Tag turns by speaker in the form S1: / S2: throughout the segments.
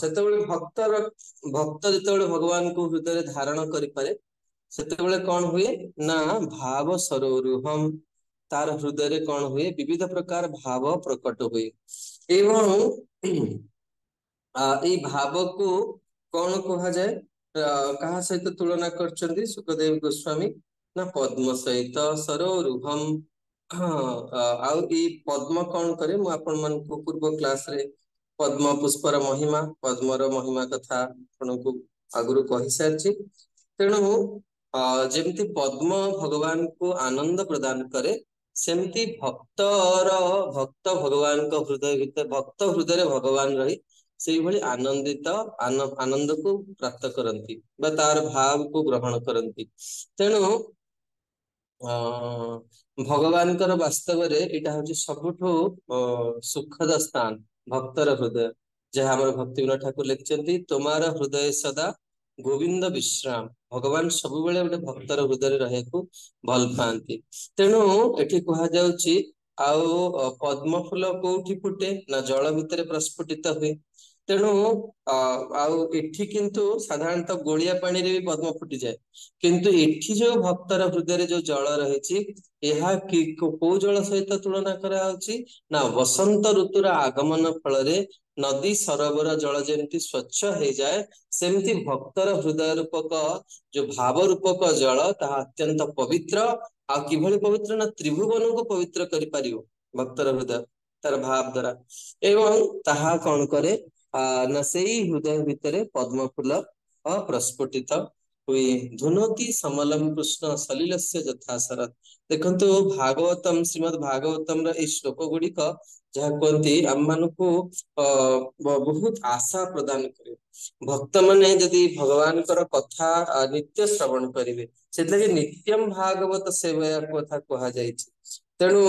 S1: ସେତେବେଳେ ଭକ୍ତର ଭକ୍ତ ଯେତେବେଳେ ଭଗବାନଙ୍କୁ ହୃଦୟରେ ଧାରଣ କରିପାରେ ସେତେବେଳେ କଣ ହୁଏ ନା ଭାବ ସରୋରୁହମ ତାର ହୃଦୟରେ କଣ ହୁଏ ବିବିଧ ପ୍ରକାର ଭାବ ପ୍ରକଟ ହୁଏ ଏବଂ ଏଇ ଭାବକୁ କଣ କୁହାଯାଏ କାହା ସହିତ ତୁଳନା କରିଛନ୍ତି ସୁଖଦେବ ଗୋସ୍ୱାମୀ ନା ପଦ୍ମ ସହିତ ସରୋରୁହମ ହଁ ଆଉ ଏଇ ପଦ୍ମ କଣ କରେ ମୁଁ ଆପଣ ମାନଙ୍କୁ ପୂର୍ବ କ୍ଲାସ ରେ ପଦ୍ମ ପୁଷ୍ପର ମହିମା ପଦ୍ମର ମହିମା କଥା ଆପଣଙ୍କୁ ଆଗରୁ କହିସାରିଛି ତେଣୁ ଯେମିତି ପଦ୍ମ ଭଗବାନଙ୍କୁ ଆନନ୍ଦ ପ୍ରଦାନ କରେ ସେମିତି ଭକ୍ତର ଭକ୍ତ ଭଗବାନଙ୍କ ହୃଦୟ ଭିତରେ ଭକ୍ତ ହୃଦୟରେ ଭଗବାନ ରହି ସେଇଭଳି ଆନନ୍ଦିତ ଆନନ୍ଦକୁ ପ୍ରାପ୍ତ କରନ୍ତି ବା ତାର ଭାବକୁ ଗ୍ରହଣ କରନ୍ତି ତେଣୁ ଭଗବାନଙ୍କର ବାସ୍ତବରେ ଏଇଟା ହଉଛି ସବୁଠୁ ସୁଖଦ ସ୍ଥାନ ভক্তর হৃদয় যাহা আমার ভক্তি বিনোଦ ঠাকুর লিখিଛନ୍ତି তোমার ହୃଦୟ ସଦା ଗୋବିନ୍ଦ ବିଶ୍ରାମ ଭଗବାନ ସବୁବେଳେ ଗୋଟେ ଭକ୍ତର ହୃଦୟରେ ରହିବାକୁ ଭଲ ପାଆନ୍ତି ତେଣୁ ଏଠି କୁହାଯାଉଛି ଆଉ ପଦ୍ମ ଫୁଲ କୋଉଠି ଫୁଟେ ନା ଜଳ ଭିତରେ ପ୍ରସ୍ଫୁଟିତ ହୁଏ ତେଣୁ ଆଉ ଏଠି କିନ୍ତୁ ସାଧାରଣତଃ ଗୋଳିଆ ପାଣିରେ ବି ପଦ୍ମ ଫୁଟିଯାଏ କିନ୍ତୁ ଏଠି ଯୋଉ ଭକ୍ତର ହୃଦୟରେ ଯୋଉ ଜଳ ରହିଛି ଏହା କୋଉ ଜଳ ସହିତ ତୁଳନା କରାହଉଛି ନା ବସନ୍ତ ଋତୁର ଆଗମନ ଫଳରେ ନଦୀ ସରୋବର ଜଳ ଯେମିତି ସ୍ୱଚ୍ଛ ହେଇଯାଏ ସେମିତି ଭକ୍ତର ହୃଦୟ ରୂପକ ଯୋଉ ଭାବ ରୂପକ ଜଳ ତାହା ଅତ୍ୟନ୍ତ ପବିତ୍ର ଆଉ କିଭଳି ପବିତ୍ର ନା ତ୍ରିଭୁବନକୁ ପବିତ୍ର କରିପାରିବ ଭକ୍ତର ହୃଦୟ ତାର ଭାବ ଦ୍ଵାରା ଏବଂ ତାହା କଣ କରେ ସେଇ ହୃଦୟ ଭିତରେ ପଦ୍ମ ଫୁଲ ପ୍ରସ୍ଫୁଟିତ ହୁଏ ଧୁନୋତି ସମଲମ କୃଷ୍ଣ ସଲିଲସ୍ୟ ଯଥା ଶରତ ଦେଖନ୍ତୁ ଭାଗବତମ ଶ୍ରୀମଦ ଭାଗବତମ ର ଏଇ ଶ୍ଲୋକ ଗୁଡିକ ଯାହା କୁହନ୍ତି ଆମମାନଙ୍କୁ ବହୁତ ଆଶା ପ୍ରଦାନ କରେ ଭକ୍ତମାନେ ଯଦି ଭଗବାନଙ୍କର କଥା ନିତ୍ୟ ଶ୍ରବଣ କରିବେ ସେଥିଲାଗି ନିତ୍ୟମ ଭାଗବତ ସେବା କଥା କୁହାଯାଇଛି ତେଣୁ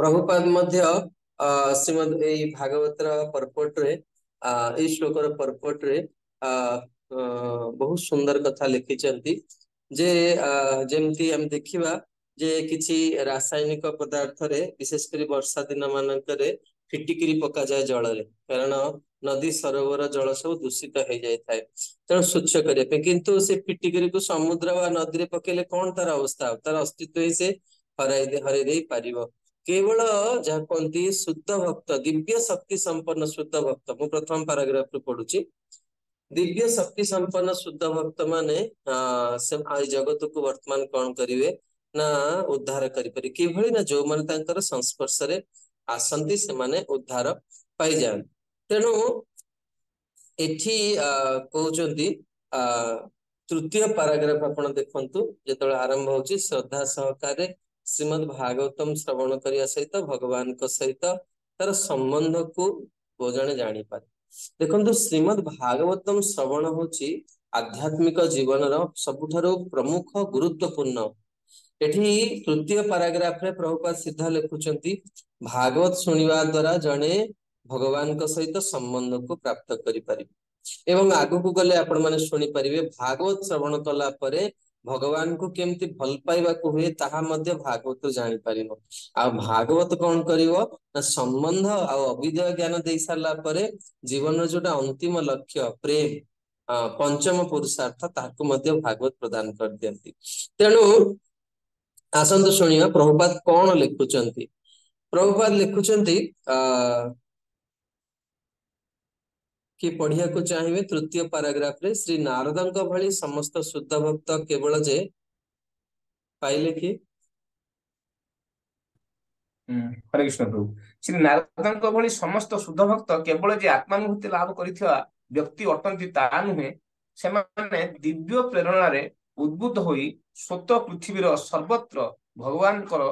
S1: ପ୍ରଭୁପାଦ ମଧ୍ୟ ଶ୍ରୀମଦ ଏଇ ଭାଗବତର ପର୍ପଟରେ ଏଇ ଶ୍ଳୋକର ପର୍ପଟରେ ବହୁତ ସୁନ୍ଦର କଥା ଲେଖିଛନ୍ତି ଯେ ଯେମିତି ଆମେ ଦେଖିବା ଯେ କିଛି ରାସାୟନିକ ପଦାର୍ଥରେ ବିଶେଷ କରି ବର୍ଷା ଦିନ ମାନଙ୍କରେ ଫିଟିକିରି ପକାଯାଏ ଜଳରେ କାରଣ ନଦୀ ସରୋବର ଜଳ ସବୁ ଦୂଷିତ ହେଇଯାଇଥାଏ ତେଣୁ ସ୍ୱଚ୍ଛ କରିବା ପାଇଁ କିନ୍ତୁ ସେ ଫିଟିକିରିକୁ ସମୁଦ୍ର ବା ନଦୀରେ ପକେଇଲେ କଣ ତାର ଅବସ୍ଥା ତାର ଅସ୍ତିତ୍ୱ ହିଁ ସେ ହରାଇ ହରାଇ ଦେଇ ପାରିବ केवल जहाँ कहते शुद्ध भक्त दिव्य शक्ति संपन्न शुद्ध भक्त मु प्रथम पाराग्राफ रु पढ़ु दिव्य शक्ति संपन्न शुद्ध भक्त मान जगत को बर्तमान कौन करेंगे ना उद्धार कर जो मैंने संस्पर्श में आसती से उद्धार पाई जाती तेणु ଏଠି କହୁଛନ୍ତି ଆ ତୃତୀୟ ପାରାଗ୍ରାଫ ଆପଣ ଦେଖନ୍ତୁ ଯେତେବେଳେ ଆରମ୍ଭ ହଉଛି ଶ୍ରୀମଦ ଭାଗବତମ ଶ୍ରବଣ କରିବା ସହିତ ଭଗବାନଙ୍କ ସହିତ ତାର ସମ୍ବନ୍ଧକୁ ଜଣେ ଜାଣିପାରେ ଦେଖନ୍ତୁ ଶ୍ରୀମଦ ଭାଗବତମ ଶ୍ରବଣ ହଉଛି ଆଧ୍ୟାତ୍ମିକ ଜୀବନର ସବୁଠାରୁ ପ୍ରମୁଖ ଗୁରୁତ୍ୱପୂର୍ଣ୍ଣ ଏଠି ତୃତୀୟ ପାରାଗ୍ରାଫରେ ପ୍ରଭୁପାତ ସିଦ୍ଧ ଲେଖୁଛନ୍ତି ଭାଗବତ ଶୁଣିବା ଦ୍ଵାରା ଜଣେ ଭଗବାନଙ୍କ ସହିତ ସମ୍ବନ୍ଧକୁ ପ୍ରାପ୍ତ କରିପାରିବେ ଏବଂ ଆଗକୁ ଗଲେ ଆପଣମାନେ ଶୁଣିପାରିବେ ଭାଗବତ ଶ୍ରବଣ କଲା ପରେ ଭଗବାନଙ୍କୁ କେମିତି ଭଲ ପାଇବାକୁ ହୁଏ ତାହା ମଧ୍ୟ ଭାଗବତ ଜାଣିପାରିବ ଆଉ ଭାଗବତ କଣ କରିବ ନା ସମ୍ବନ୍ଧ ଆଉ ଅବିଧୟ ଜ୍ଞାନ ଦେଇ ସାରିଲା ପରେ ଜୀବନର ଯୋଉଟା ଅନ୍ତିମ ଲକ୍ଷ୍ୟ ପ୍ରେମ ପଞ୍ଚମ ପୁରୁଷାର୍ଥ ତାହାକୁ ମଧ୍ୟ ଭାଗବତ ପ୍ରଦାନ କରିଦିଅନ୍ତି ତେଣୁ ଆସନ୍ତୁ ଶୁଣିବା ପ୍ରଭୁପାତ କଣ ଲେଖୁଛନ୍ତି ପ୍ରଭୁପାତ ଲେଖୁଛନ୍ତି ଆଁ କିଏ ପଢିବାକୁ ଚାହିଁବେ ତୃତୀୟ ପାରାଗ୍ରାଫରେ ଶ୍ରୀ ନାରଦଙ୍କ ଭଳି ସମସ୍ତ ଶୁଦ୍ଧ ଭକ୍ତ କେବଳ ଯେ ପାଇଲେ କି
S2: ହରେ କୃଷ୍ଣ ପ୍ରଭୁ ଶ୍ରୀ ନାରଦଙ୍କ ଭଳି ସମସ୍ତ ଶୁଦ୍ଧ ଭକ୍ତ କେବଳ ଯେ ଆତ୍ମାନୁଭୂତି ଲାଭ କରିଥିବା ବ୍ୟକ୍ତି ଅଟନ୍ତି ତାହା ନୁହେଁ ସେମାନେ ଦିବ୍ୟ ପ୍ରେରଣାରେ ଉଦ୍ବୁଦ୍ଧ ହୋଇ ସ୍ୱତ ପୃଥିବୀର ସର୍ବତ୍ର ଭଗବାନଙ୍କର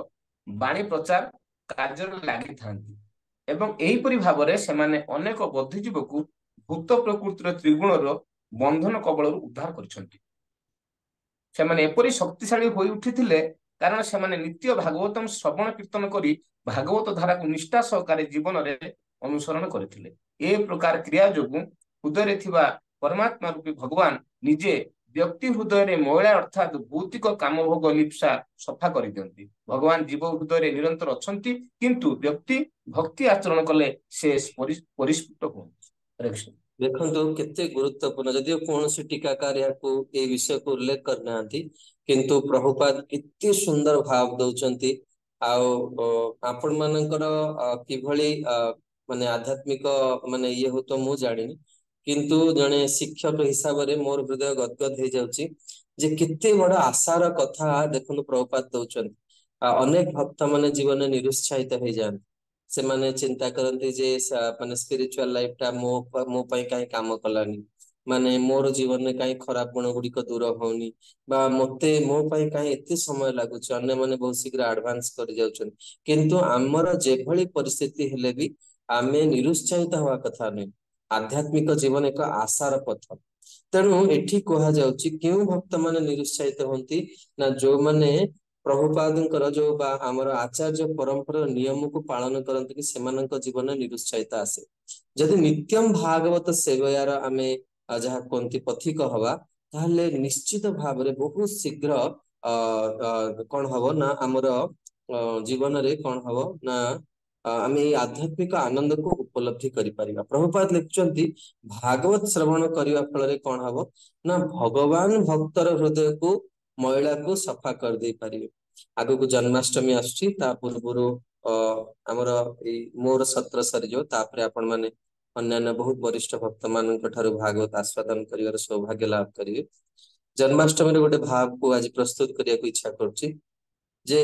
S2: ବାଣୀ ପ୍ରଚାର କାର୍ଯ୍ୟରେ ଲାଗିଥାନ୍ତି ଏବଂ ଏହିପରି ଭାବରେ ସେମାନେ ଅନେକ ବୁଦ୍ଧିଜୀବକୁ ଭୂତ ପ୍ରକୃତିର ତ୍ରିଗୁଣର ବନ୍ଧନ କବଳରୁ ଉଦ୍ଧାର କରିଛନ୍ତି ସେମାନେ ଏପରି ଶକ୍ତିଶାଳୀ ହୋଇ ଉଠିଥିଲେ କାରଣ ସେମାନେ ନିତ୍ୟ ଭାଗବତମ ଶ୍ରବଣ କୀର୍ତ୍ତନ କରି ଭାଗବତ ଧାରାକୁ ନିଷ୍ଠା ସହକାରେ ଜୀବନରେ ଅନୁସରଣ କରିଥିଲେ ଏ ପ୍ରକାର କ୍ରିୟା ଯୋଗୁଁ ହୃଦୟରେ ଥିବା ପରମାତ୍ମା ରୂପୀ ଭଗବାନ ନିଜେ ବ୍ୟକ୍ତି ହୃଦୟରେ ମହିଳା ଅର୍ଥାତ୍ ଭୌତିକ କାମଭୋଗ ଲିପ୍ସା ସଫା କରିଦିଅନ୍ତି ଭଗବାନ ଜୀବ ହୃଦୟରେ ନିରନ୍ତର ଅଛନ୍ତି କିନ୍ତୁ ବ୍ୟକ୍ତି ଭକ୍ତି ଆଚରଣ କଲେ ସେ
S1: ପରିସ୍ଫୁଟ ହୁଅନ୍ତି देखो गुरुत्वपूर्ण जदि कौन टीकाकार विषय को उल्लेख करना किंतु प्रभुपाद इतने सुंदर भाव दौंस आपण मान कि मान आध्यात्मिक मान ये हो तो मुझे जानी किंतु जने शिक्षक हिसाब से मोर हृदय गदगद हो जाए के आशार कथा देखो प्रभुपात दौंस अनेक भक्त मान जीवन निरुत्साहित हो जाती ସେମାନେ ଚିନ୍ତା କରନ୍ତି ଯେ ମାନେ ସ୍ପିରିଚୁଆଲ ଲାଇଫଟା ମୋ ମୋ ପାଇଁ କାହିଁ କାମ କଲାନି ମାନେ ମୋର ଜୀବନରେ କାହିଁ ଖରାପ ଗୁଣ ଗୁଡିକ ଦୂର ହଉନି ବା ମୋତେ ମୋ ପାଇଁ କାହିଁ ଏତେ ସମୟ ଲାଗୁଛି ଅନ୍ୟମାନେ ବହୁତ ଶୀଘ୍ର ଆଡଭାନ୍ସ କରିଯାଉଛନ୍ତି କିନ୍ତୁ ଆମର ଯେଭଳି ପରିସ୍ଥିତି ହେଲେ ବି ଆମେ ନିରୁତ୍ସାହିତ ହେବା କଥା ନୁହେଁ ଆଧ୍ୟାତ୍ମିକ ଜୀବନ ଏକ ଆଶାର ପଥ ତେଣୁ ଏଠି କୁହାଯାଉଛି କେଉଁ ଭକ୍ତମାନେ ନିରୁତ୍ସାହିତ ହୁଅନ୍ତି ନା ଯୋଉମାନେ ପ୍ରଭୁପାଦଙ୍କର ଯୋଉ ବା ଆମର ଆଚାର୍ଯ୍ୟ ପରମ୍ପରା ନିୟମକୁ ପାଳନ କରନ୍ତି କି ସେମାନଙ୍କ ଜୀବନ ନିରୁତ୍ସାହିତ ଆସେ ଯଦି ନିତ୍ୟମ ଭାଗବତ ସେବୟାର ଆମେ ଯାହା କୁହନ୍ତି ପଥିକ ହବା ତାହେଲେ ନିଶ୍ଚିତ ଭାବରେ ବହୁତ ଶୀଘ୍ର ଅ କଣ ହବ ନା ଆମର ଜୀବନରେ କଣ ହବ ନା ଆମେ ଏଇ ଆଧ୍ୟାତ୍ମିକ ଆନନ୍ଦକୁ ଉପଲବ୍ଧି କରିପାରିବା ପ୍ରଭୁପାଦ ଲେଖୁଛନ୍ତି ଭାଗବତ ଶ୍ରବଣ କରିବା ଫଳରେ କଣ ହବ ନା ଭଗବାନ ଭକ୍ତର ହୃଦୟକୁ ମଇଳାକୁ ସଫା କରିଦେଇ ପାରିବେ ଆଗକୁ ଜନ୍ମାଷ୍ଟମୀ ଆସୁଛି ତା ପୂର୍ବରୁ ଅ ଆମର ଏଇ ମୋର ସତ୍ର ସରିଯିବ ତାପରେ ଆପଣମାନେ ଅନ୍ୟାନ୍ୟ ବହୁତ ବରିଷ୍ଠ ଭକ୍ତ ମାନଙ୍କ ଠାରୁ ଭାଗବତ ଆସ୍ୱାଦନ କରିବାର ସୌଭାଗ୍ୟ ଲାଭ କରିବେ ଜନ୍ମାଷ୍ଟମୀର ଗୋଟେ ଭାବକୁ ଆଜି ପ୍ରସ୍ତୁତ କରିବାକୁ ଇଚ୍ଛା କରୁଛି ଯେ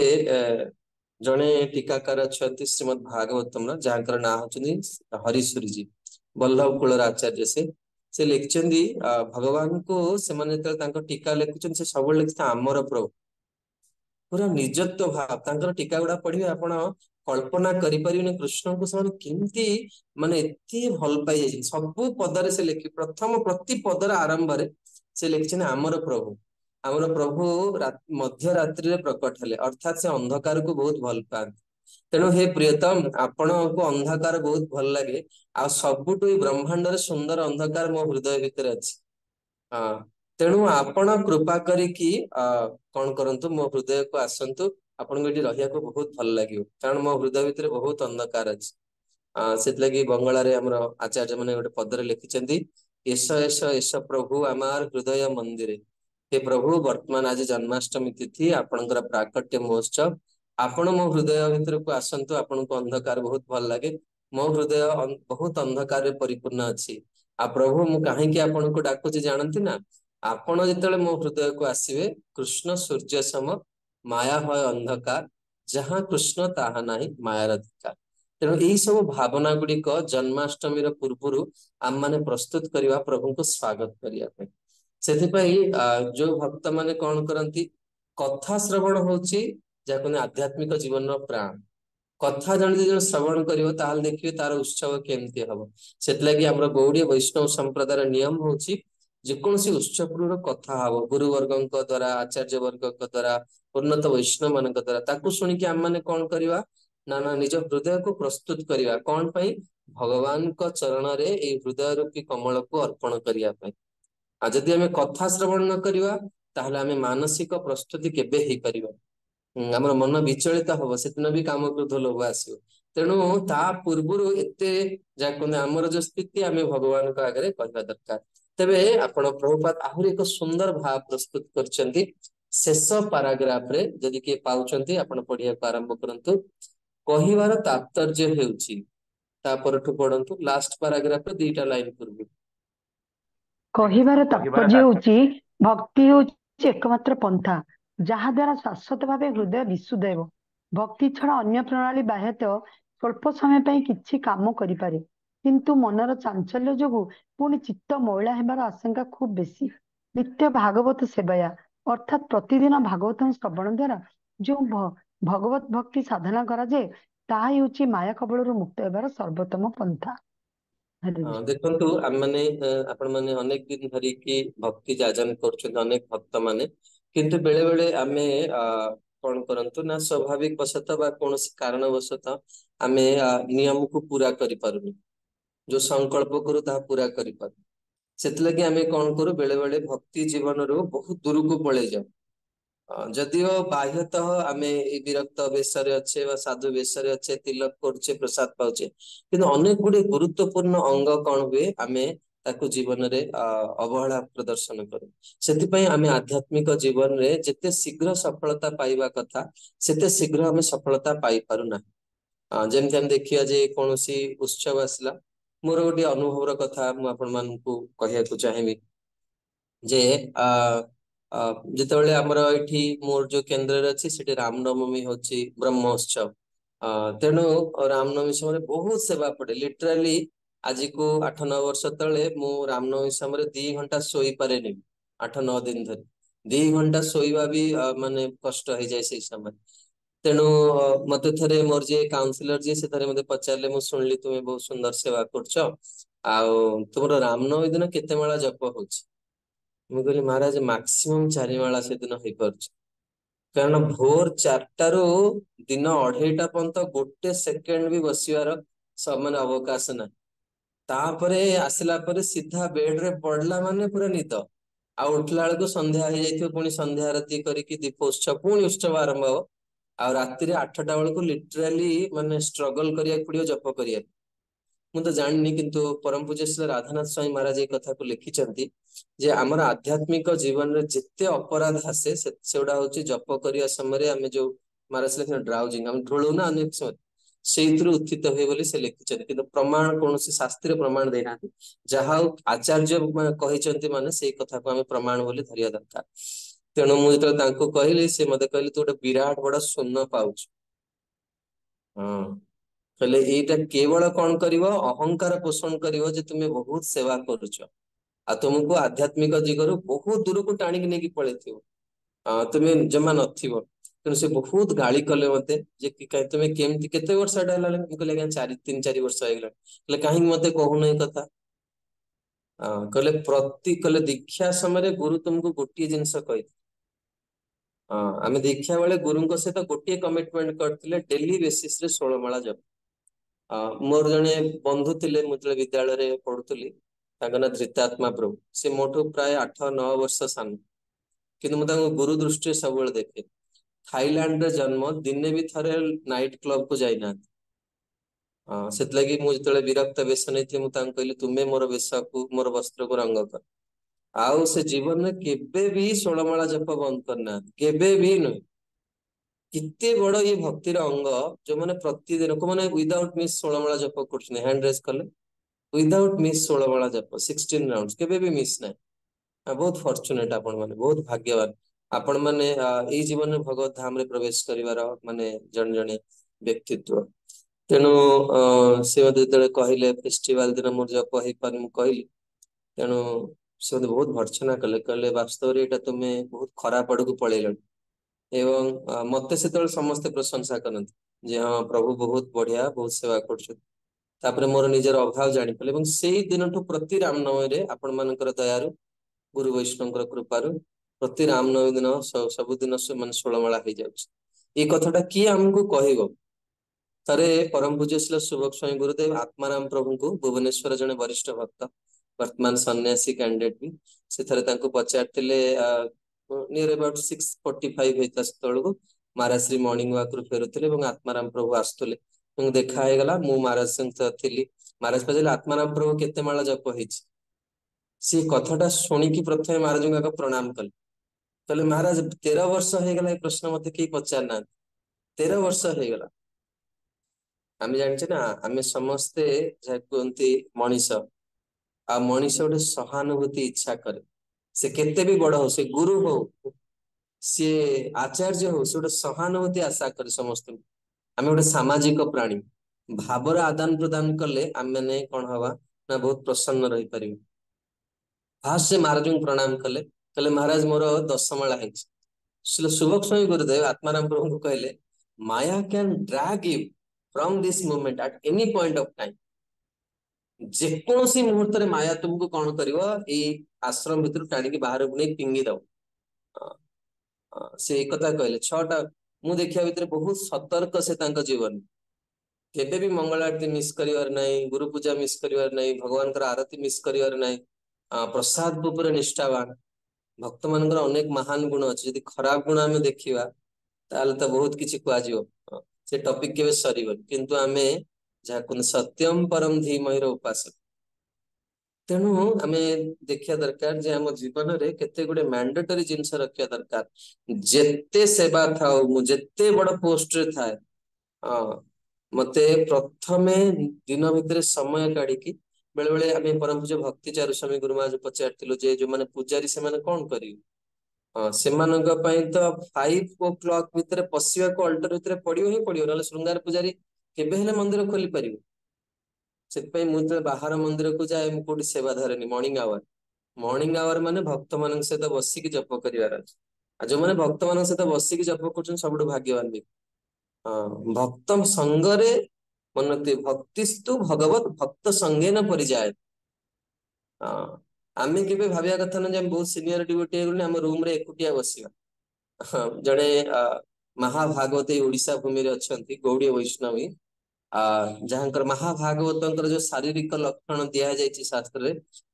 S1: ଜଣେ ଟୀକାକାର ଅଛନ୍ତି ଶ୍ରୀମଦ ଭାଗବତମର ଯାହାଙ୍କର ନାଁ ହଉଛନ୍ତି ହରିଶୁରୀଜୀ ବଲ୍ଲଭ କୁଳର ଆଚାର୍ଯ୍ୟ ସେ ସେ ଲେଖିଛନ୍ତି ଭଗବାନଙ୍କୁ ସେମାନେ ଯେତେବେଳେ ତାଙ୍କ ଟୀକା ଲେଖୁଛନ୍ତି ସେ ସବୁବେଳେ ଲେଖିଛନ୍ତି ଆମର ପ୍ରଭୁ ପୁରା ନିଜତ୍ୱ ଭାବ ତାଙ୍କର ଟୀକା ଗୁଡା ପଢିବେ ଆପଣ କଳ୍ପନା କରିପାରିବେନି କୃଷ୍ଣଙ୍କୁ ସେମାନେ କେମିତି ମାନେ ଏତେ ଭଲ ପାଇଯାଇଛନ୍ତି ସବୁ ପଦରେ ସେ ଲେଖି ପ୍ରଥମ ପ୍ରତି ପଦର ଆରମ୍ଭରେ ସେ ଲେଖିଛନ୍ତି ଆମର ପ୍ରଭୁ ଆମର ପ୍ରଭୁ ମଧ୍ୟରାତ୍ରିରେ ପ୍ରକଟ ହେଲେ ଅର୍ଥାତ ସେ ଅନ୍ଧକାରକୁ ବହୁତ ଭଲ ପାଆନ୍ତି ତେଣୁ ହେ ପ୍ରିୟତମ ଆପଣଙ୍କୁ ଅନ୍ଧକାର ବହୁତ ଭଲ ଲାଗେ ଆଉ ସବୁଠୁ ବ୍ରହ୍ମାଣ୍ଡରେ ସୁନ୍ଦର ଅନ୍ଧକାର ମୋ ହୃଦୟ ଭିତରେ ଅଛି ହଁ ତେଣୁ ଆପଣ କୃପା କରିକି କଣ କରନ୍ତୁ ମୋ ହୃଦୟକୁ ଆସନ୍ତୁ ଆପଣଙ୍କୁ ଏଠି ରହିବାକୁ ବହୁତ ଭଲ ଲାଗିବ କାରଣ ମୋ ହୃଦୟ ଭିତରେ ବହୁତ ଅନ୍ଧକାର ଅଛି ସେଥିଲାଗି ବଙ୍ଗଳାରେ ଆମର ଆଚାର୍ଯ୍ୟ ମାନେ ଗୋଟେ ପଦରେ ଲେଖିଛନ୍ତି ଏସ ଏସ ଏସ ପ୍ରଭୁ ଆମର ହୃଦୟ ମନ୍ଦିର ହେ ପ୍ରଭୁ ବର୍ତ୍ତମାନ ଆଜି ଜନ୍ମାଷ୍ଟମୀ ତିଥି ଆପଣଙ୍କର ପ୍ରାକଟ୍ୟ ମହୋତ୍ସବ ଆପଣ ମୋ ହୃଦୟ ଭିତରକୁ ଆସନ୍ତୁ ଆପଣଙ୍କୁ ଅନ୍ଧକାର ବହୁତ ଭଲ ଲାଗେ ମୋ ହୃଦୟ ବହୁତ ଅନ୍ଧକାରରେ ପରିପୂର୍ଣ୍ଣ ଅଛି ଆଉ ପ୍ରଭୁ ମୁଁ କାହିଁକି ଆପଣଙ୍କୁ ଡାକୁଛି ଜାଣନ୍ତି ନା ଆପଣ ଯେତେବେଳେ ମୋ ହୃଦୟକୁ ଆସିବେ କୃଷ୍ଣ ସୂର୍ଯ୍ୟ ସମ ମାୟା ହୟ ଅନ୍ଧକାର ଯାହା କୃଷ୍ଣ ତାହା ନାହିଁ ମାୟାର ଅଧିକାର ତେଣୁ ସବୁ ଭାବନା ଗୁଡିକ ଜନ୍ମାଷ୍ଟମୀର ପୂର୍ବରୁ ଆମମାନେ ପ୍ରସ୍ତୁତ କରିବା ପ୍ରଭୁଙ୍କୁ ସ୍ଵାଗତ କରିବା ପାଇଁ ସେଥିପାଇଁ ଯୋଉ ଭକ୍ତମାନେ କଣ କରନ୍ତି କଥା ଶ୍ରବଣ ହଉଛି ଯାହାକୁ ଆମେ ଆଧ୍ୟାତ୍ମିକ ଜୀବନର ପ୍ରାଣ କଥା ଜାଣି ଯଦି ଜଣେ ଶ୍ରବଣ କରିବ ତାହେଲେ ଦେଖିବେ ତାର ଉତ୍ସବ କେମିତି ହବ ସେଥିଲାଗି ଆମର ଗୌଡ଼ିଆ ବୈଷ୍ଣବ ସମ୍ପ୍ରଦାୟର ନିୟମ ହଉଛି ଯେକୌଣସି ଉତ୍ସବର କଥା ହବ ଗୁରୁବର୍ଗଙ୍କ ଦ୍ଵାରା ଆଚାର୍ଯ୍ୟ ବର୍ଗଙ୍କ ଦ୍ଵାରା ଉନ୍ନତ ବୈଷ୍ଣବ ମାନଙ୍କ ଦ୍ଵାରା ତାକୁ ଶୁଣିକି ଆମେମାନେ କଣ କରିବା ନା ନା ନିଜ ହୃଦୟକୁ ପ୍ରସ୍ତୁତ କରିବା କଣ ପାଇଁ ଭଗବାନଙ୍କ ଚରଣରେ ଏଇ ହୃଦୟ ରୂପୀ କମଳକୁ ଅର୍ପଣ କରିବା ପାଇଁ ଆଉ ଯଦି ଆମେ କଥା ଶ୍ରବଣ ନ କରିବା ତାହେଲେ ଆମେ ମାନସିକ ପ୍ରସ୍ତୁତି କେବେ ହେଇପାରିବା ଆମର ମନ ବିଚଳିତ ହବ ସେଦିନ ବି କାମ କ୍ରୋଧ ଲୋଭ ଆସିବ ତେଣୁ ତା ପୂର୍ବରୁ ଏତେ ଯାହା କୁହନ୍ତି ଆମର ଯୋଉ ସ୍ଥିତି ଆମେ ଭଗବାନଙ୍କ ଆଗରେ କହିବା ଦରକାର ତେବେ ଆପଣ ପ୍ରଭୁପାତ ଆହୁରି ଏକ ସୁନ୍ଦର ଭାବ ପ୍ରସ୍ତୁତ କରିଛନ୍ତି ଶେଷ ପାରାଗ୍ରାଫରେ ଯଦି କିଏ ପାଉଛନ୍ତି ଆପଣ ପଢିବାକୁ ଆରମ୍ଭ କରନ୍ତୁ କହିବାର ତାତ୍ପର୍ଯ୍ୟ ହେଉଛି ତାପରଠୁ ପଢନ୍ତୁ ଲାଷ୍ଟ ପାରାଗ୍ରାଫରେ ଦୁଇଟା ଲାଇନ ପୂର୍ବରୁ
S3: କହିବାର ତାତ୍ପର୍ଯ୍ୟ ହେଉଛି ଭକ୍ତି ହେଉଛି ଏକମାତ୍ର ପନ୍ଥା ଯାହାଦ୍ୱାରା ଶାଶ୍ୱତ ଭାବେ ହୃଦୟ ବିଶୁଦ୍ଧ ହେବ ଭକ୍ତି ଛଡ଼ା ଅନ୍ୟ ପ୍ରଣାଳୀ ବାହ୍ୟତ ସ୍ୱଳ୍ପ ସମୟ ପାଇଁ କିଛି କାମ କରିପାରେ କିନ୍ତୁ ମନର ଚାଞ୍ଚଲ୍ୟ ଯୋଗୁଁ ପୁଣି ଚିତ୍ତ ମଇଳା ହେବାର ଆଶଙ୍କା ଖୁବ୍ ବେଶୀ ନିତ୍ୟ ଭାଗବତ ସେବାୟା ଅର୍ଥାତ୍ ପ୍ରତିଦିନ ଭାଗବତ ଶ୍ରବଣ ଦ୍ୱାରା ଯେଉଁ ଭଗବତ ଭକ୍ତି ସାଧନା କରାଯାଏ ତାହା ହେଉଛି ମାୟା କବଳରୁ ମୁକ୍ତ ହେବାର ସର୍ବୋତ୍ତମ ପନ୍ଥା
S1: ଦେଖନ୍ତୁ ଆମେମାନେ ଆପଣମାନେ ଅନେକ ଦିନ ଧରିକି ଭକ୍ତି ଯାଜନ କରୁଛନ୍ତି ଅନେକ ଭକ୍ତ ମାନେ କିନ୍ତୁ ବେଳେ ବେଳେ ଆମେ କଣ କରନ୍ତୁ ନା ସ୍ୱାଭାବିକ ବଶତଃ ବା କୌଣସି କାରଣବଶତଃ ଆମେ ନିୟମକୁ ପୁରା କରିପାରୁନି ଯୋଉ ସଂକଳ୍ପ କରୁ ତାହା ପୁରା କରିପାରୁନି ସେଥିଲାଗି ଆମେ କଣ କରୁ ବେଳେ ବେଳେ ଭକ୍ତି ଜୀବନରୁ ବହୁତ ଦୂରକୁ ପଳେଇ ଯାଉ ଯଦିଓ ବାହ୍ୟତଃ ଆମେ ଏଇ ବିରକ୍ତ ବେଶରେ ଅଛେ ବା ସାଧୁ ବେଶରେ ଅଛେ ତିଲକ କରୁଛେ ପ୍ରସାଦ ପାଉଛେ କିନ୍ତୁ ଅନେକ ଗୁଡିଏ ଗୁରୁତ୍ୱପୂର୍ଣ୍ଣ ଅଙ୍ଗ କଣ ହୁଏ ଆମେ ତାକୁ ଜୀବନରେ ଅବହେଳା ପ୍ରଦର୍ଶନ କରୁ ସେଥିପାଇଁ ଆମେ ଆଧ୍ୟାତ୍ମିକ ଜୀବନରେ ଯେତେ ଶୀଘ୍ର ସଫଳତା ପାଇବା କଥା ସେତେ ଶୀଘ୍ର ଆମେ ସଫଳତା ପାଇପାରୁନାହିଁ ଯେମିତି ଆମେ ଦେଖିବା ଯେ କୌଣସି ଉତ୍ସବ ଆସିଲା ମୋର ଗୋଟିଏ ଅନୁଭବର କଥା ମୁଁ ଆପଣମାନଙ୍କୁ କହିବାକୁ ଚାହିଁବି ଯେ ଆ ଯେତେବେଳେ ଆମର ଏଠି ମୋର ଯୋଉ କେନ୍ଦ୍ରରେ ଅଛି ସେଠି ରାମନବମୀ ହଉଛି ବ୍ରହ୍ମୋତ୍ସବ ତେଣୁ ରାମନବମୀ ସମୟରେ ବହୁତ ସେବା ପଡେ ଲିଟରାଲି ଆଜିକୁ ଆଠ ନଅ ବର୍ଷ ତଳେ ମୁଁ ରାମନବମୀ ସମୟରେ ଦି ଘଣ୍ଟା ଶୋଇପାରେନି ଆଠ ନଅ ଦିନ ଧରି ଦି ଘଣ୍ଟା ଶୋଇବା ବି ମାନେ କଷ୍ଟ ହେଇଯାଏ ସେଇ ସମୟ ତେଣୁ ମତେ ଥରେ ମୋର ଯିଏ କାଉନସିଲର ଯିଏ ସେ ଥରେ ମତେ ପଚାରିଲେ ମୁଁ ଶୁଣିଲି ତୁମେ ବହୁତ ସୁନ୍ଦର ସେବା କରୁଛ ଆଉ ତୁମର ରାମନବମୀ ଦିନ କେତେ ମେଳା ଜପ ହଉଛି ମୁଁ କହିଲି ମହାରାଜ ମାକ୍ସିମମ ଚାରିମେଳା ସେଦିନ ହେଇପାରୁଛି କାରଣ ଭୋର ଚାରିଟାରୁ ଦିନ ଅଢେଇଟା ପର୍ଯ୍ୟନ୍ତ ଗୋଟେ ସେକେଣ୍ଡ ବି ବସିବାର ସମାନ ଅବକାଶ ନାହିଁ ତାପରେ ଆସିଲା ପରେ ସିଧା ବେଡ ରେ ପଡିଲା ମାନେ ପୁରା ନିଦ ଆଉ ଉଠିଲା ବେଳକୁ ସନ୍ଧ୍ୟା ହେଇଯାଇଥିବ ପୁଣି ସନ୍ଧ୍ୟା ରାତି କରିକି ଦୀପ ଉତ୍ସବ ପୁଣି ଉତ୍ସବ ଆରମ୍ଭ ହବ ଆଉ ରାତିରେ ଆଠଟା ବେଳକୁ ଲିଟରାଲି ମାନେ ଷ୍ଟ୍ରଗଲ କରିବାକୁ ପଡିବ ଜପ କରିବାକୁ ମୁଁ ତ ଜାଣିନି କିନ୍ତୁ ପରମ ପୂଜା ଶ୍ରୀ ରାଧାନାଥ ସ୍ୱାଇଁ ମହାରାଜ ଏଇ କଥାକୁ ଲେଖିଛନ୍ତି ଯେ ଆମର ଆଧ୍ୟାତ୍ମିକ ଜୀବନରେ ଯେତେ ଅପରାଧ ଆସେ ସେଗୁଡା ହଉଛି ଜପ କରିବା ସମୟରେ ଆମେ ଯୋଉ ମହାରାଜ ଡ୍ରାଉଜିଂ ଆମେ ଢୋଳୁ ନା ଅନେକ ସମୟରେ से उत्थित हुए से लिखिंट कि प्रमाण कौन शास्त्रीय प्रमाण देना जहा आचार्य कही मान से कथा को प्रमाण बोली धरिया दरकार तेणु मुझे कहली से मत कह तू गोटे विराट बड़ स्वर्ण पाच हाँ यहाँ केवल कौन कर अहंकार पोषण कर तुम्हें बहुत आध्यात्मिक जिगर बहुत दूर को टाणी नहीं पलि थ तुम्हें जमा न ତେଣୁ ସେ ବହୁତ ଗାଳି କଲେ ମତେ ଯେ ତମେ କେମିତି କେତେ ବର୍ଷ ଏଟା ହେଲାଣି ମୁଁ କହିଲି ଆଜ୍ଞା ଚାରି ତିନି ଚାରି ବର୍ଷ ହେଇଗଲାଣି କହିଲେ କାହିଁକି ମତେ କହୁନ ଏ କଥା କହିଲେ ପ୍ରତି କହିଲେ ଦୀକ୍ଷା ସମୟରେ ଗୁରୁ ତୁମକୁ ଗୋଟିଏ ଜିନିଷ କହିଥିଲେ ହଁ ଆମେ ଦୀକ୍ଷା ବେଳେ ଗୁରୁଙ୍କ ସହିତ ଗୋଟିଏ କମିଟମେଣ୍ଟ କରିଥିଲେ ଡେଲି ବେସିସରେ ଷୋଳମାଳା ଜପ ମୋର ଜଣେ ବନ୍ଧୁ ଥିଲେ ମୁଁ ଯେତେବେଳେ ବିଦ୍ୟାଳୟରେ ପଢୁଥିଲି ତାଙ୍କ ନାଁ ଧୃତାତ୍ମା ପ୍ରଭୁ ସେ ମୋଠୁ ପ୍ରାୟ ଆଠ ନଅ ବର୍ଷ ସାନ କିନ୍ତୁ ମୁଁ ତାଙ୍କୁ ଗୁରୁ ଦୃଷ୍ଟିରେ ସବୁବେଳେ ଦେଖେ ଥାଇଲାଣ୍ଡରେ ଜନ୍ମ ଦିନେ ବି ଥରେ ନାଇଟ୍ କ୍ଲବକୁ ଯାଇନାହାନ୍ତି ସେଥିଲାଗି ମୁଁ ଯେତେବେଳେ ବିରକ୍ତ ବେଶ ନେଇଥିଲି ମୁଁ ତାଙ୍କୁ କହିଲି ତୁମେ ମୋର ବେଶକୁ ମୋର ବସ୍ତ୍ରକୁ ରଙ୍ଗ କର ଆଉ ସେ ଜୀବନରେ କେବେ ବି ଷୋଳମାଳା ଜପ ବନ୍ଦ କରିନାହାନ୍ତି କେବେ ବି ନୁହେଁ କେତେ ବଡ ଇଏ ଭକ୍ତିର ଅଙ୍ଗ ଯୋଉମାନେ ପ୍ରତିଦିନ ଲୋକମାନେ ୱିଦାଉଟ୍ ମିସ୍ ଷୋଳମାଳା ଜପ କରୁଛନ୍ତି ହ୍ୟାଣ୍ଡ ରେସ୍ କଲେ ୱିଦାଉଟ୍ ମିସ୍ ଷୋଳମାଳା ଜପ ସିକ୍ସଟିନ୍ ରାଉଣ୍ଡ କେବେ ବି ମିସ୍ ନାହିଁ ବହୁତ ଫର୍ଚୁନେଟ୍ ଆପଣମାନେ ବହୁତ ଭାଗ୍ୟବାନ ଆପଣ ମାନେ ଏଇ ଜୀବନରେ ଭଗବତ ଧାମରେ ପ୍ରବେଶ କରିବାର ମାନେ ଜଣେ ଜଣେ ବ୍ୟକ୍ତିତ୍ଵ ତେଣୁ ସେ ମୋତେ ଯେତେବେଳେ କହିଲେ ଫେଷ୍ଟିଭାଲ ଦିନ ମୋର ଜପ ହେଇପାରୁନି ମୁଁ କହିଲି ତେଣୁ ସେ ମୋତେ ବହୁତ ଭର୍ସନା କଲେ କହିଲେ ବାସ୍ତବରେ ଏଇଟା ତୁମେ ବହୁତ ଖରାପ ଆଡକୁ ପଳେଇଲଣି ଏବଂ ମତେ ସେତେବେଳେ ସମସ୍ତେ ପ୍ରଶଂସା କରନ୍ତି ଯେ ହଁ ପ୍ରଭୁ ବହୁତ ବଢିଆ ବହୁତ ସେବା କରୁଛନ୍ତି ତାପରେ ମୋର ନିଜର ଅଭାବ ଜାଣିପାରିଲେ ଏବଂ ସେଇ ଦିନଠୁ ପ୍ରତି ରାମନବମୀରେ ମାନଙ୍କର ଦୟାରୁ ଗୁରୁ ବୈଷ୍ଣବଙ୍କର କୃପାରୁ ପ୍ରତି ରାମନବମୀ ଦିନ ସବୁଦିନ ମାନେ ଷୋଳମାଳା ହେଇଯାଉଛି ଏଇ କଥାଟା କିଏ ଆମକୁ କହିବ ଥରେ ପରମ ପୂଜ୍ୟଶୀଳ ସୁଭୋଗ ସ୍ୱାମୀ ଗୁରୁଦେବ ଆତ୍ମାରାମ ପ୍ରଭୁଙ୍କୁ ଭୁବନେଶ୍ୱର ଜଣେ ବରିଷ୍ଠ ଭକ୍ତ ବର୍ତ୍ତମାନ ସନ୍ନ୍ୟାସୀ କ୍ୟାଣ୍ଡିଡେଟ ବି ସେ ଥରେ ତାଙ୍କୁ ପଚାରିଥିଲେ near about six forty five ହେଇଥିଲା ସେତେବେଳକୁ ମହାରାଜଶ୍ରୀ ମର୍ଣ୍ଣିଂ ୱାକରୁ ଫେରୁଥିଲେ ଏବଂ ଆତ୍ମାରାମ ପ୍ରଭୁ ଆସୁଥିଲେ ଏବଂ ଦେଖା ହେଇଗଲା ମୁଁ ମହାରାଜ ସହିତ ଥିଲି ମହାରାଜ ପଚାରିଲେ ଆତ୍ମାରାମ ପ୍ରଭୁ କେତେ ମାଳ ଜପ ହେଇଛି ସେ କଥାଟା ଶୁଣିକି ପ୍ରଥମେ ମହାରାଜଙ୍କୁ ଆଗ ପ୍ରଣାମ କଲେ କହିଲେ ମହାରାଜ ତେର ବର୍ଷ ହେଇଗଲା ଏ ପ୍ରଶ୍ନ ମତେ କେହି ପଚାରିନାହାନ୍ତି ତେର ବର୍ଷ ହେଇଗଲା ଆମେ ଜାଣିଛେ ନା ଆମେ ସମସ୍ତେ ଯାହା କୁହନ୍ତି ମଣିଷ ଆଉ ମଣିଷ ଗୋଟେ ସହାନୁଭୂତି ଇଚ୍ଛା କରେ ସେ କେତେ ବି ବଡ ହଉ ସେ ଗୁରୁ ହଉ ସିଏ ଆଚାର୍ଯ୍ୟ ହଉ ସେ ଗୋଟେ ସହାନୁଭୂତି ଆଶା କରେ ସମସ୍ତଙ୍କୁ ଆମେ ଗୋଟେ ସାମାଜିକ ପ୍ରାଣୀ ଭାବର ଆଦାନ ପ୍ରଦାନ କଲେ ଆମେ ଆମେମାନେ କଣ ହବା ନା ବହୁତ ପ୍ରସନ୍ନ ରହିପାରିବୁ ଫାଷ୍ଟ ସେ ମହାରାଜଙ୍କୁ ପ୍ରଣାମ କଲେ कहले महाराज मोर दशमला शुभक स्वामी गुरुदेव आत्माराम प्रभु कहले माया can drag you from this moment at any point of time जेकोसी मुहूर्त माया तुमको कौन कर आश्रम भितर टाणी की बाहर को नहीं पिंगी दबू से एक कहले छा मु देखा भितर बहुत सतर्क से जीवन केवे भी मंगल आरती मिस कर गुरुपूजा मिस कर आरती मिस कर प्रसाद निष्ठावान भक्त मान अनेक महान गुण अच्छे खराब गुण आम देखा ताल तो बहुत किसी कह से टॉपिक के सर कि आम जहाँ सत्यम परम धीमयर उपासक तेणु आम देखा दरकार जे आम जीवन में कते गुड मैंडेटरी जिनस रखा दरकार जिते सेवा था जिते बड़ पोस्ट थाए मत प्रथम दिन भाई समय काढ़ की ବେଳେବେଳେ ଆମେ ପରମ ପୂଜ୍ୟ ଭକ୍ତି ଚାରୁସ୍ୱାମୀ ଗୁରୁ ମହାରାଜ ପଚାରିଥିଲୁ ଯେ ଯୋଉମାନେ ପୂଜାରୀ ସେମାନେ କଣ କରିବେ ହଁ ସେମାନଙ୍କ ପାଇଁ ତ ଫାଇଭ ଓ କ୍ଲକ ଭିତରେ ପଶିବାକୁ ଅଲଟର ଭିତରେ ପଡିବ ହିଁ ପଡିବ ନହେଲେ ଶୃଙ୍ଗାର ପୂଜାରୀ କେବେ ହେଲେ ମନ୍ଦିର ଖୋଲି ପାରିବ ସେଥିପାଇଁ ମୁଁ ଯେତେବେଳେ ବାହାର ମନ୍ଦିରକୁ ଯାଏ ମୁଁ କୋଉଠି ସେବା ଧରେନି ମର୍ଣ୍ଣିଂ ଆୱାର ମର୍ଣ୍ଣିଂ ଆୱାର ମାନେ ଭକ୍ତମାନଙ୍କ ସହିତ ବସିକି ଜପ କରିବାର ଅଛି ଆଉ ଯୋଉମାନେ ଭକ୍ତମାନଙ୍କ ସହିତ ବସିକି ଜପ କରୁଛନ୍ତି ସବୁଠୁ ଭାଗ୍ୟବାନ ବି ହଁ ଭକ୍ତ ସଙ୍ଗରେ ମନେ ଭକ୍ତି ଭକ୍ତିସ୍ତୁ ଭଗବତ ଭକ୍ତ ସଙ୍ଗେ ନ ପରିଯାଏ ଆମେ କେବେ ଭାବିବା କଥା ନୁହେଁ ଯେ ଆମେ ବହୁତ ସିନିୟର ଡିବୁଟିଏ ଗଲେ ଆମ ରୁମ୍ରେ ଏକୁଟିଆ ବସିବା ଜଣେ ମହାଭାଗବତ ଏଇ ଓଡ଼ିଶା ଭୂମିରେ ଅଛନ୍ତି ଗୌଡ଼ିଆ ବୈଷ୍ଣବୀ ଆ ଯାହାଙ୍କର ମହାଭାଗବତଙ୍କର ଯୋଉ ଶାରୀରିକ ଲକ୍ଷଣ ଦିଆଯାଇଛି ଶାସ୍ତ୍ରରେ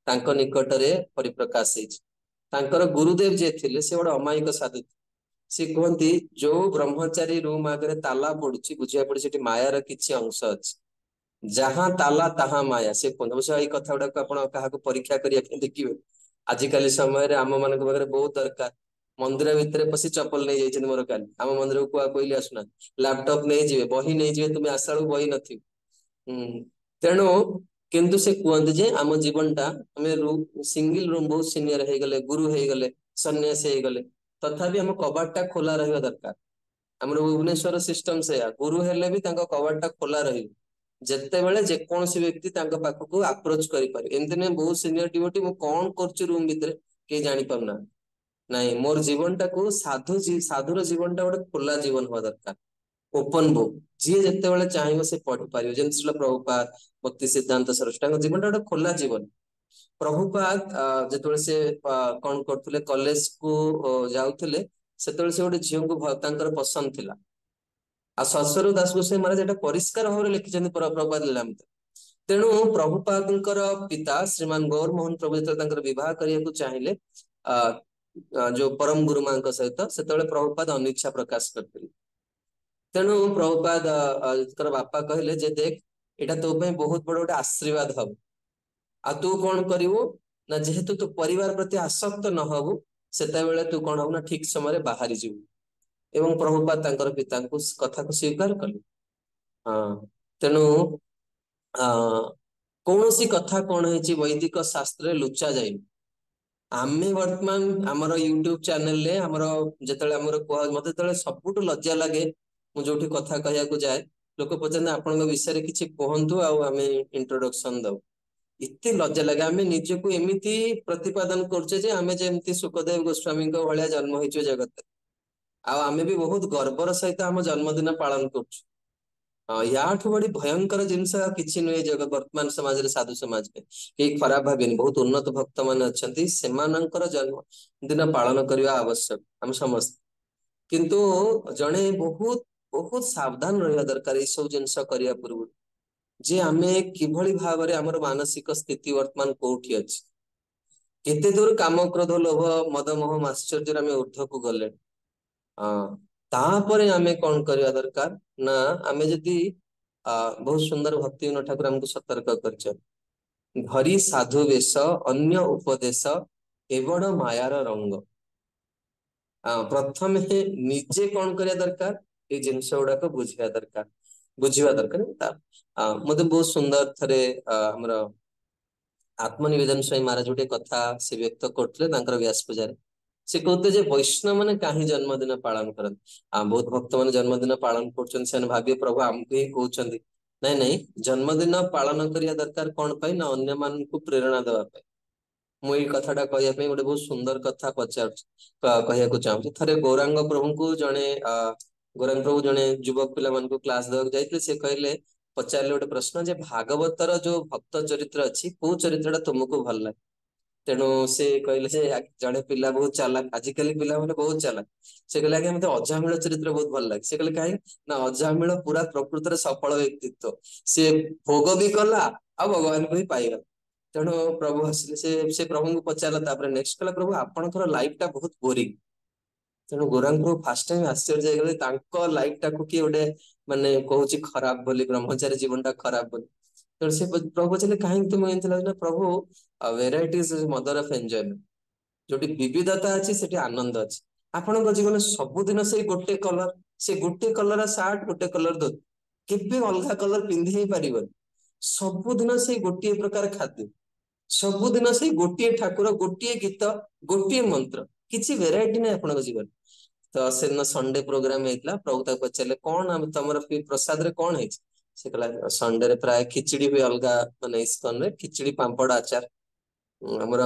S1: ତାଙ୍କ ନିକଟରେ ପରିପ୍ରକାଶ ହେଇଛି ତାଙ୍କର ଗୁରୁଦେବ ଯିଏ ଥିଲେ ସେ ଗୋଟେ ଅମାୟିକ ସାଧୁ ଥିଲେ ସେ କୁହନ୍ତି ଯୋଉ ବ୍ରହ୍ମଚାରୀ ରୁମ ଆଗରେ ତାଲା ପଡୁଛି ବୁଝିବାକୁ ପଡୁଛି ସେଠି ମାୟାର କିଛି ଅଂଶ ଅଛି ଯାହା ତାଲା ତାହା ମାୟା ସେ କୁହନ୍ତି ଅବଶ୍ୟ ଏଇ କଥା ଗୁଡାକ ଆପଣ କାହାକୁ ପରୀକ୍ଷା କରିବା ପାଇଁ ଦେଖିବେ ଆଜିକାଲି ସମୟରେ ଆମ ମାନଙ୍କ ପାଖରେ ବହୁତ ଦରକାର ମନ୍ଦିର ଭିତରେ ପଶି ଚପଲ ନେଇଯାଇଛନ୍ତି ମୋର କାଲି ଆମ ମନ୍ଦିରକୁ କୁହା କହିଲି ଆସୁନା ଲ୍ୟାପଟପ୍ ନେଇଯିବେ ବହି ନେଇଯିବେ ତୁମେ ଆସିଲାବେଳକୁ ବହି ନଥିବ ହୁଁ ତେଣୁ କିନ୍ତୁ ସେ କୁହନ୍ତି ଯେ ଆମ ଜୀବନଟା ଆମେ ରୁମ୍ ସିଙ୍ଗିଲ ରୁମ୍ ବହୁତ ସିନିୟର ହେଇଗଲେ ଗୁରୁ ହେଇଗଲେ ସନ୍ନ୍ୟାସୀ ହେଇଗଲେ ତଥାପି ଆମ କବାଟଟା ଖୋଲା ରହିବା ଦରକାର ଆମର ଭୁବନେଶ୍ୱର ସିଷ୍ଟମ ସେୟା ଗୁରୁ ହେଲେ ବି ତାଙ୍କ କବାଟଟା ଖୋଲା ରହିବ ଯେତେବେଳେ ଯେକୌଣସି ବ୍ୟକ୍ତି ତାଙ୍କ ପାଖକୁ ଆପ୍ରୋଚ କରିପାରିବେ ଏମିତି ନୁହେଁ ବହୁତ ସିନିୟର ଡିଓଟି ମୁଁ କଣ କରୁଛି ରୁମ ଭିତରେ କେହି ଜାଣିପାରୁନାହାନ୍ତି ନାଇଁ ମୋର ଜୀବନଟାକୁ ସାଧୁ ସାଧୁର ଜୀବନଟା ଗୋଟେ ଖୋଲା ଜୀବନ ହବା ଦରକାର ଓପନ ବୁକ୍ ଯିଏ ଯେତେବେଳେ ଚାହିଁବ ସେ ପଢିପାରିବ ଯେମିତି ଶିଳ ପ୍ରଭୁପାତ ଭକ୍ତି ସିଦ୍ଧାନ୍ତ ସରସ୍ୱତୀ ତାଙ୍କ ଜୀବନଟା ଗୋଟେ ଖୋଲା ଜୀବନ प्रभुपाद जो से कौन करते कलेज से गोटे झी को पसंद थी आ शशुर दास गोसाई महाराज परिष्कार भाव लिखी प्रभुपाद लीलाम तेणु प्रभुपाद पिता श्रीमान गौर मोहन प्रभु जो बहुत करने को चाहिए जो परम गुरु मान सहित से प्रभुपाद अनिच्छा प्रकाश करते तेणु प्रभुपाद बापा कहले देख यो बहुत बड़ गोटे आशीर्वाद हम ଆଉ ତୁ କଣ କରିବୁ ନା ଯେହେତୁ ତୁ ପରିବାର ପ୍ରତି ଆସକ୍ତ ନ ହବୁ ସେତେବେଳେ ତୁ କଣ ହବୁ ନା ଠିକ ସମୟରେ ବାହାରିଯିବୁ ଏବଂ ପ୍ରଭୁପା ତାଙ୍କର ପିତାଙ୍କୁ କଥାକୁ ସ୍ୱୀକାର କଲେ ହଁ ତେଣୁ ଆ କୌଣସି କଥା କଣ ହେଇଛି ବୈଦିକ ଶାସ୍ତ୍ରରେ ଲୁଚା ଯାଇନି ଆମେ ବର୍ତ୍ତମାନ ଆମର ୟୁଟ୍ୟୁବ ଚ୍ୟାନେଲରେ ଆମର ଯେତେବେଳେ ଆମର କୁହ ମତେ ଯେତେବେଳେ ସବୁଠୁ ଲଜ୍ଜା ଲାଗେ ମୁଁ ଯୋଉଠି କଥା କହିବାକୁ ଯାଏ ଲୋକ ପଚାରନ୍ତି ଆପଣଙ୍କ ବିଷୟରେ କିଛି କୁହନ୍ତୁ ଆଉ ଆମେ ଇଣ୍ଟ୍ରୋଡକ୍ସନ ଦଉ ଏତେ ଲଜ୍ଜା ଲାଗେ ଆମେ ନିଜକୁ ଏମିତି ପ୍ରତିପାଦନ କରୁଛେ ଯେ ଆମେ ଯେମିତି ସୁଖଦେବ ଗୋସ୍ୱାମୀଙ୍କ ଭଳିଆ ଜନ୍ମ ହେଇଛୁ ଜଗତରେ ଆଉ ଆମେ ବି ବହୁତ ଗର୍ବର ସହିତ ଆମ ଜନ୍ମଦିନ ପାଳନ କରୁଛୁ ୟାଠୁ ବଡି ଭୟଙ୍କର ଜିନିଷ କିଛି ନୁହେଁ ଜଗ ବର୍ତ୍ତମାନ ସମାଜରେ ସାଧୁ ସମାଜରେ କେହି ଖରାପ ଭାବିନି ବହୁତ ଉନ୍ନତ ଭକ୍ତ ମାନେ ଅଛନ୍ତି ସେମାନଙ୍କର ଜନ୍ମ ଦିନ ପାଳନ କରିବା ଆବଶ୍ୟକ ଆମେ ସମସ୍ତେ କିନ୍ତୁ ଜଣେ ବହୁତ ବହୁତ ସାବଧାନ ରହିବା ଦରକାର ଏଇସବୁ ଜିନିଷ କରିବା ପୂର୍ବରୁ ଯେ ଆମେ କିଭଳି ଭାବରେ ଆମର ମାନସିକ ସ୍ଥିତି ବର୍ତ୍ତମାନ କୋଉଠି ଅଛି କେତେ ଦୂର କାମ କ୍ରୋଧ ଲୋଭ ମଦମୋହ ଆଶ୍ଚର୍ଯ୍ୟରେ ଆମେ ଉର୍ଦ୍ଧ୍ୱକୁ ଗଲେଣି ତାପରେ ଆମେ କଣ କରିବା ଦରକାର ନା ଆମେ ଯଦି ବହୁତ ସୁନ୍ଦର ଭକ୍ତିହୀନ ଠାକୁର ଆମକୁ ସତର୍କ କରିଛନ୍ତି ଧରି ସାଧୁ ବେଶ ଅନ୍ୟ ଉପଦେଶ କେବଳ ମାୟାର ରଙ୍ଗ ପ୍ରଥମେ ନିଜେ କଣ କରିବା ଦରକାର ଏଇ ଜିନିଷ ଗୁଡାକ ବୁଝିବା ଦରକାର ବୁଝିବା ଦରକାର ତା ମୋତେ ବହୁତ ସୁନ୍ଦର ଥରେ ଆମର ଆତ୍ମନିବେଦନ ସ୍ୱାମୀ ମହାରାଜ ଗୋଟେ କଥା ସେ ବ୍ୟକ୍ତ କରୁଥିଲେ ତାଙ୍କର ବ୍ୟାସ ପୂଜାରେ ସେ କହୁଥିଲେ ଯେ ବୈଷ୍ଣବ ମାନେ କାହିଁ ଜନ୍ମଦିନ ପାଳନ କରନ୍ତି ବହୁତ ଭକ୍ତ ମାନେ ଜନ୍ମଦିନ ପାଳନ କରୁଛନ୍ତି ସେମାନେ ଭାବିବେ ପ୍ରଭୁ ଆମକୁ ହିଁ କହୁଛନ୍ତି ନାଇଁ ନାଇଁ ଜନ୍ମଦିନ ପାଳନ କରିବା ଦରକାର କଣ ପାଇଁ ନା ଅନ୍ୟମାନଙ୍କୁ ପ୍ରେରଣା ଦେବା ପାଇଁ ମୁଁ ଏଇ କଥାଟା କହିବା ପାଇଁ ଗୋଟେ ବହୁତ ସୁନ୍ଦର କଥା ପଚାରୁଛି କହିବାକୁ ଚାହୁଁଛି ଥରେ ଗୌରାଙ୍ଗ ପ୍ରଭୁଙ୍କୁ ଜଣେ ଗୋରାଙ୍ଗ ପ୍ରଭୁ ଜଣେ ଯୁବକ ପିଲାମାନଙ୍କୁ କ୍ଲାସ୍ ଦେବାକୁ ଯାଇଥିଲେ ସେ କହିଲେ ପଚାରିଲେ ଗୋଟେ ପ୍ରଶ୍ନ ଯେ ଭାଗବତର ଯୋଉ ଭକ୍ତ ଚରିତ୍ର ଅଛି କୋଉ ଚରିତ୍ରଟା ତୁମକୁ ଭଲ ଲାଗେ ତେଣୁ ସେ କହିଲେ ଯେ ଜଣେ ପିଲା ବହୁତ ଚାଲା ଆଜିକାଲି ପିଲାମାନେ ବହୁତ ଚାଲା ସେ କହିଲେ ଆଜ୍ଞା ମତେ ଅଜାମିଳ ଚରିତ୍ର ବହୁତ ଭଲ ଲାଗେ ସେ କହିଲେ କାହିଁକି ନା ଅଜାମିଳ ପୁରା ପ୍ରକୃତରେ ସଫଳ ବ୍ୟକ୍ତିତ୍ୱ ସେ ଭୋଗ ବି କଲା ଆଉ ଭଗବାନଙ୍କୁ ବି ପାଇଗଲା ତେଣୁ ପ୍ରଭୁ ହସିଲେ ସେ ସେ ପ୍ରଭୁଙ୍କୁ ପଚାରିଲା ତାପରେ ନେକ୍ସଟ କଲା ପ୍ରଭୁ ଆପଣଙ୍କର ଲାଇଫ ଟା ବହୁତ ବୋରିଂ ତେଣୁ ଗୌରାଙ୍କୁ ଫାର୍ଷ୍ଟ ଟାଇମ୍ ଆଶ୍ଚର୍ଯ୍ୟ ହେଇଗଲେ ତାଙ୍କ ଲାଇଫ ଟାକୁ କିଏ ଗୋଟେ ମାନେ କହୁଛି ଖରାପ ବୋଲି ବ୍ରହ୍ମଚାରୀ ଜୀବନଟା ଖରାପ ବୋଲି ତେଣୁ ସେ ପ୍ରଭୁ ପଚାରିଲେ କାହିଁକି ତୁମକୁ ଏମିତି ଲାଗୁଛି ନା ପ୍ରଭୁ ଭେରାଇଟି ମଦର ଅଫ୍ ଏନ୍ଜୟମେଣ୍ଟ ଯୋଉଠି ବିବିଧତା ଅଛି ସେଠି ଆନନ୍ଦ ଅଛି ଆପଣଙ୍କ ଜୀବନ ସବୁଦିନ ସେଇ ଗୋଟେ କଲର ସେ ଗୋଟେ କଲର ସାର୍ଟ ଗୋଟେ କଲର ଧୋତି କେବେ ଅଲଗା କଲର ପିନ୍ଧି ହେଇପାରିବନି ସବୁଦିନ ସେଇ ଗୋଟିଏ ପ୍ରକାର ଖାଦ୍ୟ ସବୁଦିନ ସେଇ ଗୋଟିଏ ଠାକୁର ଗୋଟିଏ ଗୀତ ଗୋଟିଏ ମନ୍ତ୍ର କିଛି ଭେରାଇଟି ନାହିଁ ଆପଣଙ୍କ ଜୀବନ ତ ସେଦିନ ସଣ୍ଡେ ପ୍ରୋଗ୍ରାମ ହେଇଥିଲା ପ୍ରଭୁ ତାକୁ ପଚାରିଲେ କଣ ଆମେ ତମର ପ୍ରସାଦରେ କଣ ହେଇଛି ସେ କହିଲା ରେ ପ୍ରାୟ ଖିଚିଡି ହୁଏ ଅଲଗା ମାନେ ଇସ୍କନରେ ଖିଚିଡି ପାମ୍ପଡ ଆଚାର ଆମର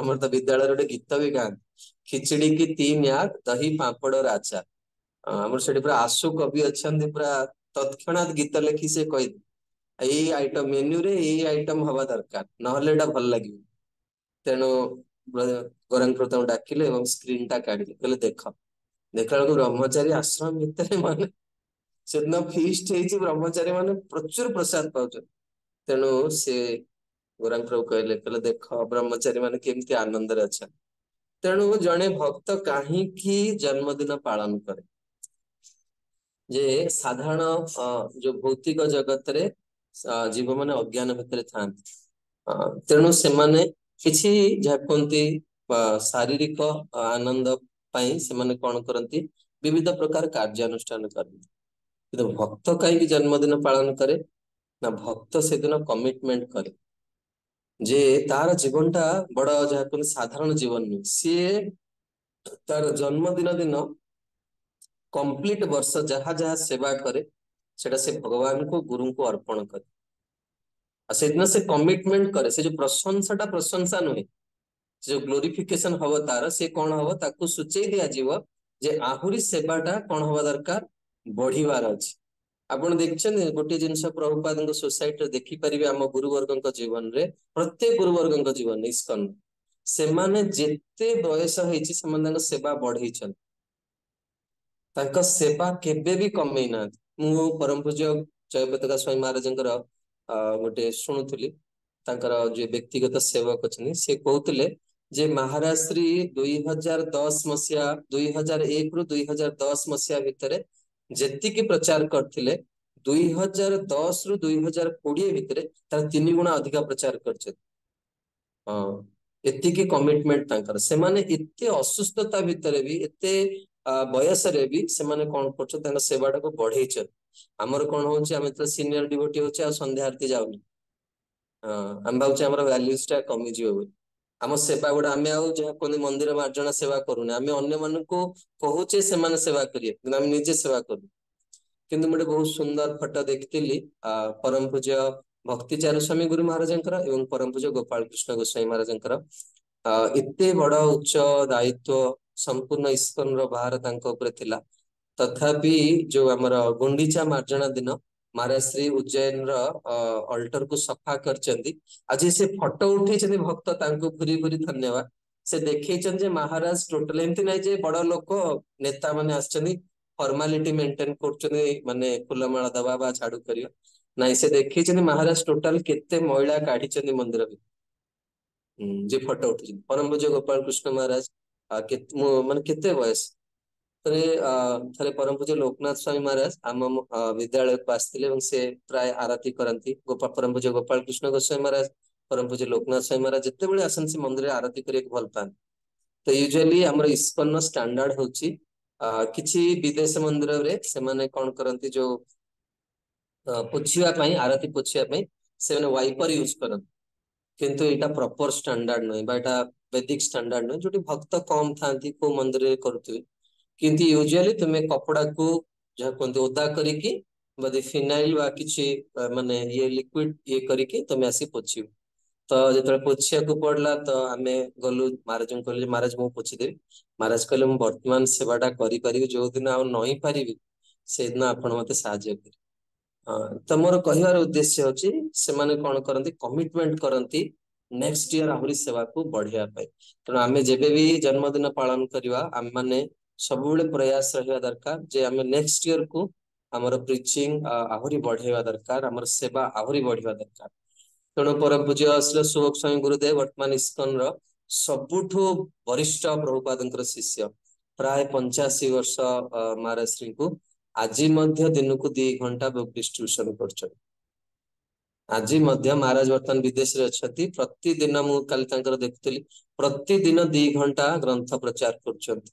S1: ଆମର ତ ବିଦ୍ୟାଳୟରେ ଗୋଟେ ଗୀତ ବି ଗାଆନ୍ତି ଖିଚିଡି କି ତିନି ମ୍ୟାଗ ଦହି ପାମ୍ପଡର ଆଚାର ଆମର ସେଠି ପୁରା ଆଶୁ କବି ଅଛନ୍ତି ପୁରା ତତ୍କ୍ଷଣାତ୍ ଗୀତ ଲେଖି ସେ କହିଲେ ଏଇ ଆଇଟମ ମେନ୍ୟୁରେ ଏଇ ଆଇଟମ ହବା ଦରକାର ନହେଲେ ଏଇଟା ଭଲ ଲାଗିବ ତେଣୁ ଗୌରାଙ୍ଗ ପ୍ରତାପ ଡାକିଲେ ଏବଂ ସ୍କ୍ରିନ୍ ଟା କାଢିଲେ କହିଲେ ଦେଖ ଦେଖିଲା ବେଳକୁ ବ୍ରହ୍ମଚାରୀ ଆଶ୍ରମ ଭିତରେ ମାନେ ସେଦିନ ଫିଷ୍ଟ ହେଇଛି ବ୍ରହ୍ମଚାରୀ ମାନେ ପ୍ରଚୁର ପ୍ରସାଦ ପାଉଛନ୍ତି ତେଣୁ ସେ ଗୌରାଙ୍ଗ ପ୍ରଭୁ କହିଲେ କହିଲେ ଦେଖ ବ୍ରହ୍ମଚାରୀ ମାନେ କେମିତି ଆନନ୍ଦରେ ଅଛନ୍ତି ତେଣୁ ଜଣେ ଭକ୍ତ କାହିଁକି ଜନ୍ମଦିନ ପାଳନ କରେ ଯେ ସାଧାରଣ ଯୋଉ ଭୌତିକ ଜଗତରେ ଜୀବମାନେ ଅଜ୍ଞାନ ଭିତରେ ଥାନ୍ତି ତେଣୁ ସେମାନେ କିଛି ଝାପନ୍ତି ବା ଶାରୀରିକ ଆନନ୍ଦ ପାଇଁ ସେମାନେ କଣ କରନ୍ତି ବିଭିନ୍ନ ପ୍ରକାର କାର୍ଯ୍ୟାନୁଷ୍ଠାନ କରନ୍ତି କିନ୍ତୁ ଭକ୍ତ କାହିଁକି ଜନ୍ମଦିନ ପାଳନ କରେ ନା ଭକ୍ତ ସେଦିନ କମିଟମେଣ୍ଟ କରେ ଯେ ତାର ଜୀବନଟା ବଡ ଯାହା କୁହନ୍ତି ସାଧାରଣ ଜୀବନ ନୁହେଁ ସିଏ ତାର ଜନ୍ମଦିନ ଦିନ କମ୍ପ୍ଲିଟ ବର୍ଷ ଯାହା ଯାହା ସେବା କରେ ସେଟା ସେ ଭଗବାନଙ୍କୁ ଗୁରୁଙ୍କୁ ଅର୍ପଣ କରେ से कमिटमेंट करे से जो प्रशंसा टा प्रशंसा नुहे जो ग्लोरीफिकेसन हम तार से कौन हम ताको सूचे दिजे आहुरी सेवा टा कौन हवा दरकार बढ़वार अच्छे आप देखें गोटे जिनस प्रभुपाद सोसाइट देखिपर आम गुरुवर्ग जीवन में प्रत्येक गुरुवर्ग जीवन ईस्कन से मैंने जिते बयस सेवा बढ़ई सेवा केवे भी कमे ना मु परम पूज जय स्वामी महाराज ଗୋଟେ ଶୁଣୁଥିଲି ତାଙ୍କର ଯିଏ ବ୍ୟକ୍ତିଗତ ସେବକ ଅଛନ୍ତି ସେ କହୁଥିଲେ ଯେ ମହାରାଶ୍ରୀ ଦୁଇ ହଜାର ଦଶ ମସିହା ଦୁଇ ହଜାର ଏକ ରୁ ଦୁଇ ହଜାର ଦଶ ମସିହା ଭିତରେ ଯେତିକି ପ୍ରଚାର କରିଥିଲେ ଦୁଇ ହଜାର ଦଶ ରୁ ଦୁଇ ହଜାର କୋଡିଏ ଭିତରେ ତାର ତିନି ଗୁଣା ଅଧିକ ପ୍ରଚାର କରିଛନ୍ତି ହଁ ଏତିକି କମିଟମେଣ୍ଟ ତାଙ୍କର ସେମାନେ ଏତେ ଅସୁସ୍ଥତା ଭିତରେ ବି ଏତେ ବୟସରେ ବି ସେମାନେ କଣ କରୁଛନ୍ତି ତାଙ୍କ ସେବାଟାକୁ ବଢେଇଛନ୍ତି ଆମର କଣ ହଉଛି ଆମେ ତ ସିନିୟର ଡିଭୋଟି ହଉଛେ ଆଉ ସନ୍ଧ୍ୟା ଆରତୀ ଯାଉନି ଆମେ ଭାବୁଛେ ଆମର ଭାଲ୍ୟୁଜ ଟା କମିଯିବ ବୋଲି ଆମ ସେବା ଗୋଟେ ଆମେ ଆଉ ଯାହା କୁହନ୍ତି ମନ୍ଦିର ମାର୍ଜନା ସେବା କରୁନି ଆମେ ଅନ୍ୟମାନଙ୍କୁ କହୁଛେ ସେମାନେ ସେବା କରିବେ କିନ୍ତୁ ଆମେ ନିଜେ ସେବା କରୁ କିନ୍ତୁ ମୁଁ ଗୋଟେ ବହୁତ ସୁନ୍ଦର ଫଟୋ ଦେଖିଥିଲି ଆ ପରମ ପୂଜ୍ୟ ଭକ୍ତି ଚାରୁସ୍ୱାମୀ ଗୁରୁ ମହାରାଜଙ୍କର ଏବଂ ପରମ ପୂଜ୍ୟ ଗୋପାଳ କୃଷ୍ଣ ଗୋସ୍ୱାମୀ ମହାରାଜଙ୍କର ଏତେ ବଡ ଉଚ୍ଚ ଦାୟିତ୍ୱ ସମ୍ପୂର୍ଣ୍ଣ ଇସ୍କନର ବାହାର ତାଙ୍କ ଉପରେ ଥିଲା तथापि जो आमर गुंडीचा मार्जना दिन महाराश्री उज्जैन रल्टर को सफा कर फटो उठे भक्त घूरी घूरी धन्यवाद से देखे महाराज टोटल एमती ना बड़ लोक नेता मान आस फर्मालीटी मेन्टेन कर फुलमा दवा झाड़ू कर देखे महाराज टोटाल महिला काढ़ी मंदिर भी हम्म, जी फटो उठी परम भोज गोपाल कृष्ण महाराज मान के बयस थे थे परम पूज्य लोकनाथ स्वामी महाराज आम विद्यालय को आसते प्राय आरती करती गोपा परम पूज्य गोपाल कृष्ण गोस्वामी महाराज परम पूज्य लोकनाथ स्वामी महाराज जिते बड़े आसन मंदिर आरती करके भल पाते तो युजुअली आम इन स्टाणार्ड हूँ कि विदेश मंदिर कौन करती जो पोछवाप आरती पोछापाई वाइपर यूज करते किंतु यहाँ प्रपर स्टाणार्ड ना वैदिक स्टाणार्ड ना जो भक्त कम था कौ मंदिर करुवे କିନ୍ତୁ ୟୁଜୁଆଲି ତୁମେ କପଡାକୁ ଯାହା କୁହନ୍ତି ଓଦା କରିକି ବୋଧେ ଫିନାଇଲ ବା କିଛି ମାନେ ଇଏ ଲିକ୍ୱିଡ ଇଏ କରିକି ତୁମେ ଆସି ପୋଛିବ ତ ଯେତେବେଳେ ପୋଛିବାକୁ ପଡିଲା ତ ଆମେ ଗଲୁ ମହାରାଜଙ୍କୁ କହିଲେ ମହାରାଜ ମୁଁ ପୋଛିଦେବି ମହାରାଜ କହିଲେ ମୁଁ ବର୍ତ୍ତମାନ ସେବାଟା କରିପାରିବି ଯୋଉଦିନ ଆଉ ନହିଁ ପାରିବି ସେଦିନ ଆପଣ ମତେ ସାହାଯ୍ୟ କରିବେ ତ ମୋର କହିବାର ଉଦ୍ଦେଶ୍ୟ ହଉଛି ସେମାନେ କଣ କରନ୍ତି କମିଟମେଣ୍ଟ କରନ୍ତି ନେକ୍ସଟ ଇୟର ଆହୁରି ସେବାକୁ ବଢେଇବା ପାଇଁ ତେଣୁ ଆମେ ଯେବେ ବି ଜନ୍ମଦିନ ପାଳନ କରିବା ଆମମାନେ ସବୁବେଳେ ପ୍ରୟାସ ରହିବା ଦରକାର ଯେ ଆମେ ନେକ୍ସଟ ଇୟରକୁ ଆମର ପ୍ରିଚିଂ ଆହୁରି ବଢେଇବା ଦରକାର ଆମର ସେବା ଆହୁରି ବଢିବା ଦରକାର ତେଣୁ ପର ପୂଜ୍ୟ ଆସିଲେ ସୁବକ ସ୍ୱାମୀ ଗୁରୁଦେବ ବର୍ତ୍ତମାନ ଇସ୍କନର ସବୁଠୁ ବରିଷ୍ଠ ପ୍ରଭୁପାଦଙ୍କର ଶିଷ୍ୟ ପ୍ରାୟ ପଞ୍ଚାଅଶୀ ବର୍ଷ ମହାରାଶ୍ରୀଙ୍କୁ ଆଜି ମଧ୍ୟ ଦିନକୁ ଦୁଇ ଘଣ୍ଟା ବୁକ୍ ଡିଷ୍ଟ୍ରିବ୍ୟୁସନ କରୁଛନ୍ତି ଆଜି ମଧ୍ୟ ମହାରାଜ ବର୍ତ୍ତମାନ ବିଦେଶରେ ଅଛନ୍ତି ପ୍ରତିଦିନ ମୁଁ କାଲି ତାଙ୍କର ଦେଖୁଥିଲି ପ୍ରତିଦିନ ଦୁଇ ଘଣ୍ଟା ଗ୍ରନ୍ଥ ପ୍ରଚାର କରୁଛନ୍ତି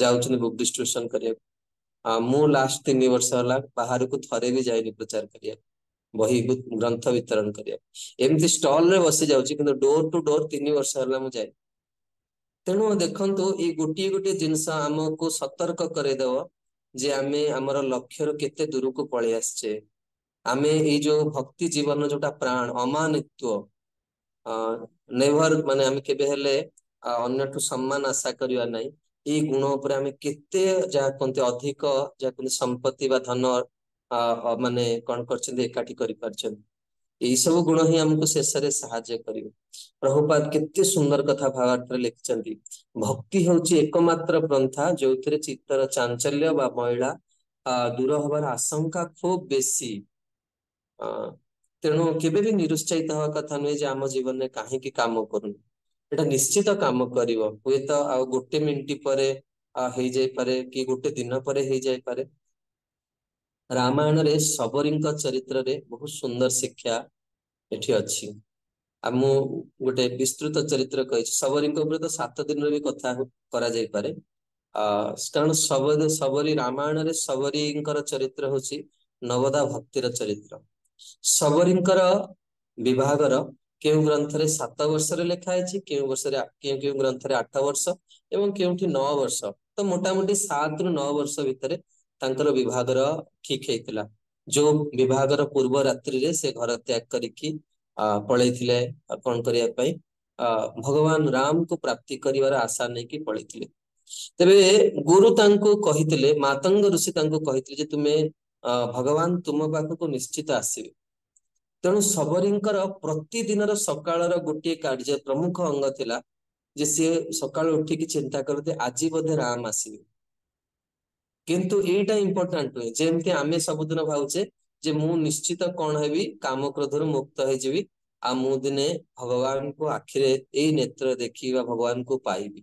S1: ଯାଉଛନ୍ତି ବୁକ୍ ଡିଷ୍ଟ୍ରିବ୍ୟୁସନ କରିବାକୁ ମୁଁ ଲାଷ୍ଟ ତିନି ବର୍ଷ ହେଲା ବାହାରକୁ ଥରେ ବି ଯାଇନି ପ୍ରଚାର କରିବାକୁ ବହି ଗ୍ରନ୍ଥ ବିତରଣ କରିବା ଏମିତି ଷ୍ଟଲରେ ବସି ଯାଉଛି କିନ୍ତୁ ଡୋର ଟୁ ଡୋର ତିନି ବର୍ଷ ହେଲା ମୁଁ ଯାଇନି ତେଣୁ ଦେଖନ୍ତୁ ଏଇ ଗୋଟିଏ ଗୋଟିଏ ଜିନିଷ ଆମକୁ ସତର୍କ କରେଇଦବ ଯେ ଆମେ ଆମର ଲକ୍ଷ୍ୟରୁ କେତେ ଦୂରକୁ ପଳେଇ ଆସିଛେ ଆମେ ଏଇ ଯୋଉ ଭକ୍ତି ଜୀବନ ଯୋଉଟା ପ୍ରାଣ ଅମାନିତ୍ଵ ନେଭର ମାନେ ଆମେ କେବେ ହେଲେ ଅନ୍ୟଠୁ ସମ୍ମାନ ଆଶା କରିବା ନାହିଁ ଏଇ ଗୁଣ ଉପରେ ଆମେ କେତେ ଯାହା କୁହନ୍ତି ଅଧିକ ଯାହା କୁହନ୍ତି ସମ୍ପତ୍ତି ବା ଧନ ମାନେ କଣ କରିଛନ୍ତି ଏକାଠି କରିପାରୁଛନ୍ତି ଏଇସବୁ ଗୁଣ ହିଁ ଆମକୁ ଶେଷରେ ସାହାଯ୍ୟ କରିବ ପ୍ରଭୁପାଦ କେତେ ସୁନ୍ଦର କଥା ଭାବାର୍ଥରେ ଲେଖିଛନ୍ତି ଭକ୍ତି ହେଉଛି ଏକମାତ୍ର ପନ୍ଥା ଯୋଉଥିରେ ଚିତ୍ତର ଚାଞ୍ଚଲ୍ୟ ବା ମଇଳା ଦୂର ହବାର ଆଶଙ୍କା ଖୁବ ବେଶୀ ତେଣୁ କେବେ ବି ନିରୁତ୍ସାହିତ ହବା କଥା ନୁହେଁ ଯେ ଆମ ଜୀବନରେ କାହିଁକି କାମ କରୁନି ଏଟା ନିଶ୍ଚିତ କାମ କରିବ ହୁଏତ ଆଉ ଗୋଟେ ମିନିଟ ପରେ ହେଇଯାଇପାରେ କି ଗୋଟେ ଦିନ ପରେ ହେଇଯାଇପାରେ ରାମାୟଣରେ ଶବରୀଙ୍କ ଚରିତ୍ରରେ ବହୁତ ସୁନ୍ଦର ଶିକ୍ଷା ଏଠି ଅଛି ଆଉ ମୁଁ ଗୋଟେ ବିସ୍ତୃତ ଚରିତ୍ର କହିଛି ଶବରୀଙ୍କ ଉପରେ ତ ସାତ ଦିନରେ ବି କଥା କରାଯାଇପାରେ ଆ କାରଣ ଶବ ଶବରୀ ରାମାୟଣରେ ଶବରୀଙ୍କର ଚରିତ୍ର ହଉଛି ନବଦା ଭକ୍ତିର ଚରିତ୍ର ଶବରୀଙ୍କର ବିଭାଗର କେଉଁ ଗ୍ରନ୍ଥରେ ସାତ ବର୍ଷରେ ଲେଖା ହେଇଛି କେଉଁ ବର୍ଷରେ କେଉଁ କେଉଁ ଗ୍ରନ୍ଥରେ ଆଠ ବର୍ଷ ଏବଂ କେଉଁଠି ନଅ ବର୍ଷ ତ ମୋଟାମୋଟି ସାତରୁ ନଅ ବର୍ଷ ଭିତରେ ତାଙ୍କର ବିଭାଘର ଠିକ ହେଇଥିଲା ଯୋଉ ବିଭାଘର ପୂର୍ବ ରାତ୍ରିରେ ସେ ଘର ତ୍ୟାଗ କରିକି ପଳେଇଥିଲେ କଣ କରିବା ପାଇଁ ଭଗବାନ ରାମକୁ ପ୍ରାପ୍ତି କରିବାର ଆଶା ନେଇକି ପଳେଇଥିଲେ ତେବେ ଗୁରୁ ତାଙ୍କୁ କହିଥିଲେ ମାତଙ୍ଗ ଋଷି ତାଙ୍କୁ କହିଥିଲେ ଯେ ତୁମେ ଭଗବାନ ତୁମ ପାଖକୁ ନିଶ୍ଚିତ ଆସିବେ ତେଣୁ ଶବରୀଙ୍କର ପ୍ରତିଦିନର ସକାଳର ଗୋଟିଏ କାର୍ଯ୍ୟ ପ୍ରମୁଖ ଅଙ୍ଗ ଥିଲା ଯେ ସିଏ ସକାଳୁ ଉଠିକି ଚିନ୍ତା କରନ୍ତି ଆଜି ବୋଧେ ରାମ ଆସିବେ କିନ୍ତୁ ଏଇଟା ଇମ୍ପୋର୍ଟାଣ୍ଟ ନୁହେଁ ଯେମିତି ଆମେ ସବୁଦିନ ଭାବୁଛେ ଯେ ମୁଁ ନିଶ୍ଚିତ କଣ ହେବି କାମ କ୍ରୋଧରୁ ମୁକ୍ତ ହେଇଯିବି ଆଉ ମୁଁ ଦିନେ ଭଗବାନଙ୍କୁ ଆଖିରେ ଏଇ ନେତ୍ର ଦେଖି ବା ଭଗବାନଙ୍କୁ ପାଇବି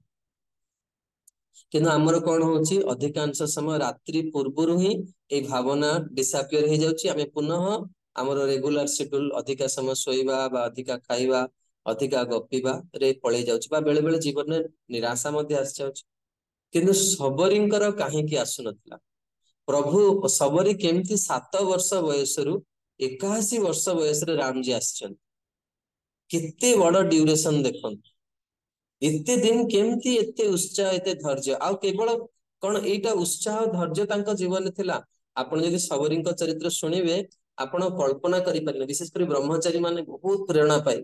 S1: କିନ୍ତୁ ଆମର କଣ ହଉଛି ଅଧିକାଂଶ ସମୟ ରାତ୍ରି ପୂର୍ବରୁ ହିଁ ଏଇ ଭାବନା ଡିସାପିୟର ହେଇଯାଉଛି ଆମେ ପୁନଃ ଆମର ରେଗୁଲାର ସେଡ୍ୟୁଲ ଅଧିକା ସମୟ ଶୋଇବା ବା ଅଧିକା ଖାଇବା ଅଧିକା ଗପିବା ରେ ପଳେଇ ଯାଉଛି ବା ବେଳେ ବେଳେ ଜୀବନରେ ନିରାଶା ମଧ୍ୟ ଆସିଯାଉଛି କିନ୍ତୁ ଶବରୀଙ୍କର କାହିଁକି ଆସୁନଥିଲା ପ୍ରଭୁ ଶବରୀ କେମିତି ସାତ ବର୍ଷ ବୟସରୁ ଏକାଅଶୀ ବର୍ଷ ବୟସରେ ରାମଜୀ ଆସିଛନ୍ତି କେତେ ବଡ ଡ୍ୟୁରେସନ ଦେଖନ୍ତୁ ଏତେ ଦିନ କେମିତି ଏତେ ଉତ୍ସାହ ଏତେ ଧୈର୍ଯ୍ୟ ଆଉ କେବଳ କଣ ଏଇଟା ଉତ୍ସାହ ଧୈର୍ଯ୍ୟ ତାଙ୍କ ଜୀବନରେ ଥିଲା ଆପଣ ଯଦି ଶବରୀଙ୍କ ଚରିତ୍ର ଶୁଣିବେ ଆପଣ କଳ୍ପନା କରିପାରିଲେ ବିଶେଷ କରି ବ୍ରହ୍ମଚାରୀ ମାନେ ବହୁତ ପ୍ରେରଣା ପାଇ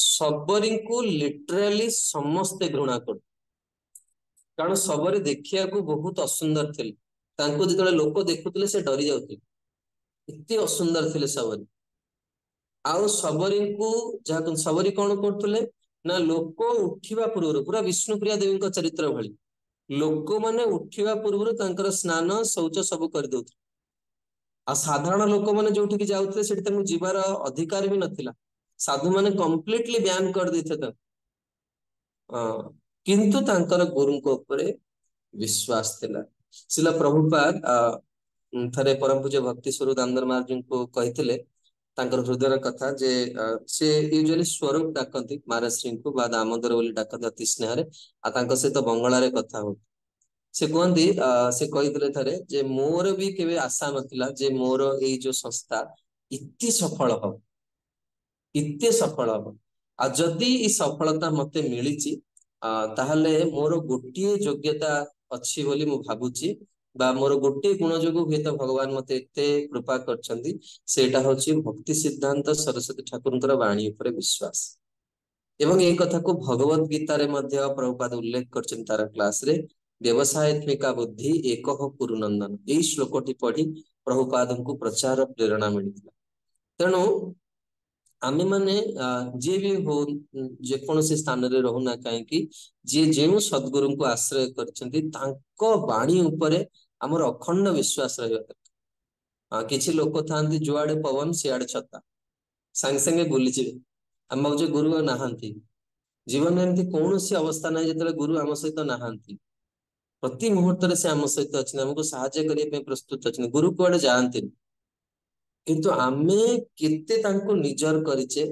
S1: ଶବରୀଙ୍କୁ ଲିଟରାଲି ସମସ୍ତେ ଘୃଣା କରୁ କାରଣ ଶବରୀ ଦେଖିବାକୁ ବହୁତ ଅସୁନ୍ଦର ଥିଲେ ତାଙ୍କୁ ଯେତେବେଳେ ଲୋକ ଦେଖୁଥିଲେ ସେ ଡରି ଯାଉଥିଲେ ଏତେ ଅସୁନ୍ଦର ଥିଲେ ଶବରୀ ଆଉ ଶବରୀଙ୍କୁ ଯାହା କୁହନ୍ତି ଶବରୀ କଣ କରୁଥିଲେ ନା ଲୋକ ଉଠିବା ପୂର୍ବରୁ ପୁରା ବିଷ୍ଣୁପ୍ରିୟା ଦେବୀଙ୍କ ଚରିତ୍ର ଭଳି ଲୋକମାନେ ଉଠିବା ପୂର୍ବରୁ ତାଙ୍କର ସ୍ନାନ ଶୌଚ ସବୁ କରିଦଉଥିଲେ ଆଉ ସାଧାରଣ ଲୋକମାନେ ଯୋଉଠିକି ଯାଉଥିଲେ ସେଠି ତାଙ୍କୁ ଯିବାର ଅଧିକାର ବି ନଥିଲା ସାଧୁମାନେ କମ୍ପ୍ଲିଟଲି ବ୍ୟାନ୍ କରିଦେଇଥିଲେ ତାଙ୍କୁ କିନ୍ତୁ ତାଙ୍କର ଗୁରୁଙ୍କ ଉପରେ ବିଶ୍ୱାସ ଥିଲା ଶିଲା ପ୍ରଭୁପାଦ ଥରେ ପରମ ପୂଜ୍ୟ ଭକ୍ତି ସ୍ୱରୂପ ଦାନ୍ଦର ମହାରାଜଙ୍କୁ କହିଥିଲେ ତାଙ୍କର ହୃଦୟର କଥା ଯେ ସେ ୟୁଜୁଆଲି ସ୍ୱରୂପ ଡାକନ୍ତି ମହାରାଜଶ୍ରୀଙ୍କୁ ବା ଦାମୋଦର ବୋଲି ଡାକନ୍ତି ଅତି ସ୍ନେହରେ ଆଉ ତାଙ୍କ ସହିତ ବଙ୍ଗଳାରେ କଥା ହୁଅନ୍ତି ସେ କୁହନ୍ତି ସେ କହିଥିଲେ ଥରେ ଯେ ମୋର ବି କେବେ ଆଶା ନଥିଲା ଯେ ମୋର ଏଇ ଯୋଉ ସଂସ୍ଥା ଏତେ ସଫଳ ହବ ଏତେ ସଫଳ ହବ ଆଉ ଯଦି ଏ ସଫଳତା ମତେ ମିଳିଛି ତାହେଲେ ମୋର ଗୋଟିଏ ଯୋଗ୍ୟତା ଅଛି ବୋଲି ମୁଁ ଭାବୁଛି ବା ମୋର ଗୋଟିଏ ଗୁଣ ଯୋଗୁଁ ହୁଏତ ଭଗବାନ ମତେ ଏତେ କୃପା କରିଛନ୍ତି ସେଇଟା ହଉଛି ଭକ୍ତି ସିଦ୍ଧାନ୍ତ ସରସ୍ଵତୀ ଠାକୁରଙ୍କର ବାଣୀ ଉପରେ ବିଶ୍ୱାସ ଏବଂ ଏଇ କଥାକୁ ଭଗବତ ଗୀତାରେ ମଧ୍ୟ ପ୍ରଭୁପାଦ ଉଲ୍ଲେଖ କରିଛନ୍ତି ତାର କ୍ଲାସରେ ବ୍ୟବସାୟତ୍ମିକା ବୁଦ୍ଧି ଏକହ କୁରୁନନ୍ଦନ ଏଇ ଶ୍ଳୋକଟି ପଢି ପ୍ରଭୁପାଦଙ୍କୁ ପ୍ରଚାର ପ୍ରେରଣା ମିଳିଥିଲା ତେଣୁ ଆମେମାନେ ଯିଏ ବି ହଉ ଯେକୌଣସି ସ୍ଥାନରେ ରହୁନା କାହିଁକି ଯିଏ ଯେଉଁ ସଦ୍ଗୁରୁଙ୍କୁ ଆଶ୍ରୟ କରିଛନ୍ତି ତାଙ୍କ ବାଣୀ ଉପରେ ଆମର ଅଖଣ୍ଡ ବିଶ୍ୱାସ ରହିବା ଦରକାର କିଛି ଲୋକ ଥାନ୍ତି ଯୁଆଡେ ପବନ ସିଆଡେ ଛତା ସାଙ୍ଗେ ସାଙ୍ଗେ ବୁଲିଯିବେ ଆମ ଯେ ଗୁରୁ ନାହାନ୍ତି ଜୀବନରେ ଏମିତି କୌଣସି ଅବସ୍ଥା ନାହିଁ ଯେତେବେଳେ ଗୁରୁ ଆମ ସହିତ ନାହାନ୍ତି ପ୍ରତି ମୁହୂର୍ତ୍ତରେ ସେ ଆମ ସହିତ ଅଛନ୍ତି ଆମକୁ ସାହାଯ୍ୟ କରିବା ପାଇଁ ପ୍ରସ୍ତୁତ ଅଛନ୍ତି ଗୁରୁ କୁଆଡେ ଯାଆନ୍ତିନି କିନ୍ତୁ ଆମେ କେତେ ତାଙ୍କୁ ନିଜର କରିଛେ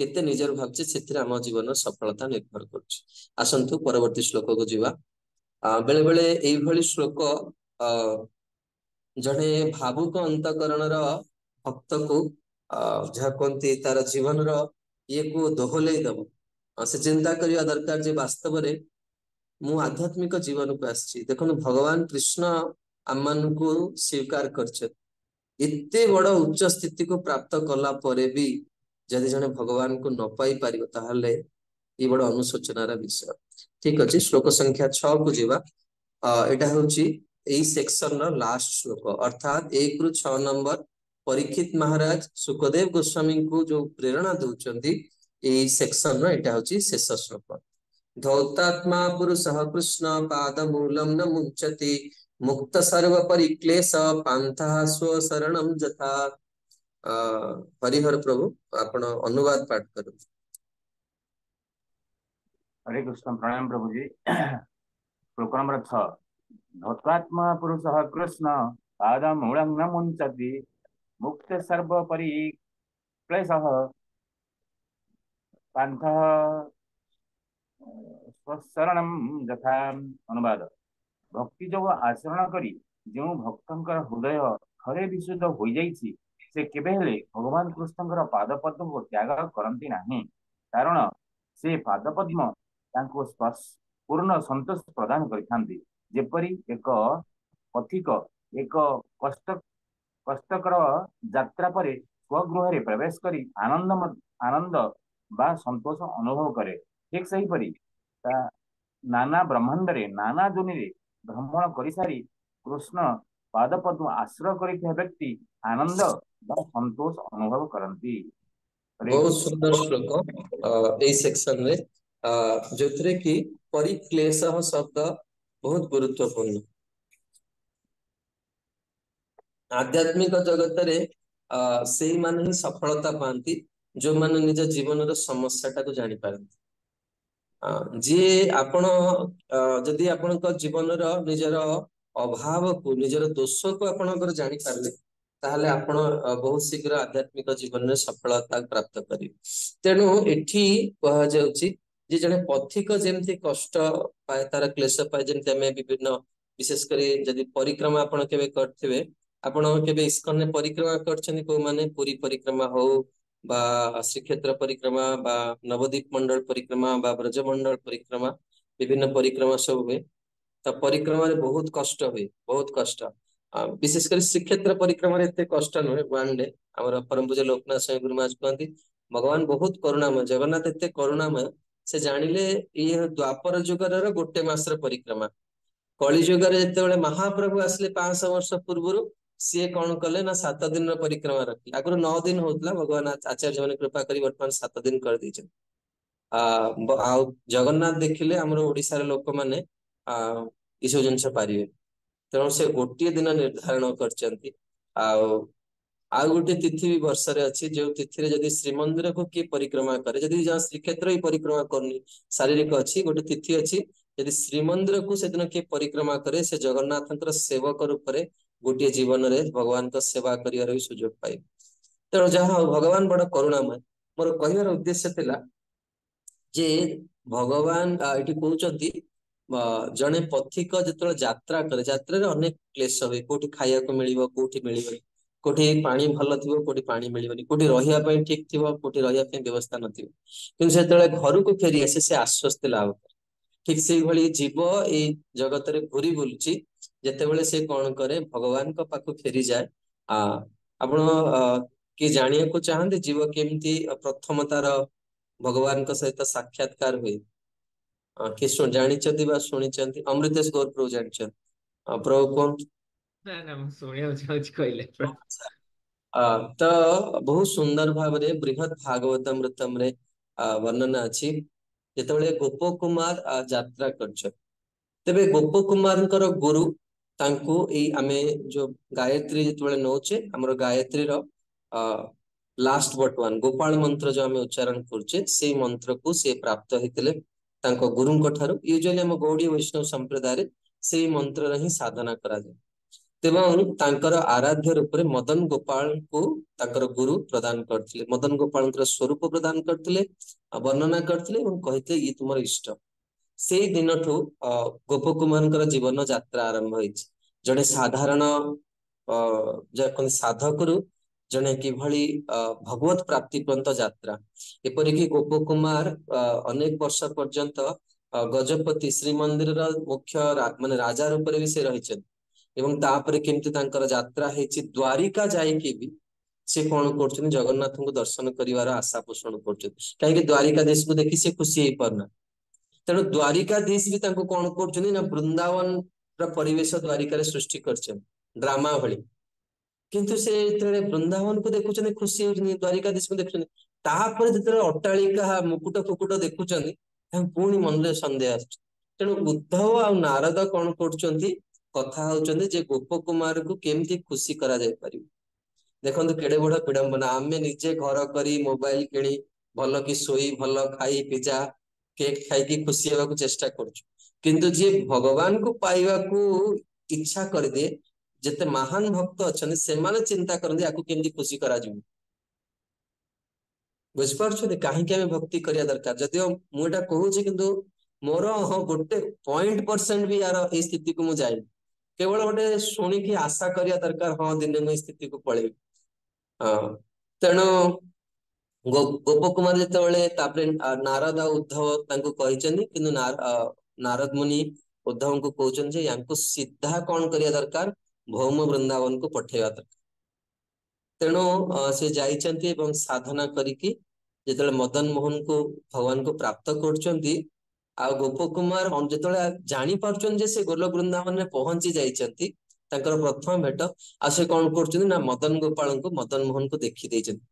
S1: କେତେ ନିଜର ଭାବିଛେ ସେଥିରେ ଆମ ଜୀବନର ସଫଳତା ନିର୍ଭର କରୁଛି ଆସନ୍ତୁ ପରବର୍ତ୍ତୀ ଶ୍ଳୋକକୁ ଯିବା ବେଳେବେଳେ ଏଇଭଳି ଶ୍ଳୋକ ଜଣେ ଭାବୁକ ଅନ୍ତକରଣର ଭକ୍ତକୁ ଯାହା କୁହନ୍ତି ତାର ଜୀବନର ଇଏକୁ ଦୋହଲେଇ ଦବ ସେ ଚିନ୍ତା କରିବା ଦରକାର ଯେ ବାସ୍ତବରେ ମୁଁ ଆଧ୍ୟାତ୍ମିକ ଜୀବନକୁ ଆସିଛି ଦେଖନ୍ତୁ ଭଗବାନ କୃଷ୍ଣ ଆମମାନଙ୍କୁ ସ୍ୱୀକାର କରିଛନ୍ତି ଏତେ ବଡ ଉଚ୍ଚ ସ୍ଥିତିକୁ ପ୍ରାପ୍ତ କଲା ପରେ ବି ଯଦି ଜଣେ ଭଗବାନଙ୍କୁ ନ ପାଇପାରିବ ତାହେଲେ ଏ ବଡ ଅନୁଶୋଚନାର ବିଷୟ ଠିକ ଅଛି ଶ୍ଲୋକ ସଂଖ୍ୟା ଛଅ କୁ ଯିବା ଏଇଟା ହଉଛି ଏଇ ସେକ୍ସନର ଲାଷ୍ଟ ଶ୍ଲୋକ ଅର୍ଥାତ ଏକରୁ ଛଅ ନମ୍ବର ପରୀକ୍ଷିତ ମହାରାଜ ସୁଖଦେବ ଗୋସ୍ୱାମୀଙ୍କୁ ଯୋଉ ପ୍ରେରଣା ଦଉଛନ୍ତି ଏଇ ସେକ୍ସନର ଏଇଟା ହଉଛି ଶେଷ ଶ୍ଲୋକ धौतात्मा पुरुषः कृष्ण पादमूलं न मुञ्चति मुक्त सर्व परिक्लेश स्व स्वशरणं जथा हरिहर प्रभु आपण अनुवाद पाठ करू हरे कृष्ण प्रणाम प्रभु जी श्लोक
S4: नंबर छ धौतात्मा पुरुषः न मुंचती मुक्त सर्वपरी क्लेश ସ୍ୱସରଣ ଯଥା ଅନୁବାଦ ଭକ୍ତି ଯୋଗ ଆଚରଣ କରି ଯେଉଁ ଭକ୍ତଙ୍କର ହୃଦୟ ଥରେ ବିଶୁଦ୍ଧ ହୋଇଯାଇଛି ସେ କେବେ ହେଲେ ଭଗବାନ କୃଷ୍ଣଙ୍କର ପାଦ ପଦ୍ମକୁ ତ୍ୟାଗ କରନ୍ତି ନାହିଁ କାରଣ ସେ ପାଦ ପଦ୍ମ ତାଙ୍କୁ ପୂର୍ଣ୍ଣ ସନ୍ତୋଷ ପ୍ରଦାନ କରିଥାନ୍ତି ଯେପରି ଏକ ଅଧିକ ଏକ କଷ୍ଟ କଷ୍ଟକର ଯାତ୍ରା ପରେ ସ୍ୱଗୃହରେ ପ୍ରବେଶ କରି ଆନନ୍ଦ ଆନନ୍ଦ ବା ସନ୍ତୋଷ ଅନୁଭବ କରେ ଠିକ ସେହିପରି ତା ନାନା ବ୍ରହ୍ମାଣ୍ଡରେ ନାନା ଦୁନିରେ ଭ୍ରମଣ କରିସାରି କୃଷ୍ଣ ପାଦ ପଦ୍ମ ଆଶ୍ରୟ କରିଥିବା ବ୍ୟକ୍ତି
S1: ଆନନ୍ଦ ବା ସନ୍ତୋଷ ଅନୁଭବ କରନ୍ତି
S4: ବହୁତ ସୁନ୍ଦର ଶ୍ଲୋକ
S1: ଏଇ ସେକ୍ସନରେ ଯେଉଁଥିରେ କି ପରିକ୍ଲେଶ ଶବ୍ଦ ବହୁତ ଗୁରୁତ୍ୱପୂର୍ଣ୍ଣ ଆଧ୍ୟାତ୍ମିକ ଜଗତରେ ସେଇମାନେ ହିଁ ସଫଳତା ପାଆନ୍ତି ଯୋଉମାନେ ନିଜ ଜୀବନର ସମସ୍ୟାଟାକୁ ଜାଣିପାରନ୍ତି ଯିଏ ଆପଣ ଯଦି ଆପଣଙ୍କ ଜୀବନର ନିଜର ଅଭାବକୁ ନିଜର ଦୋଷକୁ ଆପଣଙ୍କର ଜାଣିପାରିଲେ ତାହେଲେ ଆପଣ ବହୁତ ଶୀଘ୍ର ଆଧ୍ୟାତ୍ମିକ ଜୀବନରେ ସଫଳତା ପ୍ରାପ୍ତ କରିବେ ତେଣୁ ଏଠି କୁହାଯାଉଛି ଯେ ଜଣେ ପଥିକ ଯେମିତି କଷ୍ଟ ପାଏ ତାର କ୍ଲେଶ ପାଏ ଯେମିତି ଆମେ ବିଭିନ୍ନ ବିଶେଷ କରି ଯଦି ପରିକ୍ରମା ଆପଣ କେବେ କରିଥିବେ ଆପଣ କେବେ ଇସ୍କନରେ ପରିକ୍ରମା କରିଛନ୍ତି କୋଉମାନେ ପୁରୀ ପରିକ୍ରମା ହଉ বা শ্রীক্ষেত্র পরিক্রমা বা নবদ্বীপ মন্ডল পরিক্রমা বা ব্রজমন্ডল পরিক্রমা বিভিন্ন পরিক্রমা সব হুয়ে তা পরিক্রমার বহুত কষ্ট হুয়ে বহুত কষ্ট বিশেষ করে শ্রীক্ষেত্র পরিক্রমার এতে কষ্ট নুহে ওয়ান ডে আমার পরম পূজা লোকনাথ স্বামী গুরু মহারাজ কুহতি ভগবান বহুত করুণাময় জগন্নাথ এতে করুণাময় ସେ ଜାଣିଲେ ଇଏ ଦ୍ୱାପର ଯୁଗର ଗୋଟେ ମାସର ପରିକ୍ରମା କଳି ଯୁଗରେ ଯେତେବେଳେ ମହାପ୍ରଭୁ ଆସିଲେ ପାଞ୍ଚଶହ ବର୍ଷ ପୂର୍ବରୁ ସିଏ କଣ କଲେ ନା ସାତ ଦିନର ପରିକ୍ରମା ରଖିଲେ ଆଗରୁ ନଅ ଦିନ ହଉଥିଲା ଭଗବାନ ଆଚାର୍ଯ୍ୟ ମାନେ କୃପା କରି ବର୍ତ୍ତମାନ ସାତ ଦିନ କରିଦେଇଛନ୍ତି ଆଉ ଜଗନ୍ନାଥ ଦେଖିଲେ ଆମର ଓଡିଶାର ଲୋକମାନେ ଆ ଏସବୁ ଜିନିଷ ପାରିବେ ତେଣୁ ସେ ଗୋଟିଏ ଦିନ ନିର୍ଦ୍ଧାରଣ କରିଛନ୍ତି ଆଉ ଆଉ ଗୋଟେ ତିଥି ବି ବର୍ଷରେ ଅଛି ଯେଉଁ ତିଥିରେ ଯଦି ଶ୍ରୀମନ୍ଦିରକୁ କିଏ ପରିକ୍ରମା କରେ ଯଦି ଜଣେ ଶ୍ରୀକ୍ଷେତ୍ର ହିଁ ପରିକ୍ରମା କରୁନି ଶାରୀରିକ ଅଛି ଗୋଟେ ତିଥି ଅଛି ଯଦି ଶ୍ରୀମନ୍ଦିରକୁ ସେଦିନ କିଏ ପରିକ୍ରମା କରେ ସେ ଜଗନ୍ନାଥଙ୍କର ସେବକ ରୂପରେ ଗୋଟିଏ ଜୀବନରେ ଭଗବାନଙ୍କ ସେବା କରିବାର ବି ସୁଯୋଗ ପାଇବି ତେଣୁ ଯାହା ହଉ ଭଗବାନ ବଡ କରୁଣାମୟ ମୋର କହିବାର ଉଦ୍ଦେଶ୍ୟ ଥିଲା ଯେ ଭଗବାନ ଏଠି କହୁଛନ୍ତି ଜଣେ ପଥିକ ଯେତେବେଳେ ଯାତ୍ରା କରେ ଯାତ୍ରାରେ ଅନେକ କ୍ଲେଶ ହୁଏ କୋଉଠି ଖାଇବାକୁ ମିଳିବ କୋଉଠି ମିଳିବନି କୋଉଠି ପାଣି ଭଲ ଥିବ କୋଉଠି ପାଣି ମିଳିବନି କୋଉଠି ରହିବା ପାଇଁ ଠିକ ଥିବ କୋଉଠି ରହିବା ପାଇଁ ବ୍ୟବସ୍ଥା ନଥିବ କିନ୍ତୁ ସେତେବେଳେ ଘରକୁ ଫେରି ଆସେ ସେ ଆଶ୍ୱସ୍ତି ଲାଭ କରେ ठीक से भाई जीव ए जगत रूरी बुलू जिते से कौन कै भगवान पाक फेरी जाए आप जानक चाहते जीव केमी प्रथम तार भगवान सहित साक्षात्कार हुए किस जानी शुणी अमृतेश गौर प्रभु जान प्रभु कौन तो बहुत सुंदर भाव बृहत भागवत अमृतम वर्णना अच्छी ଯେତେବେଳେ ଗୋପକୁମାର ଯାତ୍ରା କରିଛନ୍ତି ତେବେ ଗୋପକୁମାରଙ୍କର ଗୁରୁ ତାଙ୍କୁ ଏଇ ଆମେ ଯୋଉ ଗାୟତ୍ରୀ ଯେତେବେଳେ ନଉଛେ ଆମର ଗାୟତ୍ରୀର ଅ ଲାଷ୍ଟ ବର୍ତ୍ତମାନ ଗୋପାଳ ମନ୍ତ୍ର ଯୋଉ ଆମେ ଉଚ୍ଚାରଣ କରୁଛେ ସେଇ ମନ୍ତ୍ରକୁ ସେ ପ୍ରାପ୍ତ ହେଇଥିଲେ ତାଙ୍କ ଗୁରୁଙ୍କ ଠାରୁ ୟୁଜୁଆଲି ଆମ ଗୌଡୀ ବୈଷ୍ଣବ ସମ୍ପ୍ରଦାୟରେ ସେଇ ମନ୍ତ୍ରର ହିଁ ସାଧନା କରାଯାଏ ଏବଂ ତାଙ୍କର ଆରାଧ୍ୟ ରୂପରେ ମଦନ ଗୋପାଳଙ୍କୁ ତାଙ୍କର ଗୁରୁ ପ୍ରଦାନ କରିଥିଲେ ମଦନ ଗୋପାଳଙ୍କର ସ୍ୱରୂପ ପ୍ରଦାନ କରିଥିଲେ ବର୍ଣ୍ଣନା କରିଥିଲେ ଏବଂ କହିଥିଲେ ଇଏ ତୁମର ଇଷ୍ଟ ସେଇ ଦିନଠୁ ଗୋପକୁମାରଙ୍କର ଜୀବନ ଯାତ୍ରା ଆରମ୍ଭ ହେଇଛି ଜଣେ ସାଧାରଣ ଅ ସାଧକରୁ ଜଣେ କିଭଳି ଭଗବତ ପ୍ରାପ୍ତି ପର୍ଯ୍ୟନ୍ତ ଯାତ୍ରା ଏପରିକି ଗୋପକୁମାର ଅନେକ ବର୍ଷ ପର୍ଯ୍ୟନ୍ତ ଗଜପତି ଶ୍ରୀମନ୍ଦିରର ମୁଖ୍ୟ ମାନେ ରାଜା ରୂପରେ ବି ସେ ରହିଛନ୍ତି ଏବଂ ତାପରେ କେମିତି ତାଙ୍କର ଯାତ୍ରା ହେଇଛି ଦ୍ୱାରିକା ଯାଇକି ବି ସେ କଣ କରୁଛନ୍ତି ଜଗନ୍ନାଥଙ୍କୁ ଦର୍ଶନ କରିବାର ଆଶା ପୋଷଣ କରୁଛନ୍ତି କାହିଁକି ଦ୍ୱାରିକାଧୀଶକୁ ଦେଖି ସେ ଖୁସି ହେଇପାରୁନାହାନ୍ତି ତେଣୁ ଦ୍ୱାରିକାଧୀଶ ବି ତାଙ୍କୁ କଣ କରୁଛନ୍ତି ନା ବୃନ୍ଦାବନର ପରିବେଶ ଦ୍ୱାରିକାରେ ସୃଷ୍ଟି କରିଛନ୍ତି ଡ୍ରାମା ଭଳି କିନ୍ତୁ ସେ ଯେତେବେଳେ ବୃନ୍ଦାବନକୁ ଦେଖୁଛନ୍ତି ଖୁସି ହେଉଛନ୍ତି ଦ୍ୱାରିକାଧୀଶକୁ ଦେଖୁଛନ୍ତି ତାପରେ ଯେତେବେଳେ ଅଟ୍ଟାଳିକା ମୁକୁଟ ଫୁକୁଟ ଦେଖୁଛନ୍ତି ତାଙ୍କୁ ପୁଣି ମନରେ ସନ୍ଦେହ ଆସୁଛି ତେଣୁ ଉଦ୍ଧବ ଆଉ ନାରଦ କଣ କରୁଛନ୍ତି କଥା ହଉଛନ୍ତି ଯେ ଗୋପ କୁମାରକୁ କେମିତି ଖୁସି କରାଯାଇ ପାରିବ ଦେଖନ୍ତୁ କେଡେ ବଡ ବିଡମ୍ବନା ଆମେ ନିଜେ ଘର କରି ମୋବାଇଲ କିଣି ଭଲ କି ଶୋଇ ଭଲ ଖାଇ ପିଜା କେକ୍ ଖାଇକି ଖୁସି ହେବାକୁ ଚେଷ୍ଟା କରୁଛୁ କିନ୍ତୁ ଯିଏ ଭଗବାନଙ୍କୁ ପାଇବାକୁ ଇଚ୍ଛା କରିଦିଏ ଯେତେ ମହାନ ଭକ୍ତ ଅଛନ୍ତି ସେମାନେ ଚିନ୍ତା କରନ୍ତି ଆକୁ କେମିତି ଖୁସି କରାଯିବ ବୁଝିପାରୁଛନ୍ତି କାହିଁକି ଆମେ ଭକ୍ତି କରିବା ଦରକାର ଯଦିଓ ମୁଁ ଏଟା କହୁଛି କିନ୍ତୁ ମୋର ଗୋଟେ ପଏଣ୍ଟ ପରସେଣ୍ଟ ବି ୟାର ଏଇ ସ୍ଥିତିକୁ ମୁଁ ଯାଇନି केवल गोटे शुणी आशा करिया दरकार हाँ दिन मुझ स्थित को पल तेणु गोप कुमार जो नारद उद्धव कही कि नारद मुनि उद्धव को कौन या सीधा कौन कर दरकार भौम वृंदावन को पठेवा दरकार तेणु से जाती साधना करते मदन मोहन को भगवान को प्राप्त कर ଆଉ ଗୋପ କୁମାର ଯେତେବେଳେ ଜାଣିପାରୁଛନ୍ତି ଯେ ସେ ଗୋଲ ବୃନ୍ଦାବନରେ ପହଞ୍ଚି ଯାଇଛନ୍ତି ତାଙ୍କର ପ୍ରଥମ ଭେଟ ଆଉ ସେ କଣ କରୁଛନ୍ତି ନା ମଦନ ଗୋପାଳଙ୍କୁ ମଦନ ମୋହନଙ୍କୁ ଦେଖି ଦେଇଛନ୍ତି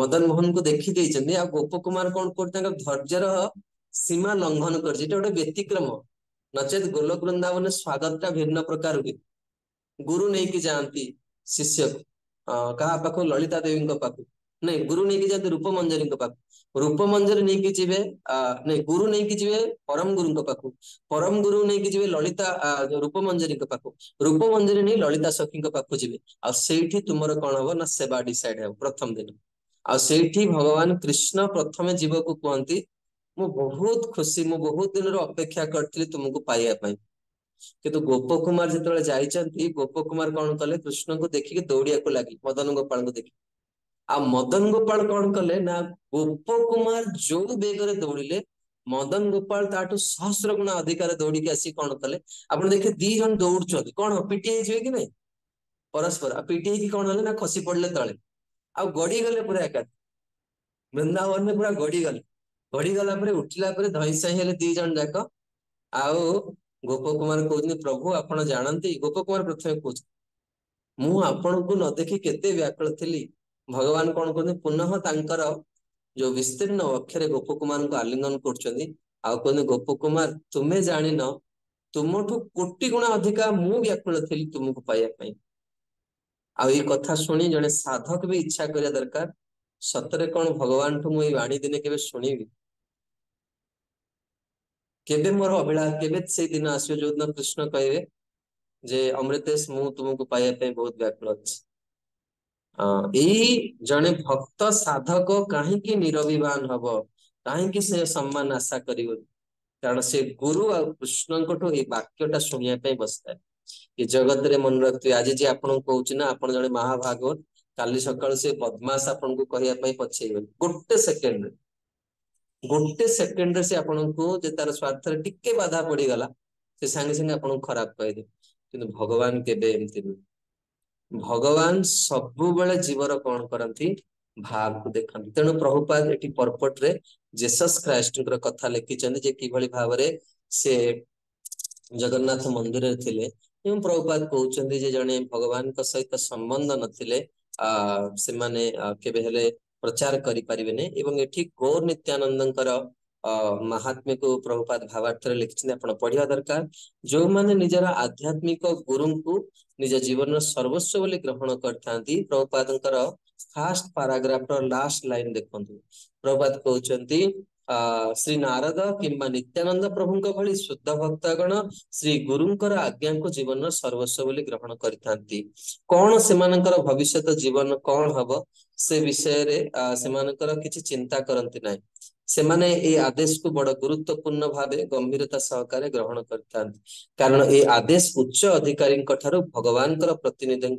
S1: ମଦନ ମୋହନଙ୍କୁ ଦେଖି ଦେଇଛନ୍ତି ଆଉ କୁମାର କଣ କରୁଛନ୍ତି ତାଙ୍କ ଧୈର୍ଯ୍ୟର ସୀମା ଲଙ୍ଘନ କରିଛି ଏଟା ଗୋଟେ ବ୍ୟତିକ୍ରମ ନଚେତ୍ ଗୋଲ ବୃନ୍ଦାବନ ସ୍ଵାଗତଟା ଭିନ୍ନ ପ୍ରକାର ହୁଏ ଗୁରୁ ନେଇକି ଯାଆନ୍ତି ଶିଷ୍ୟକୁ କାହା ପାଖକୁ ଲଳିତା ଦେବୀଙ୍କ ପାଖକୁ ନାଇଁ ଗୁରୁ ନେଇକି ଯାଆନ୍ତି ରୂପମଞ୍ଜରୀଙ୍କ ପାଖକୁ ରୂପ ମଞ୍ଜରୀ ନେଇକି ଯିବେ ନାଇଁ ଗୁରୁ ନେଇକି ଯିବେ ପରମ ଗୁରୁଙ୍କ ପାଖକୁ ପରମ ଗୁରୁ ନେଇକି ଯିବେ ଲଳିତା ରୂପ ମଞ୍ଜରୀଙ୍କ ପାଖକୁ ରୂପ ମଞ୍ଜରୀ ନେଇ ଲଳିତା ସଖୀଙ୍କ ପାଖକୁ ଯିବେ ଆଉ ସେଇଠି ତୁମର କଣ ହବ ନା ସେବା ଡିସାଇଡ ହେବ ପ୍ରଥମ ଦିନ ଆଉ ସେଇଠି ଭଗବାନ କୃଷ୍ଣ ପ୍ରଥମେ ଯିବକୁ କୁହନ୍ତି ମୁଁ ବହୁତ ଖୁସି ମୁଁ ବହୁତ ଦିନରୁ ଅପେକ୍ଷା କରିଥିଲି ତୁମକୁ ପାଇବା ପାଇଁ କିନ୍ତୁ ଗୋପକୁମାର ଯେତେବେଳେ ଯାଇଛନ୍ତି ଗୋପକୁମାର କଣ କଲେ କୃଷ୍ଣଙ୍କୁ ଦେଖିକି ଦୌଡିବାକୁ ଲାଗି ମଦନ ଗୋପାଳଙ୍କୁ ଦେଖି ଆଉ ମଦନ ଗୋପାଳ କଣ କଲେ ନା ଗୋପ କୁମାର ଯୋଉ ବେଗରେ ଦୌଡିଲେ ମଦନ ଗୋପାଳ ତାଠୁ ସହସ୍ର ଗୁଣା ଅଧିକାର ଦୌଡିକି ଆସି କଣ କଲେ ଆପଣ ଦେଖିବେ ଦି ଜଣ ଦୌଡୁଛନ୍ତି କଣ ପିଟି ହେଇଯିବେ କି ନାହିଁ ପରସ୍ପର ଆଉ ପିଟି ହେଇକି କଣ ହେଲେ ନା ଖସି ପଡିଲେ ତଳେ ଆଉ ଗଡିଗଲେ ପୁରା ଏକାଠି ବୃନ୍ଦାବନରେ ପୁରା ଗଡିଗଲେ ଗଡିଗଲା ପରେ ଉଠିଲା ପରେ ଧଇଁସାଇଁ ହେଲେ ଦି ଜଣ ଯାକ ଆଉ ଗୋପ କୁମାର କହୁଛନ୍ତି ପ୍ରଭୁ ଆପଣ ଜାଣନ୍ତି ଗୋପ କୁମାର ପ୍ରଥମେ କହୁଛନ୍ତି ମୁଁ ଆପଣଙ୍କୁ ନ ଦେଖି କେତେ ବ୍ୟାକୁଳ ଥିଲି ଭଗବାନ କଣ କୁହନ୍ତି ପୁନଃ ତାଙ୍କର ଯୋଉ ବିସ୍ତୀର୍ଣ୍ଣ ଅକ୍ଷରେ ଗୋପକୁମାରଙ୍କୁ ଆଲିଙ୍ଗନ କରୁଛନ୍ତି ଆଉ କୁହନ୍ତି ଗୋପକୁମାର ତୁମେ ଜାଣିନ ତୁମଠୁ କୋଟି ଗୁଣା ଅଧିକା ମୁଁ ବ୍ୟାକୁଳ ଥିଲି ତୁମକୁ ପାଇବା ପାଇଁ ଆଉ ଏଇ କଥା ଶୁଣି ଜଣେ ସାଧକ ବି ଇଚ୍ଛା କରିବା ଦରକାର ସତରେ କଣ ଭଗବାନଠୁ ମୁଁ ଏଇ ବାଣୀ ଦିନେ କେବେ ଶୁଣିବି କେବେ ମୋର ଅବହେଳା କେବେ ସେଇ ଦିନ ଆସିବ ଯୋଉଦିନ କୃଷ୍ଣ କହିବେ ଯେ ଅମୃତେଶ ମୁଁ ତୁମକୁ ପାଇବା ପାଇଁ ବହୁତ ବ୍ୟାକୁଳ ଅଛି ଏଇ ଜଣେ ଭକ୍ତ ସାଧକ କାହିଁକି ନିରଭିମାନ ହବ କାହିଁକି ସେ ସମ୍ମାନ ଆଶା କରିବ କାରଣ ସେ ଗୁରୁ ଆଉ କୃଷ୍ଣଙ୍କଠୁ ଏଇ ବାକ୍ୟଟା ଶୁଣିବା ପାଇଁ ବସିଥାଏ ଏ ଜଗତରେ ମନେ ରଖିଥିବେ ଆଜି ଯିଏ ଆପଣଙ୍କୁ କହୁଛି ନା ଆପଣ ଜଣେ ମହାଭାଗବତ କାଲି ସକାଳୁ ସେ ବଦମାସ ଆପଣଙ୍କୁ କହିବା ପାଇଁ ପଛେଇବେନି ଗୋଟେ ସେକେଣ୍ଡରେ ଗୋଟେ ସେକେଣ୍ଡରେ ସେ ଆପଣଙ୍କୁ ଯେ ତାର ସ୍ୱାର୍ଥରେ ଟିକେ ବାଧା ପଡିଗଲା ସେ ସାଙ୍ଗେ ସାଙ୍ଗେ ଆପଣଙ୍କୁ ଖରାପ କହିଦେବେ କିନ୍ତୁ ଭଗବାନ କେବେ ଏମିତି ନୁହେଁ ଭଗବାନ ସବୁବେଳେ ଜୀବର କଣ କରନ୍ତି ଭାବକୁ ଦେଖନ୍ତି ତେଣୁ ପ୍ରଭୁପାଦ ଏଠି ପର୍ପଟରେ ଜେସସ୍ ଖ୍ରାଇଷ୍ଟଙ୍କର କଥା ଲେଖିଛନ୍ତି ଯେ କିଭଳି ଭାବରେ ସେ ଜଗନ୍ନାଥ ମନ୍ଦିରରେ ଥିଲେ ଏବଂ ପ୍ରଭୁପାଦ କହୁଛନ୍ତି ଯେ ଜଣେ ଭଗବାନଙ୍କ ସହିତ ସମ୍ବନ୍ଧ ନଥିଲେ ଆ ସେମାନେ କେବେ ହେଲେ ପ୍ରଚାର କରିପାରିବେନି ଏବଂ ଏଠି ଗୌର ନିତ୍ୟାନନ୍ଦଙ୍କର ମହାତ୍ମ୍ୟକୁ ପ୍ରଭୁପାତ ଭାବାର୍ଥରେ ଲେଖିଛନ୍ତି ଆପଣ ପଢିବା ଦରକାର ଯୋଉମାନେ ନିଜର ଆଧ୍ୟାତ୍ମିକ ଗୁରୁଙ୍କୁ ନିଜ ଜୀବନର ସର୍ବସ୍ୱ ବୋଲି ଗ୍ରହଣ କରିଥାନ୍ତି ପ୍ରଭୁପାଦଙ୍କର ଫାଷ୍ଟ ପାରାଗ୍ରାଫର ଲାଷ୍ଟ ଲାଇନ ଦେଖନ୍ତୁ ପ୍ରଭୁପାଦ କହୁଛନ୍ତି ଶ୍ରୀ ନାରଦ କିମ୍ବା ନିତ୍ୟାନନ୍ଦ ପ୍ରଭୁଙ୍କ ଭଳି ଶୁଦ୍ଧ ଭକ୍ତଗଣ ଶ୍ରୀ ଗୁରୁଙ୍କର ଆଜ୍ଞାଙ୍କୁ ଜୀବନର ସର୍ବସ୍ୱ ବୋଲି ଗ୍ରହଣ କରିଥାନ୍ତି କଣ ସେମାନଙ୍କର ଭବିଷ୍ୟତ ଜୀବନ କଣ ହବ ସେ ବିଷୟରେ ସେମାନଙ୍କର କିଛି ଚିନ୍ତା କରନ୍ତି ନାହିଁ से माने ए आदेश को बड़ा गुरुत्वपूर्ण भाव गंभीरता सहकार ग्रहण कारण आदेश उच्च अधिकारी ठार भगवान प्रतिनिधि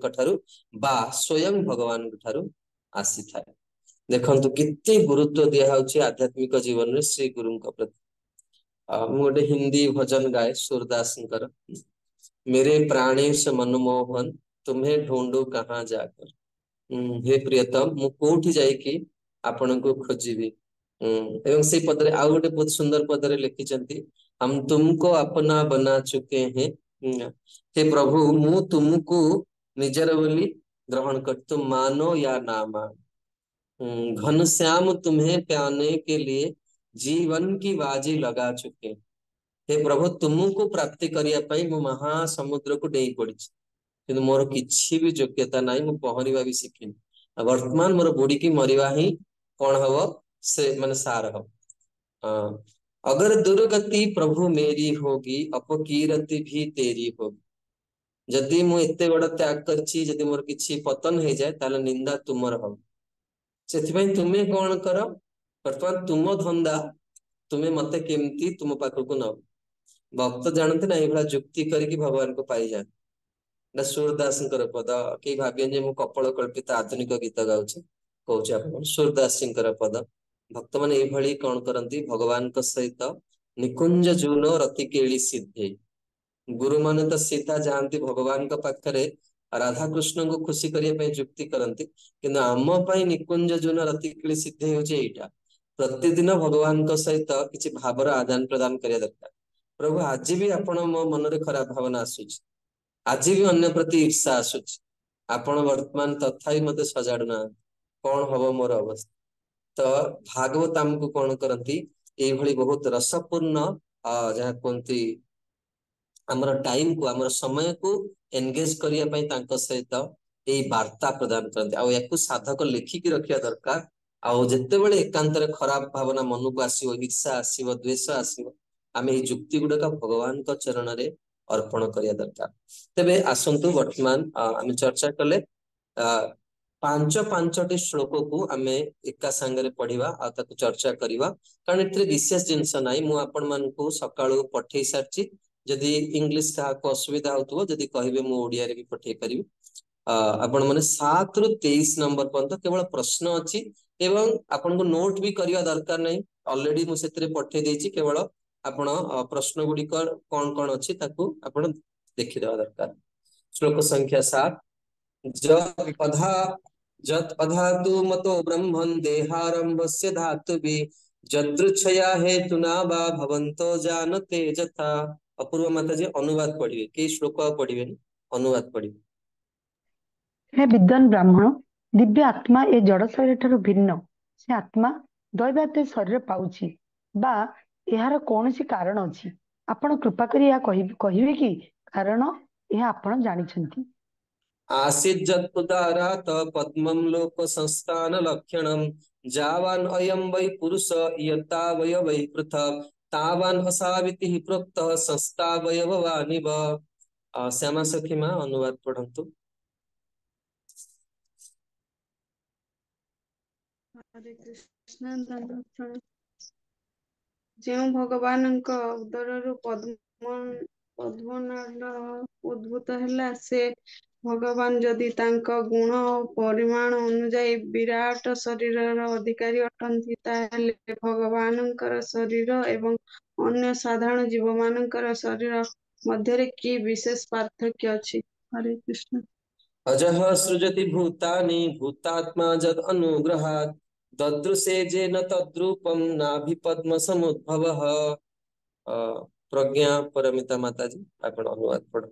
S1: बा स्वयं भगवान आसी देख देखु कितने गुरुत्व दिहे आध्यात्मिक जीवन में श्री गुरु प्रति मुझे हिंदी भजन गाए सूरदास मेरे प्राणी से मनमोहन तुम्हें ढूंढू कहाँ जाकर हे प्रियतम मुठी जा खोजी एवं से पदरे आउ गोटे बहुत सुंदर पदरे लिखी हम तुमको अपना बना चुके हैं हे प्रभु मु तुमको निजर बोली ग्रहण कर तुम मानो या ना मानो घनश्याम तुम्हें प्याने के लिए जीवन की बाजी लगा चुके हे प्रभु तुमको प्राप्ति करने मु महासमुद्र को डे पड़ी कि मोर कि भी योग्यता ना मुझे पहरवा भी शिखिन वर्तमान मोर बुड़ी मरवा ही कौन हम से मन सार अगर दुर्गति प्रभु मेरी होगी अपकीर्ति भी तेरी होगी जदि मुते बड़ त्याग कर पतन हो जाए ताले निंदा तुम हम से तुम्हें कौन कर बर्तमान तुम धंदा तुम्हें मत के तुम पाखक न भक्त जानते ना ये जुक्ति करके को पाई जाए सूरदास पद कई भाव कपल कल्पित आधुनिक गीत गाऊ कौ सूरदास पद ଭକ୍ତ ମାନେ ଏଇଭଳି କଣ କରନ୍ତି ଭଗବାନଙ୍କ ସହିତ ନିକୁଞ୍ଜ ଯୌନ ରତିକେଳି ସିଦ୍ଧି ଗୁରୁମାନେ ତ ସିଧା ଯାଆନ୍ତି ଭଗବାନଙ୍କ ପାଖରେ ରାଧାକୃଷ୍ଣଙ୍କୁ ଖୁସି କରିବା ପାଇଁ ଯୁକ୍ତି କରନ୍ତି କିନ୍ତୁ ଆମ ପାଇଁ ନିକୁଞ୍ଜ ଯୌନ ରତିକେଳି ସିଦ୍ଧି ହେଉଛି ଏଇଟା ପ୍ରତିଦିନ ଭଗବାନଙ୍କ ସହିତ କିଛି ଭାବର ଆଦାନ ପ୍ରଦାନ କରିବା ଦରକାର ପ୍ରଭୁ ଆଜି ବି ଆପଣ ମୋ ମନରେ ଖରାପ ଭାବନା ଆସୁଛି ଆଜି ବି ଅନ୍ୟ ପ୍ରତି ଈର୍ଷା ଆସୁଛି ଆପଣ ବର୍ତ୍ତମାନ ତଥାପି ମୋତେ ସଜାଡୁ ନାହାନ୍ତି କଣ ହବ ମୋର ଅବସ୍ଥା ତ ଭାଗବତ ଆମକୁ କ'ଣ କରନ୍ତି ଏଇଭଳି ବହୁତ ରସପୂର୍ଣ୍ଣ ଯାହା କୁହନ୍ତି ଆମର ଟାଇମକୁ ଆମର ସମୟକୁ ଏନଗେଜ କରିବା ପାଇଁ ତାଙ୍କ ସହିତ ଏଇ ବାର୍ତ୍ତା ପ୍ରଦାନ କରନ୍ତି ଆଉ ୟାକୁ ସାଧକ ଲେଖିକି ରଖିବା ଦରକାର ଆଉ ଯେତେବେଳେ ଏକାନ୍ତରେ ଖରାପ ଭାବନା ମନକୁ ଆସିବ ଈର୍ଷା ଆସିବ ଦ୍ୱେଷ ଆସିବ ଆମେ ଏଇ ଯୁକ୍ତି ଗୁଡିକ ଭଗବାନଙ୍କ ଚରଣରେ ଅର୍ପଣ କରିବା ଦରକାର ତେବେ ଆସନ୍ତୁ ବର୍ତ୍ତମାନ ଆମେ ଚର୍ଚ୍ଚା କଲେ पांच पांचटी श्लोक को आम एक सांगे चर्चा करवा कारण विशेष जिनस मुझे मानक सका पठे सारी जदि इंग्लीश क्या असुविधा होदि कह ओडिया पठे पारि मैंने सात रु तेईस नंबर पर्यत केवल प्रश्न अच्छी आपन को नोट भी करवा दरकार ना अलरेडी मुझे पठे केवल आप प्रश्न गुड़िक कौन कौन अच्छी आप देखीदा दरकार श्लोक संख्या सात जत अधातु मतो ब्रह्मन् देहारम्भस्य धातुभि जदृच्छया हेतुना वा भवन्तो जानते जथा अपूर्व माता जी अनुवाद पढ़िए के श्लोक पढ़िए अनुवाद पढ़िए
S3: हे विद्वान ब्राह्मण दिव्य आत्मा ए जड़ शरीर ठारु भिन्न से आत्मा दैवाते शरीर पाउची बा यहार कौनसी कारण अछि आपण कृपा करिया कहि कहिबे कि कारण ए आपण जानिछन्ती
S1: आसीज्जत्दारात पद्मं लोकसंस्थानलक्षणं जावान् अयं वै पुरुष यतावय वै पृथक् तावान् असावितिः प्रोक्तः संस्थावयववानिव श्यामा सखीमा अनुवाद पढ़न्तु
S5: ହରେ କୃଷ୍ଣ ଧନୁକ୍ଷଣ ଯେଉଁ ଭଗବାନଙ୍କ ଉଦରରୁ ପଦ୍ମ ପଦ୍ମନାଡ଼ ଉଦ୍ଭୂତ भगवान जदि गुण परिमाण अनुजाई विराट शरीर अधिकारी अटंती भगवान शरीर एवं अन्य साधारण जीव मान शरीर मध्य कि विशेष पार्थक्य अच्छी हरे कृष्ण
S1: अजह सृजति भूतानि भूतात्मा जद अनुग्रहात् ददृशे जेन तद्रूपम नाभि पद्म समुद्भव प्रज्ञा परमिता माताजी आप अनुवाद पढ़ो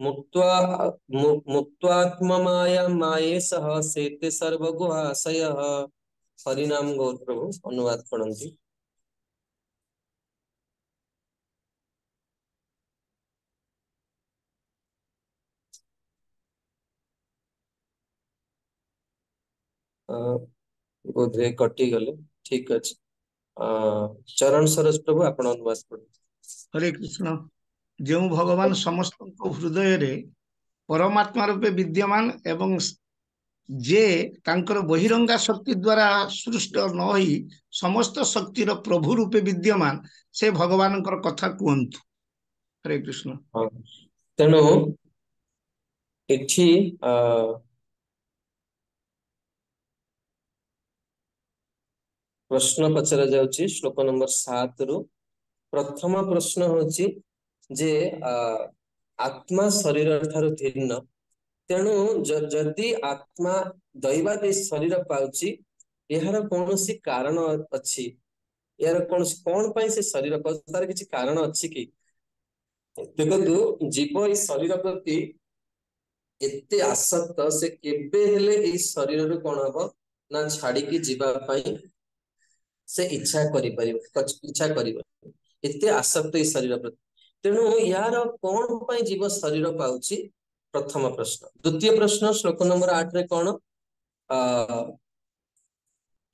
S1: माये सह सेते हरिनाम अनुवाद पढ़ती बोधे कटिगले ठीक अच्छे चरण सरोज प्रभु अनुवाद पढ़
S6: हरे कृष्ण ଯେଉଁ ଭଗବାନ ସମସ୍ତଙ୍କ ହୃଦୟରେ ପରମାତ୍ମା ରୂପେ ବିଦ୍ୟମାନ ଏବଂ ଯେ ତାଙ୍କର ବହିରଙ୍ଗା ଶକ୍ତି ଦ୍ୱାରା ସୃଷ୍ଟ ନ ହୋଇ ସମସ୍ତ ଶକ୍ତିର ପ୍ରଭୁ ରୂପେ ବିଦ୍ୟମାନ ସେ ଭଗବାନଙ୍କର କଥା କୁହନ୍ତୁ ହରେ କୃଷ୍ଣ ତେଣୁ ଏଠି
S1: ପ୍ରଶ୍ନ ପଚରା ଯାଉଛି ଶ୍ଳୋକ ନମ୍ବର ସାତରୁ ପ୍ରଥମ ପ୍ରଶ୍ନ ହଉଛି ଯେ ଆତ୍ମା ଶରୀର ଠାରୁ ଭିନ୍ନ ତେଣୁ ଯଦି ଆତ୍ମା ଦୈବାଦୀ ଶରୀର ପାଉଛି ଏହାର କୌଣସି କାରଣ ଅଛି ଏହାର କୌଣସି କଣ ପାଇଁ ସେ ଶରୀର ପାଉଛି ତାର କିଛି କାରଣ ଅଛି କି ଦେଖନ୍ତୁ ଜୀବ ଏଇ ଶରୀର ପ୍ରତି ଏତେ ଆସକ୍ତ ସେ କେବେ ହେଲେ ଏଇ ଶରୀରରୁ କଣ ହବ ନା ଛାଡିକି ଯିବା ପାଇଁ ସେ ଇଚ୍ଛା କରିପାରିବ ଇଚ୍ଛା କରିବ ଏତେ ଆସକ୍ତ ଏଇ ଶରୀର ପ୍ରତି ତେଣୁ ଏହାର କଣ ପାଇଁ ଜୀବ ଶରୀର ପାଉଛି ପ୍ରଥମ ପ୍ରଶ୍ନ ଦ୍ୱିତୀୟ ପ୍ରଶ୍ନ ଶ୍ଳୋକ ନମ୍ବର ଆଠରେ କଣ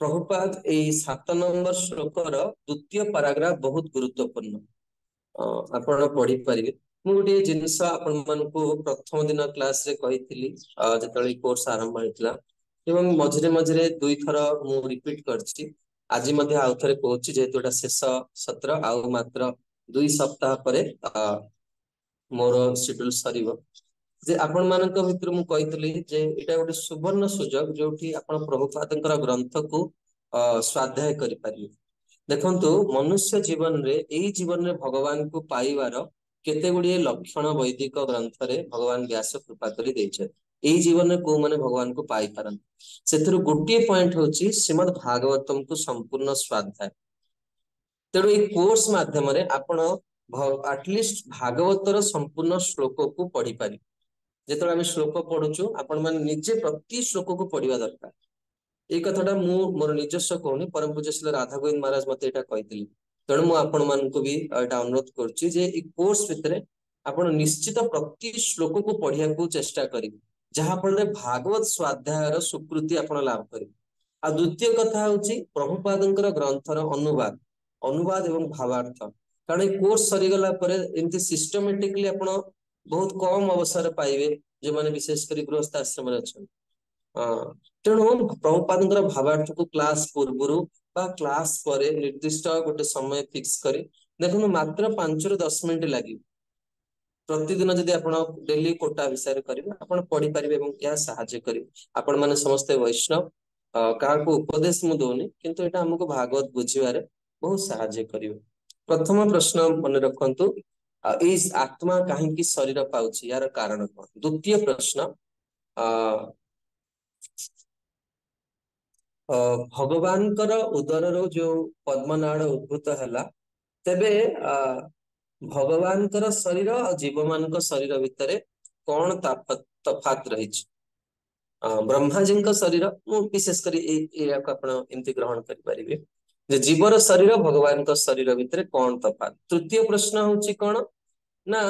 S1: ପ୍ରଭୁପାଦ ଏଇ ସାତ ନମ୍ବର ଶ୍ଳୋକର ଦ୍ୱିତୀୟ ପାରାଗ୍ରାଫ ବହୁତ ଗୁରୁତ୍ୱପୂର୍ଣ୍ଣ ଆପଣ ପଢିପାରିବେ ମୁଁ ଗୋଟିଏ ଜିନିଷ ଆପଣମାନଙ୍କୁ ପ୍ରଥମ ଦିନ କ୍ଲାସରେ କହିଥିଲି ଯେତେବେଳେ ଏଇ କୋର୍ସ ଆରମ୍ଭ ହେଇଥିଲା ଏବଂ ମଝିରେ ମଝିରେ ଦୁଇ ଥର ମୁଁ ରିପିଟ କରିଛି ଆଜି ମଧ୍ୟ ଆଉ ଥରେ କହୁଛି ଯେହେତୁ ଏଟା ଶେଷ ସତ୍ର ଆଉ ମାତ୍ର ଦୁଇ ସପ୍ତାହ ପରେ ମୋର ସିଡ୍ୟୁଲ ସରିବ ଯେ ଆପଣ ମାନଙ୍କ ଭିତରୁ ମୁଁ କହିଥିଲି ଯେ ଏଇଟା ଗୋଟେ ସୁବର୍ଣ୍ଣ ସୁଯୋଗ ଯୋଉଠି ଆପଣ ପ୍ରଭୁପାଦଙ୍କର ଗ୍ରନ୍ଥକୁ ସ୍ୱାଧ୍ୟାୟ କରିପାରିବେ ଦେଖନ୍ତୁ ମନୁଷ୍ୟ ଜୀବନରେ ଏଇ ଜୀବନରେ ଭଗବାନଙ୍କୁ ପାଇବାର କେତେ ଗୁଡିଏ ଲକ୍ଷଣ ବୈଦିକ ଗ୍ରନ୍ଥରେ ଭଗବାନ ବ୍ୟାସ କୃପା କରି ଦେଇଛନ୍ତି ଏଇ ଜୀବନରେ କୋଉମାନେ ଭଗବାନଙ୍କୁ ପାଇପାରନ୍ତି ସେଥିରୁ ଗୋଟିଏ ପଏଣ୍ଟ ହଉଛି ଶ୍ରୀମଦ୍ ଭାଗବତଙ୍କୁ ସମ୍ପୂର୍ଣ୍ଣ ସ୍ୱାଧ୍ୟାୟ ତେଣୁ ଏଇ କୋର୍ସ ମାଧ୍ୟମରେ ଆପଣ ଆଟଲିଷ୍ଟ ଭାଗବତର ସମ୍ପୂର୍ଣ୍ଣ ଶ୍ଳୋକକୁ ପଢିପାରିବେ ଯେତେବେଳେ ଆମେ ଶ୍ଳୋକ ପଢୁଛୁ ଆପଣମାନେ ନିଜେ ପ୍ରତି ଶ୍ଳୋକକୁ ପଢିବା ଦରକାର ଏଇ କଥାଟା ମୁଁ ମୋର ନିଜସ୍ୱ କହୁନି ପରମ ପୂଜ୍ୟଶୀଳ ରାଧା ଗୋବିନ୍ଦ ମହାରାଜ ମତେ ଏଇଟା କହିଥିଲି ତେଣୁ ମୁଁ ଆପଣମାନଙ୍କୁ ବି ଏଇଟା ଅନୁରୋଧ କରୁଛି ଯେ ଏଇ କୋର୍ସ ଭିତରେ ଆପଣ ନିଶ୍ଚିତ ପ୍ରତି ଶ୍ଳୋକକୁ ପଢିବାକୁ ଚେଷ୍ଟା କରିବେ ଯାହାଫଳରେ ଭାଗବତ ସ୍ୱାଧ୍ୟାୟର ସ୍ୱୀକୃତି ଆପଣ ଲାଭ କରିବେ ଆଉ ଦ୍ୱିତୀୟ କଥା ହେଉଛି ପ୍ରଭୁପାଦଙ୍କର ଗ୍ରନ୍ଥର ଅନୁବାଦ ଅନୁବାଦ ଏବଂ ଭାବାର୍ଥ କାରଣ ଏଇ କୋର୍ସ ସରିଗଲା ପରେ ଏମିତି ସିଷ୍ଟମେଟିକଲି ଆପଣ ବହୁତ କମ ଅବସର ପାଇବେ ଯେଉଁମାନେ ବିଶେଷ କରି ଗୃହସ୍ଥ ଆଶ୍ରମରେ ଅଛନ୍ତି ତେଣୁ ପ୍ରଭୁପାଦଙ୍କର ଭାବାର୍ଥକୁ କ୍ଲାସ ପୂର୍ବରୁ ବା କ୍ଲାସ ପରେ ନିର୍ଦ୍ଦିଷ୍ଟ ଗୋଟେ ସମୟ ଫିକ୍ସ କରି ଦେଖନ୍ତୁ ମାତ୍ର ପାଞ୍ଚରୁ ଦଶ ମିନିଟ ଲାଗିବ ପ୍ରତିଦିନ ଯଦି ଆପଣ ଡେଲି କୋଟା ବିଷୟରେ କରିବେ ଆପଣ ପଢିପାରିବେ ଏବଂ ଏହା ସାହାଯ୍ୟ କରିବେ ଆପଣମାନେ ସମସ୍ତେ ବୈଷ୍ଣବ କାହାକୁ ଉପଦେଶ ମୁଁ ଦଉନି କିନ୍ତୁ ଏଇଟା ଆମକୁ ଭାଗବତ ବୁଝିବାରେ ବହୁତ ସାହାଯ୍ୟ କରିବ ପ୍ରଥମ ପ୍ରଶ୍ନ ମନେ ରଖନ୍ତୁ ଏଇ ଆତ୍ମା କାହିଁକି ଶରୀର ପାଉଛି ୟାର କାରଣ କଣ ଦ୍ୱିତୀୟ ପ୍ରଶ୍ନ ଭଗବାନଙ୍କର ଉଦରରୁ ଯୋଉ ପଦ୍ମନାଳ ଉଦ୍ଭୂତ ହେଲା ତେବେ ଭଗବାନଙ୍କର ଶରୀର ଆଉ ଜୀବମାନଙ୍କ ଶରୀର ଭିତରେ କଣ ତଫାତ ରହିଛି ବ୍ରହ୍ମାଜୀଙ୍କ ଶରୀର ମୁଁ ବିଶେଷ କରି ଏଇ ଏଇଆକୁ ଆପଣ ଏମିତି ଗ୍ରହଣ କରିପାରିବେ
S6: ଯେ ଜୀବର ଶରୀର
S1: ଭଗବାନଙ୍କ ଶରୀର ଭିତରେ କଣ ତଫା ତୃତୀୟ ପ୍ରଶ୍ନ ହଉଛି କଣ ନା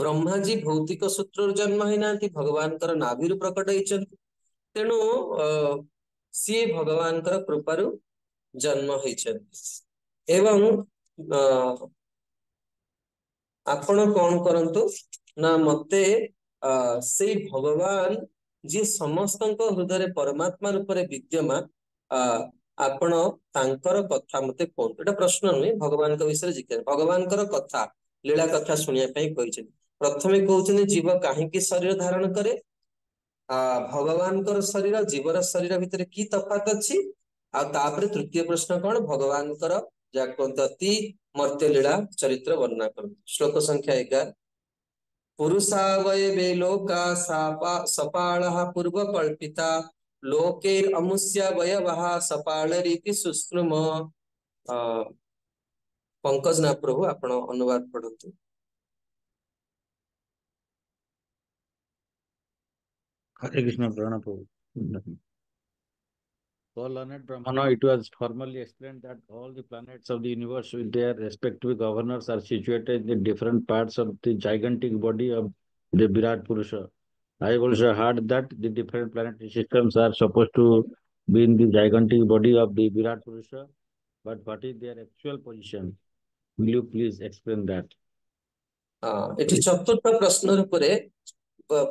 S1: ବ୍ରହ୍ମାଜୀ ଭୌତିକ ସୂତ୍ରରୁ ଜନ୍ମ ହେଇନାହାନ୍ତି ଭଗବାନଙ୍କର ନାଭିରୁ ପ୍ରକଟ ହେଇଛନ୍ତି ତେଣୁ ସିଏ ଭଗବାନଙ୍କର କୃପାରୁ ଜନ୍ମ ହେଇଛନ୍ତି ଏବଂ ଆପଣ କଣ କରନ୍ତୁ ନା ମତେ ସେଇ ଭଗବାନ ଯିଏ ସମସ୍ତଙ୍କ ହୃଦୟରେ ପରମାତ୍ମା ରୂପରେ ବିଦ୍ୟମାନ ଆ ଆପଣ ତାଙ୍କର କଥା ମୋତେ କୁହନ୍ତୁ ଏଟା ପ୍ରଶ୍ନ ନୁହେଁ ଭଗବାନଙ୍କ ବିଷୟରେ ଜିଜ୍ଞାସା ଭଗବାନଙ୍କର କଥା ଲୀଳା କଥା ଶୁଣିବା ପାଇଁ କହିଛନ୍ତି ପ୍ରଥମେ କହୁଛନ୍ତି ଜୀବ କାହିଁକି ଶରୀର ଧାରଣ କରେ ଆ ଭଗବାନଙ୍କର ଶରୀର ଜୀବର ଶରୀର ଭିତରେ କି ତଫାତ ଅଛି ଆଉ ତାପରେ ତୃତୀୟ ପ୍ରଶ୍ନ କଣ ଭଗବାନଙ୍କର ଯାହା କୁହନ୍ତି ଅତି ମର୍ତ୍ତ୍ୟ ଲୀଳା ଚରିତ୍ର ବର୍ଣ୍ଣନା କରନ୍ତି ଶ୍ଳୋକ ସଂଖ୍ୟା ଏଗାର ପୁରୁଷାବୟ ବେ ସପାଳ ପୂର୍ବ କଳ୍ପିତା लोकेरमुष्य वयवः सपाळरीति सुश्रुम पंकज ना प्रभु आपण अनुवाद पढ़तु
S7: हरे कृष्ण प्रणाम प्रभु
S4: For learned Brahmana, it was formally explained that all the planets of the universe with their respective governors are situated in the different parts of the gigantic body of the Virat Purusha. I also heard that the different planetary systems are supposed to be in the gigantic body of the Virat Purusha, but what is their actual position? Will you please explain that?
S1: এটি চতুর্থ প্রশ্নর উপরে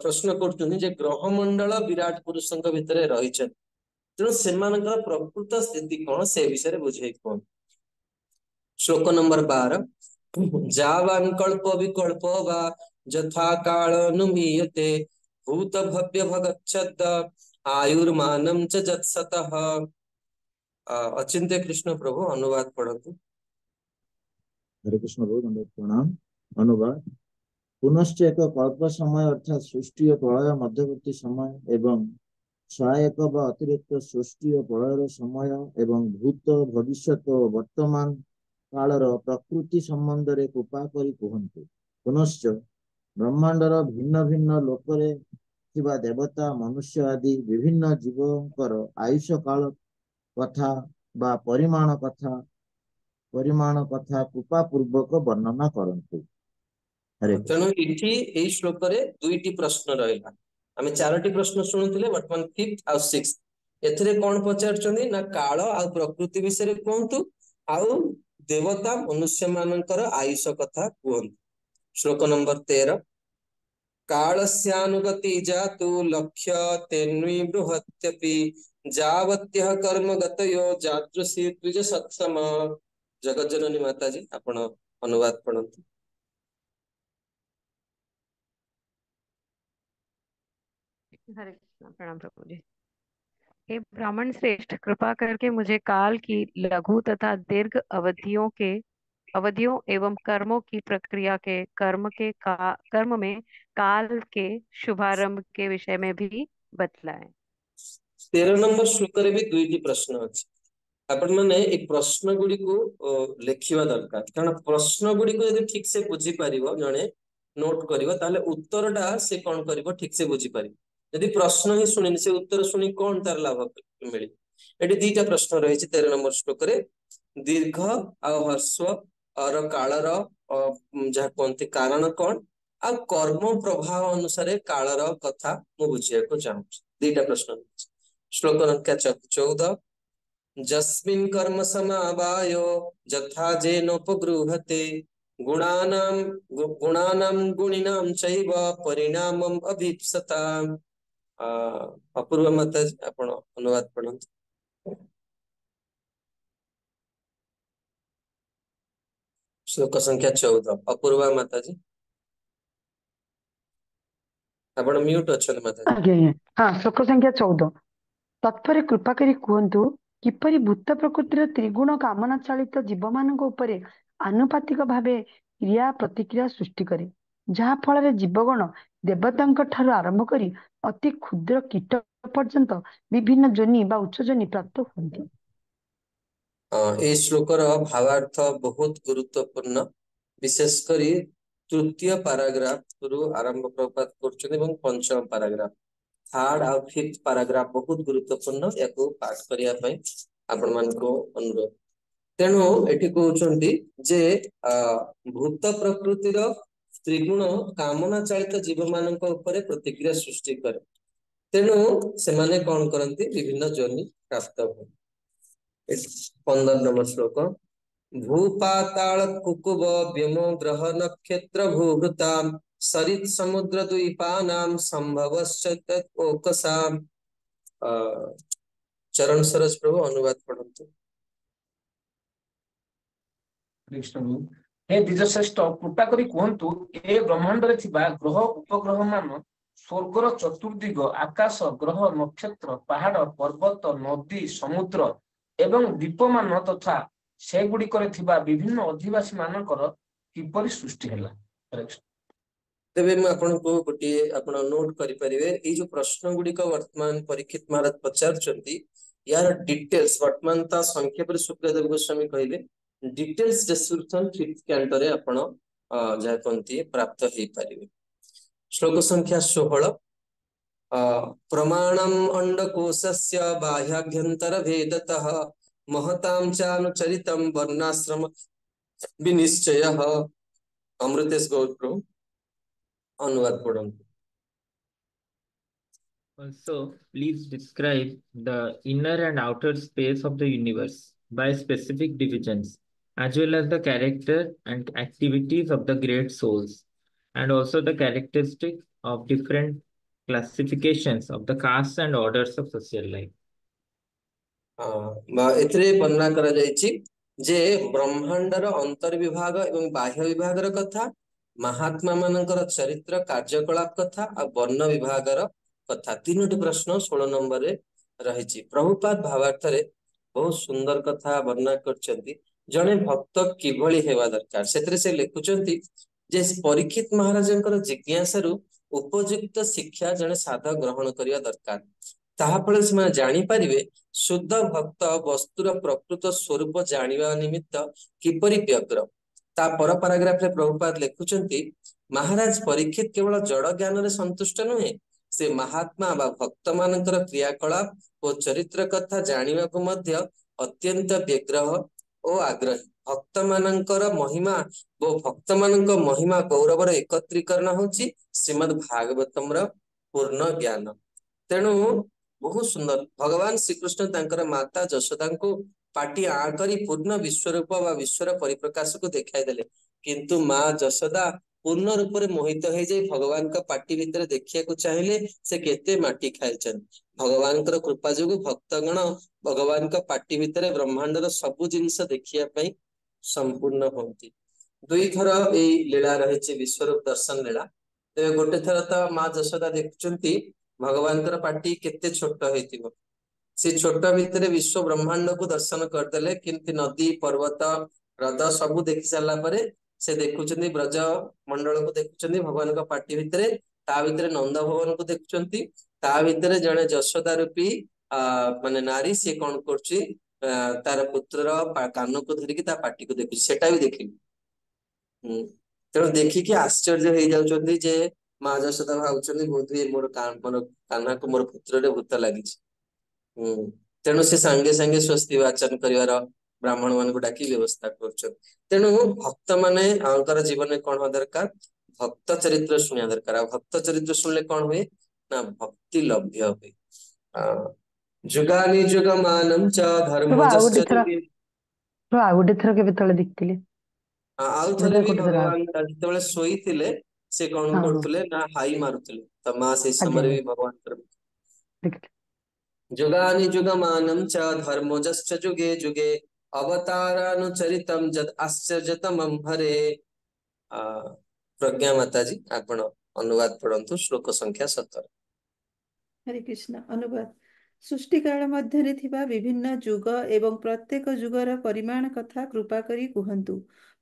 S1: প্রশ্ন করছেন যে গ্রহমন্ডল বিরাট পুরুষଙ୍କ ভিতরে ରହିଛନ୍ତି ତେଣୁ ସେମାନଙ୍କର ପ୍ରକୃତ ସ୍ଥିତି କ'ଣ ସେ ବିଷୟରେ ବୁଝେଇ କୁହନ୍ତୁ ଶ୍ଳୋକ ନମ୍ବର ବାର ଯାବାନ୍ କଳ୍ପ ବିକଳ୍ପ ବା ଯଥା କାଳ ନୁମିୟତେ भूत भव्य भगच्छद आयुर्मानम च जत्सत अचिंत्य कृष्ण प्रभु अनुवाद
S7: হরে কৃষ্ণ প্রভু প্রণাম অনুবাদ পুনশ্চ এক কল্প সময় অর্থাৎ সৃষ্টি ও প্রলয় মধ্যবর্তী সময় এবং সহায়ক বা অতিরিক্ত সৃষ্টি ও প্রলয়ের সময় এবং ভূত ভবিষ্যৎ ও বর্তমান কালর প্রকৃতি সম্বন্ধে কৃপা করে কুহন্তু পুনশ্চ ব্রহ্মাণ্ডর ভিন্ন ভিন্ন ଲୋକରେ ଥିବା ଦେବତା ମନୁଷ୍ୟ ଆଦି ବିଭିନ୍ନ ଜୀବଙ୍କର ଆୟୁଷ କାଳ କଥା ବା ପରିମାଣ କଥା ପରିମାଣ କଥା କୃପା ପୂର୍ବକ ବର୍ଣ୍ଣନା କରନ୍ତୁ
S1: ତେଣୁ ଏଠି ଏଇ ଶ୍ଳୋକରେ ଦୁଇଟି ପ୍ରଶ୍ନ ରହିଲା ଆମେ ଚାରୋଟି ପ୍ରଶ୍ନ ଶୁଣୁଥିଲେ ବର୍ତ୍ତମାନ ଫିଫ୍ଥ ଆଉ ସିକ୍ସ ଏଥିରେ କଣ ପଚାରୁଛନ୍ତି ନା କାଳ ଆଉ ପ୍ରକୃତି ବିଷୟରେ କୁହନ୍ତୁ ଆଉ ଦେବତା ମନୁଷ୍ୟ ମାନଙ୍କର ଆୟୁଷ କଥା କୁହନ୍ତୁ ଶ୍ଳୋକ ନମ୍ବର ତେର कालस्यानुगति जातु लक्ष्य तेन्वी बृहत्यपि जावत्य कर्म गतयो जादृशी द्विज सत्सम जगत जननी जी आप अनुवाद पढ़ते
S5: हरे प्रणाम प्रभु जी हे ब्राह्मण श्रेष्ठ कृपा करके मुझे काल की लघु तथा दीर्घ अवधियों के अवधियों एवं कर्मों की प्रक्रिया के कर्म के का कर्म में काल के शुभारंभ के विषय में भी बतलाए
S1: तेरह नंबर श्लोक भी दुईटी प्रश्न अच्छे एक प्रश्न गुड़ी को लिखा दरकार कारण प्रश्न गुड़ी को यदि ठीक से बुझी पार जे नोट कर उत्तर टा से कौन कर ठीक से बुझी पार यदि प्रश्न ही शुणी से उत्तर शुण कौन तार लाभ मिले ये दिटा प्रश्न रही तेरह नंबर श्लोक दीर्घ आस्व कालर जहा कहते कारण कौन आ प्रभाव अनुसार कालर कथा मुझे चाहिए दिटा प्रश्न श्लोक संख्या चौदह जस्मिन कर्म समावायो जथा जे नोपगृहते गुणानाम गुणानाम गुणीनाम चैव परिणामम अभिप्सता अपूर्व मत अनुवाद पढ़ते ଶ୍ଲୋକ ସଂଖ୍ୟା ଚଉଦ ଅପୂର୍ବା ମାତାଜୀ ଆପଣ ମ୍ୟୁଟ ଅଛନ୍ତି
S3: ହଁ ଶ୍ଲୋକ ସଂଖ୍ୟା ଚଉଦ ତତ୍ପରେ କୃପା କରି କୁହନ୍ତୁ କିପରି ଭୂତ ପ୍ରକୃତିର ତ୍ରିଗୁଣ କାମନା ଚାଳିତ ଜୀବମାନଙ୍କ ଉପରେ ଆନୁପାତିକ ଭାବେ କ୍ରିୟା ପ୍ରତିକ୍ରିୟା ସୃଷ୍ଟି କରେ ଯାହାଫଳରେ ଜୀବଗଣ ଦେବତାଙ୍କ ଠାରୁ ଆରମ୍ଭ କରି ଅତି କ୍ଷୁଦ୍ର କୀଟ ପର୍ଯ୍ୟନ୍ତ ବିଭିନ୍ନ ଜୋନି ବା ଉଚ୍ଚ ଜୋନି ପ୍ରାପ୍ତ ହୁଅନ୍ତି
S1: ଏଇ ଶ୍ଳୋକର ଭାବାର୍ଥ ବହୁତ ଗୁରୁତ୍ୱପୂର୍ଣ୍ଣ ବିଶେଷ କରି ତୃତୀୟ ପାରାଗ୍ରାଫରୁ ଆରମ୍ଭ ପ୍ରପାତ କରୁଛନ୍ତି ଏବଂ ପଞ୍ଚମ ପାରାଗ୍ରାଫ ଥାର୍ଡ ଆଉ ଫିଫ୍ଥ ପାରାଗ୍ରାଫ ବହୁତ ଗୁରୁତ୍ୱପୂର୍ଣ୍ଣ ଏହାକୁ ପାଠ କରିବା ପାଇଁ ଆପଣ ମାନଙ୍କୁ ଅନୁରୋଧ ତେଣୁ ଏଠି କହୁଛନ୍ତି ଯେ ଭୂତ ପ୍ରକୃତିର ତ୍ରିଗୁଣ କାମନା ଚାଳିତ ଜୀବ ମାନଙ୍କ ଉପରେ ପ୍ରତିକ୍ରିୟା ସୃଷ୍ଟି କରେ ତେଣୁ ସେମାନେ କଣ କରନ୍ତି ବିଭିନ୍ନ ଜନି ପ୍ରାପ୍ତ ହୁଅନ୍ତି ପନ୍ଦର ନମ୍ବର ଶ୍ଳୋକ ଭୂପାତାଳ କୁକୁବ ବ୍ୟମ ଗ୍ରହ ନକ୍ଷତ୍ର ଭୂଭୃତାମ ସରିତ ସମୁଦ୍ର ଦ୍ୱୀପାନାମ ସମ୍ଭବ ଚରଣ ସରସ ପ୍ରଭୁ ଅନୁବାଦ ପଢନ୍ତୁ ହେ କୃପା
S2: କରି କୁହନ୍ତୁ ଏ ବ୍ରହ୍ମାଣ୍ଡରେ ଥିବା ଗ୍ରହ ଉପଗ୍ରହ ମାନ ସ୍ୱର୍ଗର ଚତୁର୍ଦିଗ ଆକାଶ ଗ୍ରହ ନକ୍ଷତ୍ର ପାହାଡ ପର୍ବତ ନଦୀ ସମୁଦ୍ର ଏବଂ ଦ୍ୱୀପମାନ ତଥା ସେଗୁଡ଼ିକରେ ଥିବା ବିଭିନ୍ନ ଅଧିବାସୀ ମାନଙ୍କର କିପରି ସୃଷ୍ଟି ହେଲା
S1: ତେବେ ମୁଁ ଆପଣଙ୍କୁ ଗୋଟିଏ ଆପଣ ନୋଟ୍ କରିପାରିବେ ଏଇ ଯୋଉ ପ୍ରଶ୍ନ ଗୁଡ଼ିକ ବର୍ତ୍ତମାନ ପରୀକ୍ଷିତ ମହାରାଜ ପଚାରୁଛନ୍ତି ଏହାର ଡିଟେଲ୍ସ ବର୍ତ୍ତମାନ ତା ସଂକ୍ଷେପରେ ସୁପ୍ରିୟଦେବ ଗୋସ୍ୱାମୀ କହିଲେ ଡିଟେଲ୍ସ ଡେସ୍କ୍ରିପସନ ଫିଫ୍ଥ କ୍ୟାଣ୍ଟରେ ଆପଣ ଯାହା କହନ୍ତି ପ୍ରାପ୍ତ ହେଇପାରିବେ ଶ୍ଲୋକ ସଂଖ୍ୟା ଷୋହଳ प्रमाण अंडकोश्य बाह्याभ्यंतर भेदत महता चाचरित वर्णाश्रम विनिश्चय अमृतेश गौत्र अनुवाद पढ़म
S2: Also,
S4: please describe the inner and outer space of the universe by specific divisions, as well as the character and activities of the great souls, and also the characteristics of different classifications of the castes and orders of social life.
S1: ଏଥିରେ ବର୍ଣ୍ଣନା କରାଯାଇଛି ଯେ ବ୍ରହ୍ମାଣ୍ଡର ଅନ୍ତର୍ବିଭାଗ ଏବଂ ବାହ୍ୟ ବିଭାଗର କଥା ମହାତ୍ମା ମାନଙ୍କର ଚରିତ୍ର କାର୍ଯ୍ୟକଳାପ କଥା ଆଉ ବର୍ଣ୍ଣ ବିଭାଗର କଥା ତିନୋଟି ପ୍ରଶ୍ନ ଷୋହଳ ନମ୍ବରରେ ରହିଛି ପ୍ରଭୁପାଦ ଭାବାର୍ଥରେ ବହୁତ ସୁନ୍ଦର କଥା ବର୍ଣ୍ଣନା କରିଛନ୍ତି ଜଣେ ଭକ୍ତ କିଭଳି ହେବା ଦରକାର ସେଥିରେ ସେ ଲେଖୁଛନ୍ତି ଯେ ପରୀକ୍ଷିତ ମହାରାଜଙ୍କର ଜିଜ୍ଞାସାରୁ ଉପଯୁକ୍ତ ଶିକ୍ଷା ଜଣେ ସାଧ ଗ୍ରହଣ କରିବା ଦରକାର ତାହା ଫଳରେ ସେମାନେ ଜାଣିପାରିବେ ଶୁଦ୍ଧ ଭକ୍ତ ବସ୍ତୁର ପ୍ରକୃତ ସ୍ୱରୂପ ଜାଣିବା ନିମିତ୍ତ କିପରି ବ୍ୟଗ୍ର ତା ପର ପାରାଗ୍ରାଫରେ ପ୍ରଭୁପାଦ ଲେଖୁଛନ୍ତି ମହାରାଜ ପରୀକ୍ଷିତ କେବଳ ଜଡ ଜ୍ଞାନରେ ସନ୍ତୁଷ୍ଟ ନୁହେଁ ସେ ମହାତ୍ମା ବା ଭକ୍ତ ମାନଙ୍କର କ୍ରିୟାକଳାପ ଓ ଚରିତ୍ର କଥା ଜାଣିବାକୁ ମଧ୍ୟ ଅତ୍ୟନ୍ତ ବ୍ୟଗ୍ରହ ଓ ଆଗ୍ରହୀ ଭକ୍ତମାନଙ୍କର ମହିମା ଭକ୍ତମାନଙ୍କ ମହିମା ଗୌରବର ଏକତ୍ରୀକରଣ ହଉଛି ଶ୍ରୀମଦ ଭାଗବତମର ପୂର୍ଣ୍ଣ ଜ୍ଞାନ ତେଣୁ ବହୁତ ସୁନ୍ଦର ଭଗବାନ ଶ୍ରୀକୃଷ୍ଣ ତାଙ୍କର ମାତା ଯଶୋଦାଙ୍କୁ ପାଟି ଆଁ କରି ପୂର୍ଣ୍ଣ ବିଶ୍ୱରୂପ ବା ବିଶ୍ୱର ପରିପ୍ରକାଶକୁ ଦେଖାଇ ଦେଲେ କିନ୍ତୁ ମା ଯଶୋଦା ପୂର୍ଣ୍ଣ ରୂପରେ ମୋହିତ ହେଇଯାଇ ଭଗବାନଙ୍କ ପାଟି ଭିତରେ ଦେଖିବାକୁ ଚାହିଁଲେ ସେ କେତେ ମାଟି ଖାଇଛନ୍ତି ଭଗବାନଙ୍କର କୃପା ଯୋଗୁ ଭକ୍ତଗଣ ଭଗବାନଙ୍କ ପାଟି ଭିତରେ ବ୍ରହ୍ମାଣ୍ଡର ସବୁ ଜିନିଷ ଦେଖିବା ପାଇଁ ସମ୍ପୂର୍ଣ୍ଣ ହୁଅନ୍ତି ଦୁଇଥର ଏଇ ଲୀଳା ରହିଛି ବିଶ୍ୱରୂପ ଦର୍ଶନ ଲୀଳା ତେବେ ଗୋଟେ ଥର ତ ମା ଯଶୋଦା ଦେଖୁଛନ୍ତି ଭଗବାନଙ୍କର ପାଟି କେତେ ଛୋଟ ହେଇଥିବ ସେ ଛୋଟ ଭିତରେ ବିଶ୍ୱ ବ୍ରହ୍ମାଣ୍ଡକୁ ଦର୍ଶନ କରିଦେଲେ କିନ୍ତୁ ନଦୀ ପର୍ବତ ହ୍ରଦ ସବୁ ଦେଖି ସାରିଲା ପରେ ସେ ଦେଖୁଛନ୍ତି ବ୍ରଜ ମଣ୍ଡଳକୁ ଦେଖୁଛନ୍ତି ଭଗବାନଙ୍କ ପାଟି ଭିତରେ ତା ଭିତରେ ନନ୍ଦଭବନକୁ ଦେଖୁଛନ୍ତି ତା ଭିତରେ ଜଣେ ଯଶୋଦା ରୂପୀ ଅ ମାନେ ନାରୀ ସିଏ କଣ କରୁଛି ତାର ପୁତ୍ରର କାନକୁ ଧରିକି ତା ପାଟିକୁ ଦେଖୁଛି ସେଟା ବି ଦେଖିନି ହୁଁ ତେଣୁ ଦେଖିକି ଆଶ୍ଚର୍ଯ୍ୟ ହେଇଯାଉଛନ୍ତି ଯେ ମା ଯଶୋଦା ଭାବୁଛନ୍ତି ବୋଧ ହୁଏ ମୋର ମୋର କାହ୍ନାକୁ ମୋର ପୁତ୍ରରେ ଭୂତ ଲାଗିଛି ହୁଁ ତେଣୁ ସେ ସାଙ୍ଗେ ସାଙ୍ଗେ ସ୍ୱସ୍ତି ବାଚନ କରିବାର ବ୍ରାହ୍ମଣ ମାନଙ୍କୁ ଡାକି ବ୍ୟବସ୍ଥା କରୁଛନ୍ତି ତେଣୁ ଭକ୍ତ ମାନେ ଆଙ୍କର ଜୀବନରେ କଣ ହବା ଦରକାର ଭକ୍ତ ଚରିତ୍ର ଶୁଣିବା ଦରକାର ଆଉ ଭକ୍ତ ଚରିତ୍ର ଶୁଣିଲେ କଣ ହୁଏ ନା ଭକ୍ତି ଲଭ୍ୟ ହୁଏ ଆ जुगानि जुगमानं च धर्मजश्चतुर्विध
S3: ଆଉ ଗୋଟେ ଥର କେବେ ତଳେ ଦେଖିଥିଲି
S1: ଆଉ ଥରେ ବି ଭଗବାନ ଯେତେବେଳେ ଶୋଇଥିଲେ ସେ କଣ କରୁଥିଲେ ନା ହାଇ ମାରୁଥିଲେ ତ ମା ସେଇ ସମୟରେ ବି ଭଗବାନଙ୍କର ଯୁଗାନି ଯୁଗମାନଂ ଚ ଧର୍ମଜଶ୍ଚ ଯୁଗେ ଯୁଗେ ଅବତାରାନୁଚରିତଂ ଯତ୍ ଆଶ୍ଚର୍ଯ୍ୟତମଂ ହରେ ପ୍ରଜ୍ଞା ମାତାଜୀ ଆପଣ ଅନୁବାଦ ପଢ଼ନ୍ତୁ ଶ୍ଲୋକ ସଂଖ୍ୟା ସତର
S5: ହରେ କୃଷ୍ଣ ଅନୁବାଦ ସୃଷ୍ଟିକାଳ ମଧ୍ୟରେ ଥିବା ବିଭିନ୍ନ ଯୁଗ ଏବଂ ପ୍ରତ୍ୟେକ ଯୁଗର ପରିମାଣ କଥା କୃପା କରି କୁହନ୍ତୁ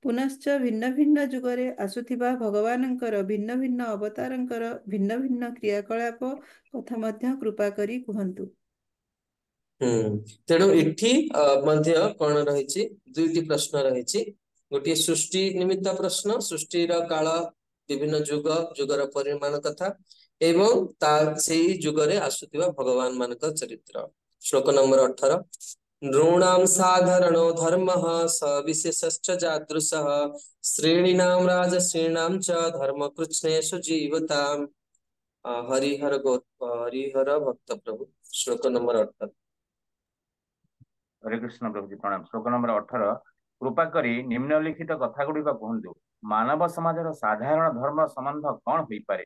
S5: ପୁନଶ୍ଚ ଭିନ୍ନ ଭିନ୍ନ ଯୁଗରେ ଆସୁଥିବା ଭଗବାନଙ୍କର ଭିନ୍ନ ଭିନ୍ନ ଅବତାରଙ୍କର ଭିନ୍ନ ଭିନ୍ନ କ୍ରିୟାକଳାପ କଥା ମଧ୍ୟ କୃପା କରି କୁହନ୍ତୁ
S1: ତେଣୁ ଏଠି ମଧ୍ୟ କଣ ରହିଛି ଦୁଇଟି ପ୍ରଶ୍ନ ରହିଛି ଗୋଟିଏ ସୃଷ୍ଟି ନିମିତ୍ତ ପ୍ରଶ୍ନ ସୃଷ୍ଟିର କାଳ ବିଭିନ୍ନ ଯୁଗ ଯୁଗର ପରିମାଣ କଥା ଏବଂ ତା ସେଇ ଯୁଗରେ ଆସୁଥିବା ଭଗବାନ ମାନଙ୍କ ଚରିତ୍ର ଶ୍ଳୋକ ନମ୍ବର ଅଠର ନୃଣାମ ସାଧାରଣ ଧର୍ମ ସବିଶେଷ ଯାଦୃଶ ଶ୍ରେଣୀ ନାମ ରାଜ ଶ୍ରେଣୀ ଚ ଧର୍ମ କୃଷ୍ଣେଶ ଜୀବତା ହରିହର ହରିହର ଭକ୍ତ ପ୍ରଭୁ ଶ୍ଲୋକ ନମ୍ବର ଅଠର
S4: ହରେ କୃଷ୍ଣ ପ୍ରଭୁଜୀ ପ୍ରଣାମ ଶ୍ଲୋକ ନମ୍ବର ଅଠର କୃପା କରି ନିମ୍ନଲିଖିତ କଥା ଗୁଡିକ କୁହନ୍ତୁ ମାନବ ସମାଜର ସାଧାରଣ ଧର୍ମ ସମ୍ବନ୍ଧ କଣ ହୋଇପାରେ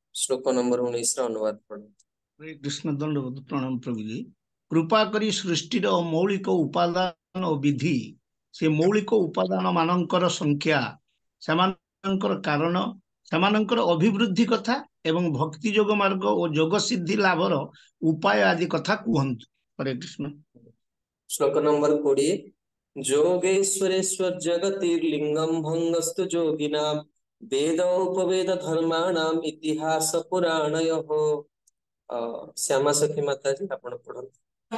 S1: ଶ୍ଳୋକ ନମ୍ବର ଉଣେଇଶ ଅନୁବାଦ ପଢନ୍ତୁ
S6: କୃଷ୍ଣ ଦଣ୍ଡ ପ୍ରଣାମ ପ୍ରଭୁଜୀ କୃପା କରି ସୃଷ୍ଟିର ମୌଳିକ ଉପାଦାନ ବିଧି ସେ ମୌଳିକ ଉପାଦାନ ମାନଙ୍କର ସଂଖ୍ୟା ସେମାନଙ୍କର କାରଣ ସେମାନଙ୍କର ଅଭିବୃଦ୍ଧି କଥା ଏବଂ ଭକ୍ତି ଯୋଗ ମାର୍ଗ ଓ ଯୋଗ ସିଦ୍ଧି ଲାଭର ଉପାୟ ଆଦି କଥା କୁହନ୍ତୁ ହରେ କୃଷ୍ଣ
S1: ଶ୍ଳୋକ ନମ୍ବର କୋଡିଏ ଯୋଗେଶ୍ୱରେଶ୍ୱର ଜଗତି ଲିଙ୍ଗମ ଭଙ୍ଗସ୍ତୁ ଯୋଗିନା वेदोपवेद धर्माणाम इतिहास पुराण श्यामा सखी माता जी आप पढ़ते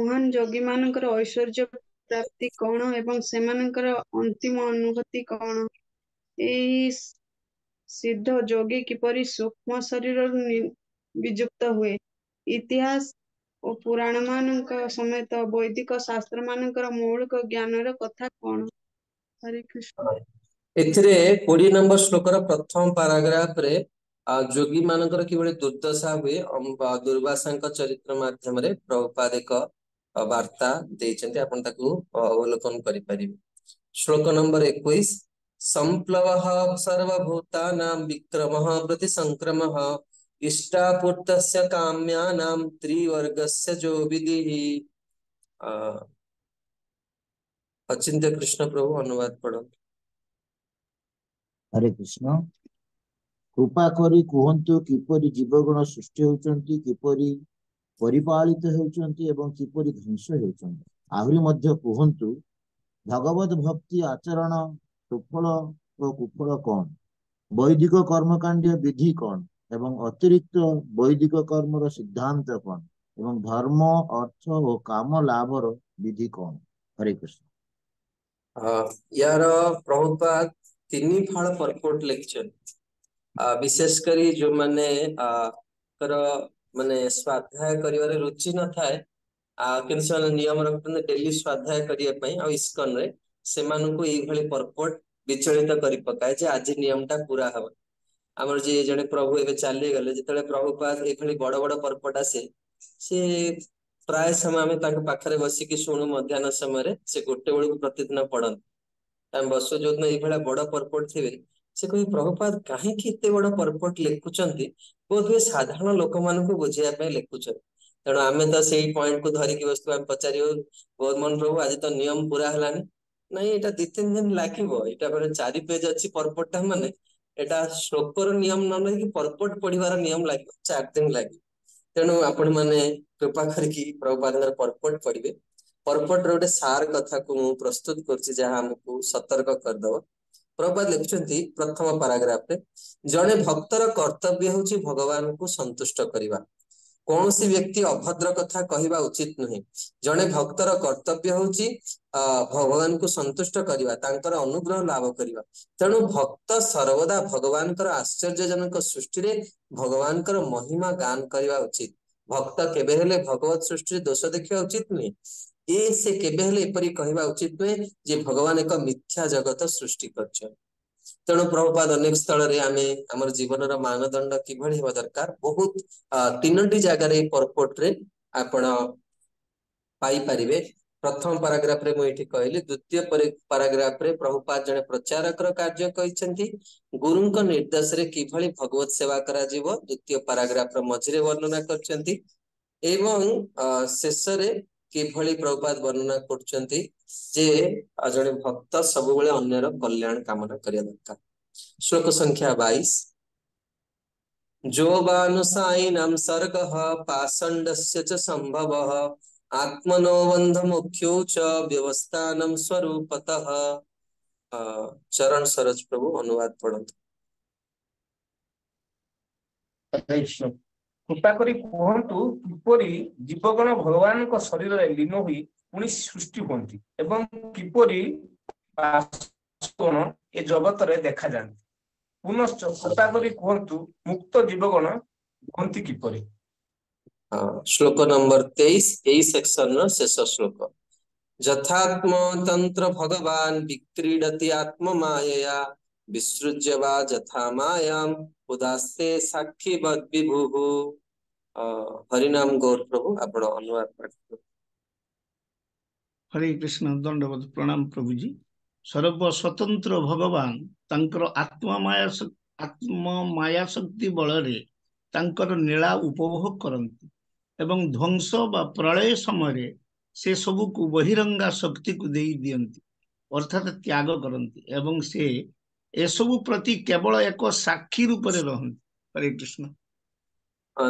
S5: महान जोगी मान ऐश्वर्य प्राप्ति कौन एवं से मानकर अंतिम अनुभूति कौन सिद्ध जोगी किपर सूक्ष्म शरीर हुए इतिहास ଓ ପୁରାଣ ମାନଙ୍କ ସମେତ ବୈଦିକ ଶାସ୍ତ୍ର ମାନଙ୍କର ମୌଳିକ ଜ୍ଞାନର କଥା କଣ ହରେ କୃଷ୍ଣ
S1: ଏଥିରେ କୋଡିଏ ନମ୍ବର ଶ୍ଲୋକର ପ୍ରଥମ ପାରାଗ୍ରାଫରେ ଯୋଗୀ ମାନଙ୍କର କିଭଳି ଦୁର୍ଦ୍ଦଶା ହୁଏ ଦୁର୍ବାସାଙ୍କ ଚରିତ୍ର ମାଧ୍ୟମରେ ପ୍ରଭୁପାଦ ଏକ ବାର୍ତ୍ତା ଦେଇଛନ୍ତି ଆପଣ ତାକୁ ଅବଲୋକନ କରିପାରିବେ ଶ୍ଳୋକ ନମ୍ବର ଏକୋଇଶ ସମ୍ପ୍ଲବ ସର୍ବଭୂତାନ ବିକ୍ରମ ପ୍ରତି ସଂକ୍ରମ ഇഷ്ടപുട്ടസ്യ കാമ്യാനാം ത്രിവർഗസ്യ ജോബിദിഹി അചിന്ത്യ കൃഷ്ണ പ്രഭു അനുവാദപ്പെടും
S7: ହରେ କୃଷ୍ଣ କୃପା କରି କୁହନ୍ତୁ କିପରି ଜୀବଗୁଣ ସୃଷ୍ଟି ହେଉଛନ୍ତି କିପରି ପରିପାଳିତ ହେଉଛନ୍ତି ଏବଂ କିପରି ଧ୍ୱଂସ ହେଉଛନ୍ତି ଆହୁରି ମଧ୍ୟ କୁହନ୍ତୁ ଭଗବତ ଭକ୍ତି ଆଚରଣ ସୁଫଳ ଓ କୁଫଳ କଣ ବୈଦିକ କର୍ମକାଣ୍ଡ ବିଧି କଣ এবং অতিরিক্ত বৈদিক কর্মর সিদ্ধান্ত কণ এবং ধর্ম অর্থ ও কাম লাভর বিধি কণ হরে কৃষ্ণ
S1: ইয়ার প্রভুপাত তিনি ফাল পরপোর্ট লিখছেন বিশেষ করে যে মানে মানে স্বাধ্যায় করিবারে রুচি নথায় কিন্তু সে নিয়ম রাখতে ডেলি স্বাধ্যায় করিয়া পাই আর ইসকন রে সেমানকু এইভাবে পরপোর্ট বিচলিত করি পকায় যে আজি নিয়মটা পুরা হবে ଆମର ଯିଏ ଜଣେ ପ୍ରଭୁ ଏବେ ଚାଲିଗଲେ ଯେତେବେଳେ ପ୍ରଭୁପାଦ ଏଭଳି ବଡ ବଡ ପର୍ପଟ ଆସେ ସେ ପ୍ରାୟ ସମୟ ଆମେ ତାଙ୍କ ପାଖରେ ବସିକି ଶୁଣୁ ମଧ୍ୟାହ୍ନ ସମୟରେ ସେ ଗୋଟେ ବେଳକୁ ପ୍ରତିଦିନ ପଢନ୍ତି ଆମେ ବସୁ ଯୋଉଦିନ ଏଇଭଳିଆ ବଡ ପର୍ପଟ ଥିବେ ସେ କହେ ପ୍ରଭୁପାଦ କାହିଁକି ଏତେ ବଡ ପର୍ପଟ ଲେଖୁଛନ୍ତି ବୋଧହୁଏ ସାଧାରଣ ଲୋକମାନଙ୍କୁ ବୁଝେଇବା ପାଇଁ ଲେଖୁଛନ୍ତି ତେଣୁ ଆମେ ତ ସେଇ ପଏଣ୍ଟକୁ ଧରିକି ବସିଥିବୁ ଆମେ ପଚାରିବୁ ବହୁତ ମନ ପ୍ରଭୁ ଆଜି ତ ନିୟମ ପୁରା ହେଲାନି ନାଇଁ ଏଇଟା ଦି ତିନି ଦିନ ଲାଗିବ ଏଇଟା ପରେ ଚାରି ପେଜ ଅଛି ପର୍ପଟଟା ମାନେ এটা ଶ୍ଳୋକର ନିୟମ ନ ନେଇକି ପରପଟ ପଢିବାର ନିୟମ ଲାଗିବ ଚାରି ଦିନ ଲାଗିବ ତେଣୁ ଆପଣ ମାନେ କୃପା କରିକି ପ୍ରଭୁପାଦଙ୍କର ପରପଟ ପଢିବେ ପରପଟର ଗୋଟେ ସାର କଥାକୁ ମୁଁ ପ୍ରସ୍ତୁତ କରୁଛି ଯାହା ଆମକୁ ସତର୍କ କରିଦବ ପ୍ରଭୁପାଦ ଲେଖିଛନ୍ତି ପ୍ରଥମ ପାରାଗ୍ରାଫରେ ଜଣେ ଭକ୍ତର କର୍ତ୍ତବ୍ୟ ହେଉଛି ଭଗବାନଙ୍କୁ ସନ୍ତୁଷ୍ଟ କରିବା कौन सी व्यक्ति अभद्र कथा कहवा उचित नुहे जड़े भक्तर कर्तव्य हूँ भगवान को सतुष्ट करने अनुग्रह लाभ करने तेणु भक्त सर्वदा भगवान आश्चर्यजनक सृष्टि भगवान महिमा गान करने उचित भक्त केवेहले भगवत सृष्टि दोष देखा उचित नुहे ये से इपरी कहवा उचित नुहे जे भगवान एक मिथ्या जगत सृष्टि कर ତେଣୁ ପ୍ରଭୁପାଦ ଅନେକ ସ୍ଥଳରେ ଆମେ ଆମର ଜୀବନର ମାନଦଣ୍ଡ କିଭଳି ହେବା ଦରକାର ବହୁତ ତିନୋଟି ଜାଗାରେ ଏଇ ପର୍ପୋର୍ଟରେ ଆପଣ ପାଇପାରିବେ ପ୍ରଥମ ପାରାଗ୍ରାଫରେ ମୁଁ ଏଠି କହିଲି ଦ୍ୱିତୀୟ ପାରାଗ୍ରାଫରେ ପ୍ରଭୁପାଦ ଜଣେ ପ୍ରଚାରକର କାର୍ଯ୍ୟ କହିଛନ୍ତି ଗୁରୁଙ୍କ ନିର୍ଦ୍ଦେଶରେ କିଭଳି ଭଗବତ ସେବା କରାଯିବ ଦ୍ଵିତୀୟ ପାରାଗ୍ରାଫର ମଝିରେ ବର୍ଣ୍ଣନା କରିଛନ୍ତି ଏବଂ ଶେଷରେ কিভাবে প্রভুপাত বর্ণনা করছেন যে জনে ভক্ত সবুলে অন্যর কল্যাণ কামনা করা দরকার শ্লোক সংখ্যা বাইশ जोबानुसायिनं सर्गः पाषण्डस्य च सम्भवः आत्मनो बन्धमुख्यो च व्यवस्थानं स्वरूपतः चरण सरज प्रभु अनुवाद पढ़
S2: କୃପା କରି କୁହନ୍ତୁ କିପରି ଜୀବଗଣ ଭଗବାନଙ୍କ ଶରୀରରେ ଲୀନ ହୋଇ ପୁଣି ସୃଷ୍ଟି ହୁଅନ୍ତି ଏବଂ କିପରି ଏ ଜଗତରେ ଦେଖାଯାନ୍ତି ପୁନଶ୍ଚ
S1: କୃପା କରି କୁହନ୍ତୁ ମୁକ୍ତ ଜୀବଗଣ ହୁଅନ୍ତି କିପରି ଶ୍ଲୋକ ନମ୍ବର ତେଇଶ ଏଇ ସେକ୍ସନ ର ଶେଷ ଶ୍ଲୋକ ଯଥାତ୍ମ ତନ୍ତ୍ର ଭଗବାନ ବିକ୍ରୀଡତି ଆତ୍ମ ମାୟା ବିସୃଜ୍ୟ ବା ଯଥା ମାୟା ଉଦାସେ ସାକ୍ଷୀ ବିଭୁ ହରିନାମ ଗୌର ପ୍ରଭୁ ଆପଣ ଅନୁବାଦ ପାଠ
S6: ହରେ କୃଷ୍ଣ ଦଣ୍ଡବତ ପ୍ରଣାମ ପ୍ରଭୁଜୀ ସର୍ବସ୍ୱତନ୍ତ୍ର ଭଗବାନ ତାଙ୍କର ଆତ୍ମମାୟା ଆତ୍ମ ମାୟା ଶକ୍ତି ବଳରେ ତାଙ୍କର ନୀଳା ଉପଭୋଗ କରନ୍ତି ଏବଂ ଧ୍ୱଂସ ବା ପ୍ରଳୟ ସମୟରେ ସେ ସବୁକୁ ବହିରଙ୍ଗା ଶକ୍ତିକୁ ଦେଇ ଦିଅନ୍ତି ଅର୍ଥାତ ତ୍ୟାଗ କରନ୍ତି ଏବଂ ସେ ଏସବୁ ପ୍ରତି କେବଳ ଏକ ସାକ୍ଷୀ ରୂପରେ ରହନ୍ତି ହରେ କୃଷ୍ଣ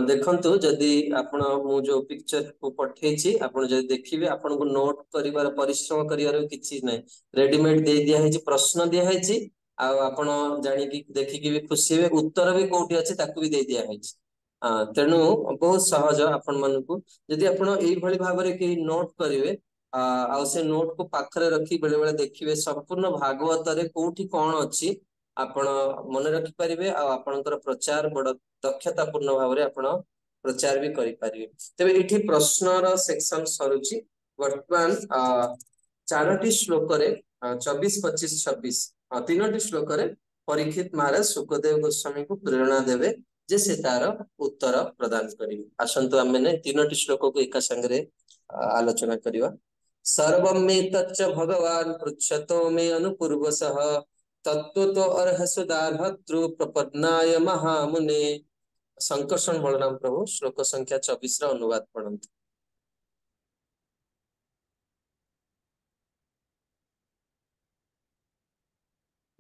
S1: ଦେଖନ୍ତୁ ଯଦି ଆପଣ ମୁଁ ଯୋଉ ପିକ୍ଚର କୁ ପଠେଇଛି ଆପଣ ଯଦି ଦେଖିବେ ଆପଣଙ୍କୁ ନୋଟ କରିବାର ପରିଶ୍ରମ କରିବାର କିଛି ନାହିଁ ରେଡିମେଡ ଦେଇ ଦିଆ ହେଇଛି ପ୍ରଶ୍ନ ଦିଆ ହେଇଛି ଆଉ ଆପଣ ଜାଣିକି ଦେଖିକି ବି ଖୁସି ହେବେ ଉତ୍ତର ବି କୋଉଠି ଅଛି ତାକୁ ବି ଦେଇ ଦିଆ ହେଇଛି ତେଣୁ ବହୁତ ସହଜ ଆପଣମାନଙ୍କୁ ଯଦି ଆପଣ ଏଇଭଳି ଭାବରେ କେହି ନୋଟ୍ କରିବେ ଆଉ ସେ ନୋଟ କୁ ପାଖରେ ରଖି ବେଳେବେଳେ ଦେଖିବେ ସମ୍ପୂର୍ଣ୍ଣ ଭାଗବତରେ କୋଉଠି କଣ ଅଛି ଆପଣ ମନେ ରଖିପାରିବେ ଆଉ ଆପଣଙ୍କର ପ୍ରଚାର ବଡ଼ ଦକ୍ଷତା ପୂର୍ଣ୍ଣ ଭାବରେ ଆପଣ ପ୍ରଚାର ବି କରିପାରିବେ ତେବେ ଏଠି ପ୍ରଶ୍ନର ସେକ୍ସନ ସରୁଛି ବର୍ତ୍ତମାନ ଚାରୋଟି ଶ୍ଲୋକରେ ଚବିଶ ପଚିଶ ଛବିଶ ତିନୋଟି ଶ୍ଲୋକରେ ପରୀକ୍ଷିତ ମହାରାଜ ସୁଖଦେବ ଗୋସ୍ୱାମୀଙ୍କୁ ପ୍ରେରଣା ଦେବେ ଯେ ସେ ତାର ଉତ୍ତର ପ୍ରଦାନ କରିବେ ଆସନ୍ତୁ ଆମେ ତିନୋଟି ଶ୍ଲୋକକୁ ଏକା ସାଙ୍ଗରେ ଆଲୋଚନା କରିବା सर्वम में तच्च भगवान पृछतो में अनुपूर्वस तत्व तो अर्हसुदारहत्रु प्रपन्नाय महामुने संकर्षण वर्णम प्रभु श्लोक संख्या चौबीसरा अनुवाद पढ़ंत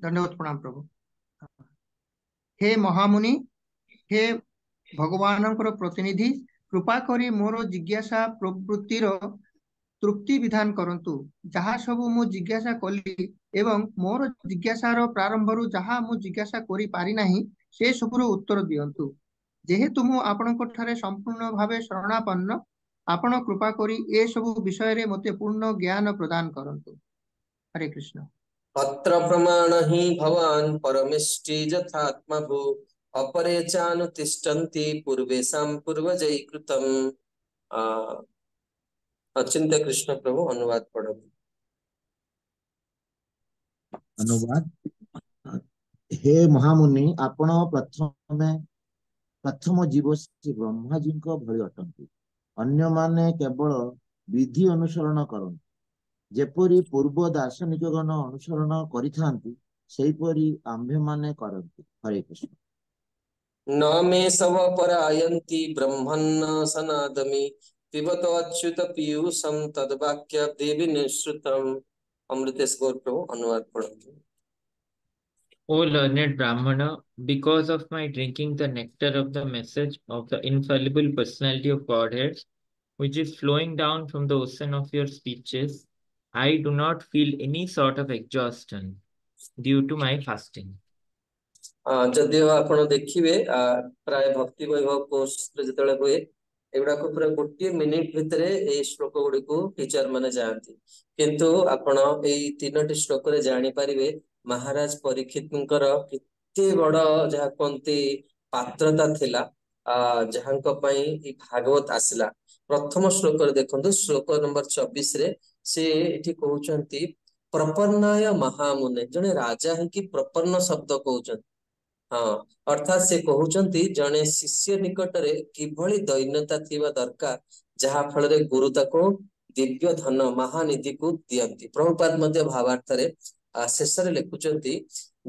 S6: दंडवत प्रणाम प्रभु हे ମହାମୁନି ହେ ଭଗବାନଙ୍କର ପ୍ରତିନିଧି କୃପା କରି ମୋର ଜିଜ୍ଞାସା ପ୍ରବୃତ୍ତିର ତୃପ୍ତି ବିଧାନ କରନ୍ତୁ ଯାହା ସବୁ ମୁଁ ଜିଜ୍ଞାସା କଲି ଏବଂ ମୋର ଜିଜ୍ଞାସାର ପ୍ରାରମ୍ଭରୁ ଯାହା ମୁଁ ଜିଜ୍ଞାସା କରିପାରିନାହିଁ ନାହିଁ ସେ ସବୁର ଉତ୍ତର ଦିଅନ୍ତୁ ଯେହେତୁ ମୁଁ ଆପଣଙ୍କ ଠାରେ ସମ୍ପୂର୍ଣ୍ଣ ଭାବେ ଶରଣାପନ୍ନ ଆପଣ କୃପା କରି ଏସବୁ ବିଷୟରେ ମୋତେ ପୂର୍ଣ୍ଣ ଜ୍ଞାନ ପ୍ରଦାନ କରନ୍ତୁ ହରେ କୃଷ୍ଣ
S1: ପତ୍ର ପ୍ରମାଣ ହିଁ ଭଗବାନ ପରମେଷ୍ଟି ଯଥାତ୍ମାଭୂ ଅପରେ ଚାନୁତିଷ୍ଠନ୍ତି ପୂର୍ବେଶାମ ପୂର୍ବଜୈ ଆ अचिंत्य कृष्ण प्रभु अनुवाद पढ़ो
S7: अनुवाद हे महामुनि आपण प्रथमे प्रथम जीव श्री ब्रह्माजी भाई अटंती अन्य माने केवल विधि अनुसरण करते जेपरी पूर्व दार्शनिक गण अनुसरण करपरि आंभे माने करते हरे कृष्ण
S1: न मे सव परायंती ब्रह्मन्न सनादमी पिबतोच्युत पीयूषम तदवाक्य देवी निश्रुतम अमृतेश गौर प्रभु अनुवाद पढ़ेंगे
S4: O learned Brahmana, because of my drinking the nectar of the message of the infallible personality of Godhead, which is flowing down from the ocean of your speeches, I do not feel any sort of exhaustion due to my fasting.
S1: ଯଦିଓ ଆପଣ ଦେଖିବେ ପ୍ରାୟ ଭକ୍ତି ବୈଭବ କୋର୍ସରେ ଯେତେବେଳେ ହୁଏ ଏଗୁଡ଼ାକ ପୁରା ଗୋଟିଏ ମିନିଟ ଭିତରେ ଏଇ ଶ୍ଳୋକ ଗୁଡିକୁ ଟିଚର ମାନେ ଯାଆନ୍ତି କିନ୍ତୁ ଆପଣ ଏଇ ତିନୋଟି ଶ୍ଳୋକରେ ଜାଣିପାରିବେ ମହାରାଜ ପରୀକ୍ଷିତଙ୍କର କେତେ ବଡ ଯାହା କୁହନ୍ତି ପାତ୍ରତା ଥିଲା ଆ ଯାହାଙ୍କ ପାଇଁ ଏଇ ଭାଗବତ ଆସିଲା ପ୍ରଥମ ଶ୍ଳୋକରେ ଦେଖନ୍ତୁ ଶ୍ଳୋକ ନମ୍ବର ଚବିଶରେ ସେ ଏଠି କହୁଛନ୍ତି ପ୍ରପନ୍ନାୟ ମହାମୁନେ ଜଣେ ରାଜା ହେଇକି ପ୍ରପନ୍ନ ଶବ୍ଦ କହୁଛନ୍ତି हाँ अर्थात से कहते जड़े शिष्य निकटने किभली दैनता थी दरकार जहा फल गुरु ताक दिव्य धन महानिधि को दिखती प्रभुपाद भावार्थर शेष लिखुंट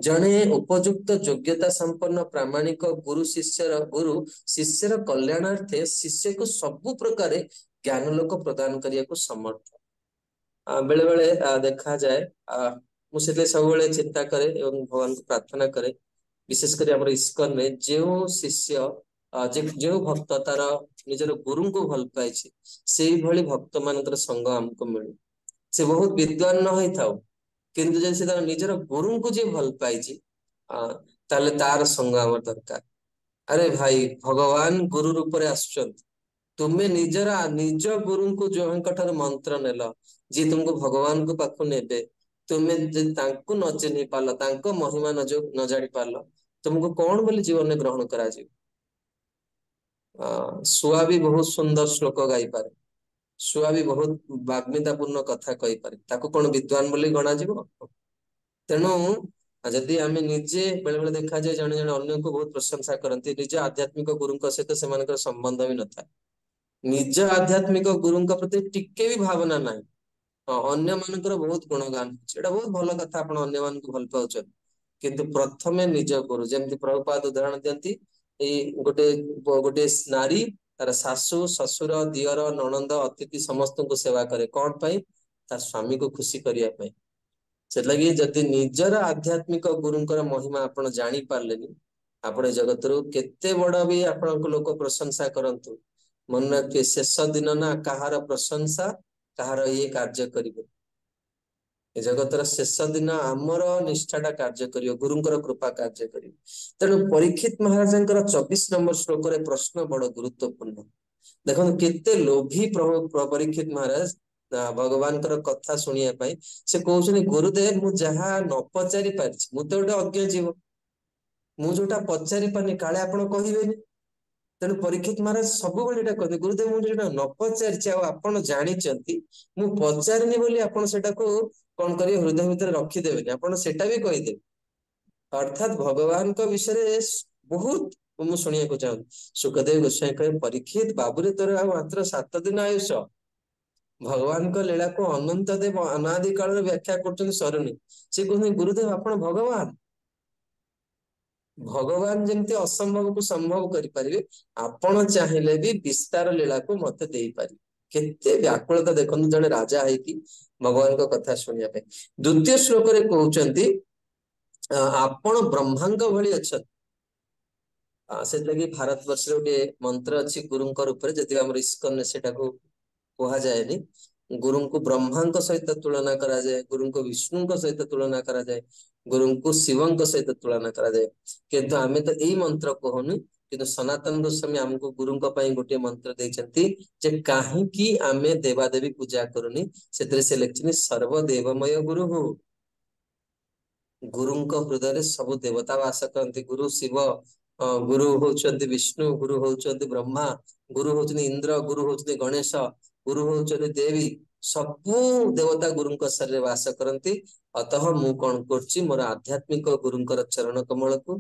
S1: जड़े उपयुक्त योग्यता संपन्न प्रामाणिक गुरु शिष्य गुरु शिष्य कल्याणार्थे शिष्य को सब प्रकार ज्ञान लोक प्रदान करने को समर्थ बेले बेले देखा जाए मुझे सब चिंता कैं भगवान को प्रार्थना कैं ବିଶେଷ କରି ଆମର ଇସ୍କନରେ ଯେଉଁ ଶିଷ୍ୟ ଯେଉଁ ଭକ୍ତ ତାର ନିଜର ଗୁରୁଙ୍କୁ ଭଲ ପାଇଛି ସେଇଭଳି ଭକ୍ତ ମାନଙ୍କର ସଙ୍ଗ ଆମକୁ ମିଳୁ ସେ ବହୁତ ବିଦ୍ୱାନ ନ ହେଇଥାଉ କିନ୍ତୁ ଯଦି ସେ ତାର ନିଜର ଗୁରୁଙ୍କୁ ଯିଏ ଭଲ ପାଇଛି ତାହେଲେ ତାର ସଙ୍ଗ ଆମର ଦରକାର ଆରେ ଭାଇ ଭଗବାନ ଗୁରୁ ରୂପରେ ଆସୁଛନ୍ତି ତୁମେ ନିଜର ନିଜ ଗୁରୁଙ୍କୁ ଜଣଙ୍କ ଠାରୁ ମନ୍ତ୍ର ନେଲ ଯିଏ ତୁମକୁ ଭଗବାନଙ୍କ ପାଖକୁ ନେବେ तुम्हें न चिन्ह पार महिमा न जाणी पार तुमको कौन बोली जीवन में ग्रहण कर सुआ भी बहुत सुंदर श्लोक गाई पारे सुआ भी बहुत बाग्मितापूर्ण कथा कही पारे कौन विद्वान बोली गणा जी तेणु जदि आम निजे बेले बेले देखा जाए जन जन अन्य को बहुत प्रशंसा करती निज आध्यात्मिक गुरु सहित से संबंध भी न था निज आध्यात्मिक गुरु प्रति टिके भी भावना ना ଅନ୍ୟ ମାନଙ୍କର ବହୁତ ଗୁଣଗାନ ହଉଛି ଏଟା ବହୁତ ଭଲ କଥା ଆପଣ ଅନ୍ୟ ମାନଙ୍କୁ ଭଲ ପାଉଛନ୍ତି କିନ୍ତୁ ପ୍ରଥମେ ନିଜ ଗୁରୁ ଯେମିତି ପ୍ରଭୁପାଦ ଉଦାହରଣ ଦିଅନ୍ତି ଏଇ ଗୋଟେ ଗୋଟେ ନାରୀ ତାର ଶାଶୁ ଶଶୁର ଦିଅର ନଣନ୍ଦ ଅତିଥି ସମସ୍ତଙ୍କୁ ସେବା କରେ କଣ ପାଇଁ ତା ସ୍ଵାମୀକୁ ଖୁସି କରିବା ପାଇଁ ସେଥିଲାଗି ଯଦି ନିଜର ଆଧ୍ୟାତ୍ମିକ ଗୁରୁଙ୍କର ମହିମା ଆପଣ ଜାଣିପାରିଲେନି ଆପଣ ଏ ଜଗତରୁ କେତେ ବଡ ବି ଆପଣଙ୍କୁ ଲୋକ ପ୍ରଶଂସା କରନ୍ତୁ ମନେ ରଖିବେ ଶେଷ ଦିନ ନା କାହାର ପ୍ରଶଂସା ତାହାର ଇଏ କାର୍ଯ୍ୟ କରିବ ଏ ଜଗତର ଶେଷ ଦିନ ଆମର ନିଷ୍ଠାଟା କାର୍ଯ୍ୟ କରିବ ଗୁରୁଙ୍କର କୃପା କାର୍ଯ୍ୟ କରିବ ତେଣୁ ପରୀକ୍ଷିତ ମହାରାଜାଙ୍କର ଚବିଶ ନମ୍ବର ଶ୍ଳୋକରେ ପ୍ରଶ୍ନ ବଡ ଗୁରୁତ୍ୱପୂର୍ଣ୍ଣ ଦେଖନ୍ତୁ କେତେ ଲୋଭୀ ପରୀକ୍ଷିତ ମହାରାଜ ଭଗବାନଙ୍କର କଥା ଶୁଣିବା ପାଇଁ ସେ କହୁଛନ୍ତି ଗୁରୁଦେବ ମୁଁ ଯାହା ନ ପଚାରି ପାରିଛି ମୁଁ ତ ଗୋଟେ ଅଜ୍ଞ ଜୀବ ମୁଁ ଯୋଉଟା ପଚାରି ପାରିନି କାଳେ ଆପଣ କହିବେନି ତେଣୁ ପରୀକ୍ଷିତ ମହାରାଜ ସବୁବେଳେ ଏଇଟା କହିବେ ଗୁରୁଦେବ ମୁଁ ସେଟା ନ ପଚାରିଛି ଆଉ ଆପଣ ଜାଣିଛନ୍ତି ମୁଁ ପଚାରିନି ବୋଲି ଆପଣ ସେଟାକୁ କଣ କରିବେ ହୃଦୟ ଭିତରେ ରଖିଦେବେନି ଆପଣ ସେଟା ବି କହିଦେବେ ଅର୍ଥାତ ଭଗବାନଙ୍କ ବିଷୟରେ ବହୁତ ମୁଁ ଶୁଣିବାକୁ ଚାହୁଁଛି ସୁଖଦେବ ଗୋସ୍ୱାଇଁ କହିବେ ପରୀକ୍ଷିତ ବାବୁରେ ତୋର ଆଉ ମାତ୍ର ସାତ ଦିନ ଆୟୁଷ ଭଗବାନଙ୍କ ଲୀଳାକୁ ଅନନ୍ତ ଦେବ ଅନାଦି କାଳରେ ବ୍ୟାଖ୍ୟା କରୁଛନ୍ତି ସରୁନି ସେ କହୁଛନ୍ତି ଗୁରୁଦେବ ଆପଣ ଭଗବାନ ଭଗବାନ ଯେମିତି ଅସମ୍ଭବକୁ ସମ୍ଭବ କରିପାରିବେ ଆପଣ ଚାହିଁଲେ ବି ବିସ୍ତାର ଲୀଳାକୁ ମତେ ଦେଇପାରିବେ କେତେ ବ୍ୟାକୁଳତା ଦେଖନ୍ତୁ ଜଣେ ରାଜା ହେଇକି ଭଗବାନଙ୍କ କଥା ଶୁଣିବା ପାଇଁ ଦ୍ଵିତୀୟ ଶ୍ଳୋକରେ କହୁଛନ୍ତି ଆପଣ ବ୍ରହ୍ମାଙ୍କ ଭଳି ଅଛନ୍ତି ସେଥିଲାଗି ଭାରତ ବର୍ଷରେ ଗୋଟିଏ ମନ୍ତ୍ର ଅଛି ଗୁରୁଙ୍କ ରୂପରେ ଯେତିକି ଆମର ଇସ୍କନ ସେଟାକୁ କୁହାଯାଏନି ଗୁରୁଙ୍କୁ ବ୍ରହ୍ମାଙ୍କ ସହିତ ତୁଳନା କରାଯାଏ ଗୁରୁଙ୍କୁ ବିଷ୍ଣୁଙ୍କ ସହିତ ତୁଳନା କରାଯାଏ ଗୁରୁଙ୍କୁ ଶିବଙ୍କ ସହିତ ତୁଳନା କରାଯାଏ କିନ୍ତୁ ଆମେ ତ ଏଇ ମନ୍ତ୍ର କହୁନୁ କିନ୍ତୁ ସନାତନ ଗୋସ୍ୱାମୀ ଆମକୁ ଗୁରୁଙ୍କ ପାଇଁ ଗୋଟିଏ ମନ୍ତ୍ର ଦେଇଛନ୍ତି ଯେ କାହିଁକି ଆମେ ଦେବାଦେବୀ ପୂଜା କରୁନି ସେଥିରେ ସେ ଲେଖିଛନ୍ତି ସର୍ବଦେବମୟ ଗୁରୁ ଗୁରୁଙ୍କ ହୃଦୟରେ ସବୁ ଦେବତା ବାସ କରନ୍ତି ଗୁରୁ ଶିବ ଗୁରୁ ହଉଛନ୍ତି ବିଷ୍ଣୁ ଗୁରୁ ହଉଛନ୍ତି ବ୍ରହ୍ମା ଗୁରୁ ହଉଛନ୍ତି ଇନ୍ଦ୍ର ଗୁରୁ ହଉଛନ୍ତି ଗଣେଶ ଗୁରୁ ହଉଛନ୍ତି ଦେବୀ ସବୁ ଦେବତା ଗୁରୁଙ୍କ ଶରୀରରେ ବାସ କରନ୍ତି ଅତଃ ମୁଁ କଣ କରୁଛି ମୋର ଆଧ୍ୟାତ୍ମିକ ଗୁରୁଙ୍କର ଚରଣ କମଳକୁ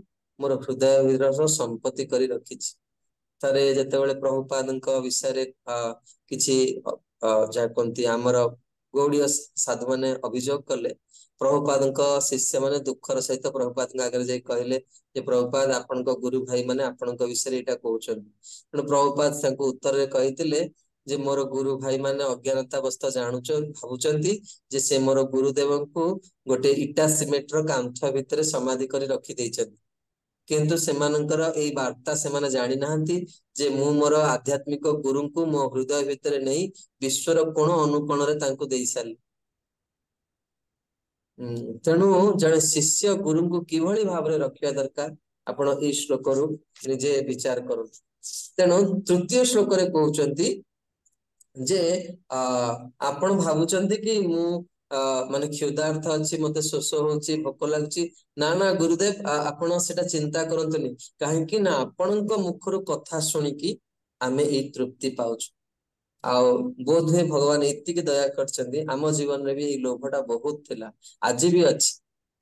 S1: ମୋର ହୃଦୟ ସମ୍ପତ୍ତି କରି ରଖିଛି ଥରେ ଯେତେବେଳେ ପ୍ରଭୁପାଦଙ୍କ ବିଷୟରେ କିଛି ଯାହା କୁହନ୍ତି ଆମର ଗୌଡ଼ିଅ ସାଧୁ ମାନେ ଅଭିଯୋଗ କଲେ ପ୍ରଭୁପାଦଙ୍କ ଶିଷ୍ୟ ମାନେ ଦୁଃଖର ସହିତ ପ୍ରଭୁପାଦଙ୍କ ଆଗରେ ଯାଇ କହିଲେ ଯେ ପ୍ରଭୁପାଦ ଆପଣଙ୍କ ଗୁରୁ ଭାଇ ମାନେ ଆପଣଙ୍କ ବିଷୟରେ ଏଇଟା କହୁଛନ୍ତି ତେଣୁ ପ୍ରଭୁପାଦ ତାଙ୍କୁ ଉତ୍ତରରେ କହିଥିଲେ ଯେ ମୋର ଗୁରୁ ଭାଇମାନେ ଅଜ୍ଞାନତା ଅବସ୍ଥା ଜାଣୁଛନ୍ତି ଭାବୁଛନ୍ତି ଯେ ସେ ମୋର ଗୁରୁଦେବଙ୍କୁ ଗୋଟେ ଇଟା ସିମେଣ୍ଟର କାନ୍ଥ ଭିତରେ ସମାଧି କରି ରଖି ଦେଇଛନ୍ତି କିନ୍ତୁ ସେମାନଙ୍କର ଏଇ ବାର୍ତ୍ତା ସେମାନେ ଜାଣିନାହାନ୍ତି ଯେ ମୁଁ ମୋର ଆଧ୍ୟାତ୍ମିକ ଗୁରୁଙ୍କୁ ମୋ ହୃଦୟ ଭିତରେ ନେଇ ବିଶ୍ୱର କୋଣ ଅନୁକୋଣରେ ତାଙ୍କୁ ଦେଇ ଦେଇସାରିଲି ତେଣୁ ଜଣେ ଶିଷ୍ୟ ଗୁରୁଙ୍କୁ କିଭଳି ଭାବରେ ରଖିବା ଦରକାର ଆପଣ ଏଇ ଶ୍ଳୋକରୁ ନିଜେ ବିଚାର କରନ୍ତୁ ତେଣୁ ତୃତୀୟ ଶ୍ଳୋକରେ କହୁଛନ୍ତି ଯେ ଆପଣ ଭାବୁଛନ୍ତି କି ମୁଁ ମାନେ କ୍ଷୁଧାର୍ଥ ଅଛି ମତେ ଶୋଷ ହଉଛି ଭୋକ ଲାଗୁଛି ନା ନା ଗୁରୁଦେବ ଆପଣ ସେଟା ଚିନ୍ତା କରନ୍ତୁନି କାହିଁକି ନା ଆପଣଙ୍କ ମୁଖରୁ କଥା ଶୁଣିକି ଆମେ ଏଇ ତୃପ୍ତି ପାଉଛୁ ଆଉ ବୋଧ ହୁଏ ଭଗବାନ ଏତିକି ଦୟା କରିଛନ୍ତି ଆମ ଜୀବନରେ ବି ଏଇ ଲୋଭଟା ବହୁତ ଥିଲା ଆଜି ବି ଅଛି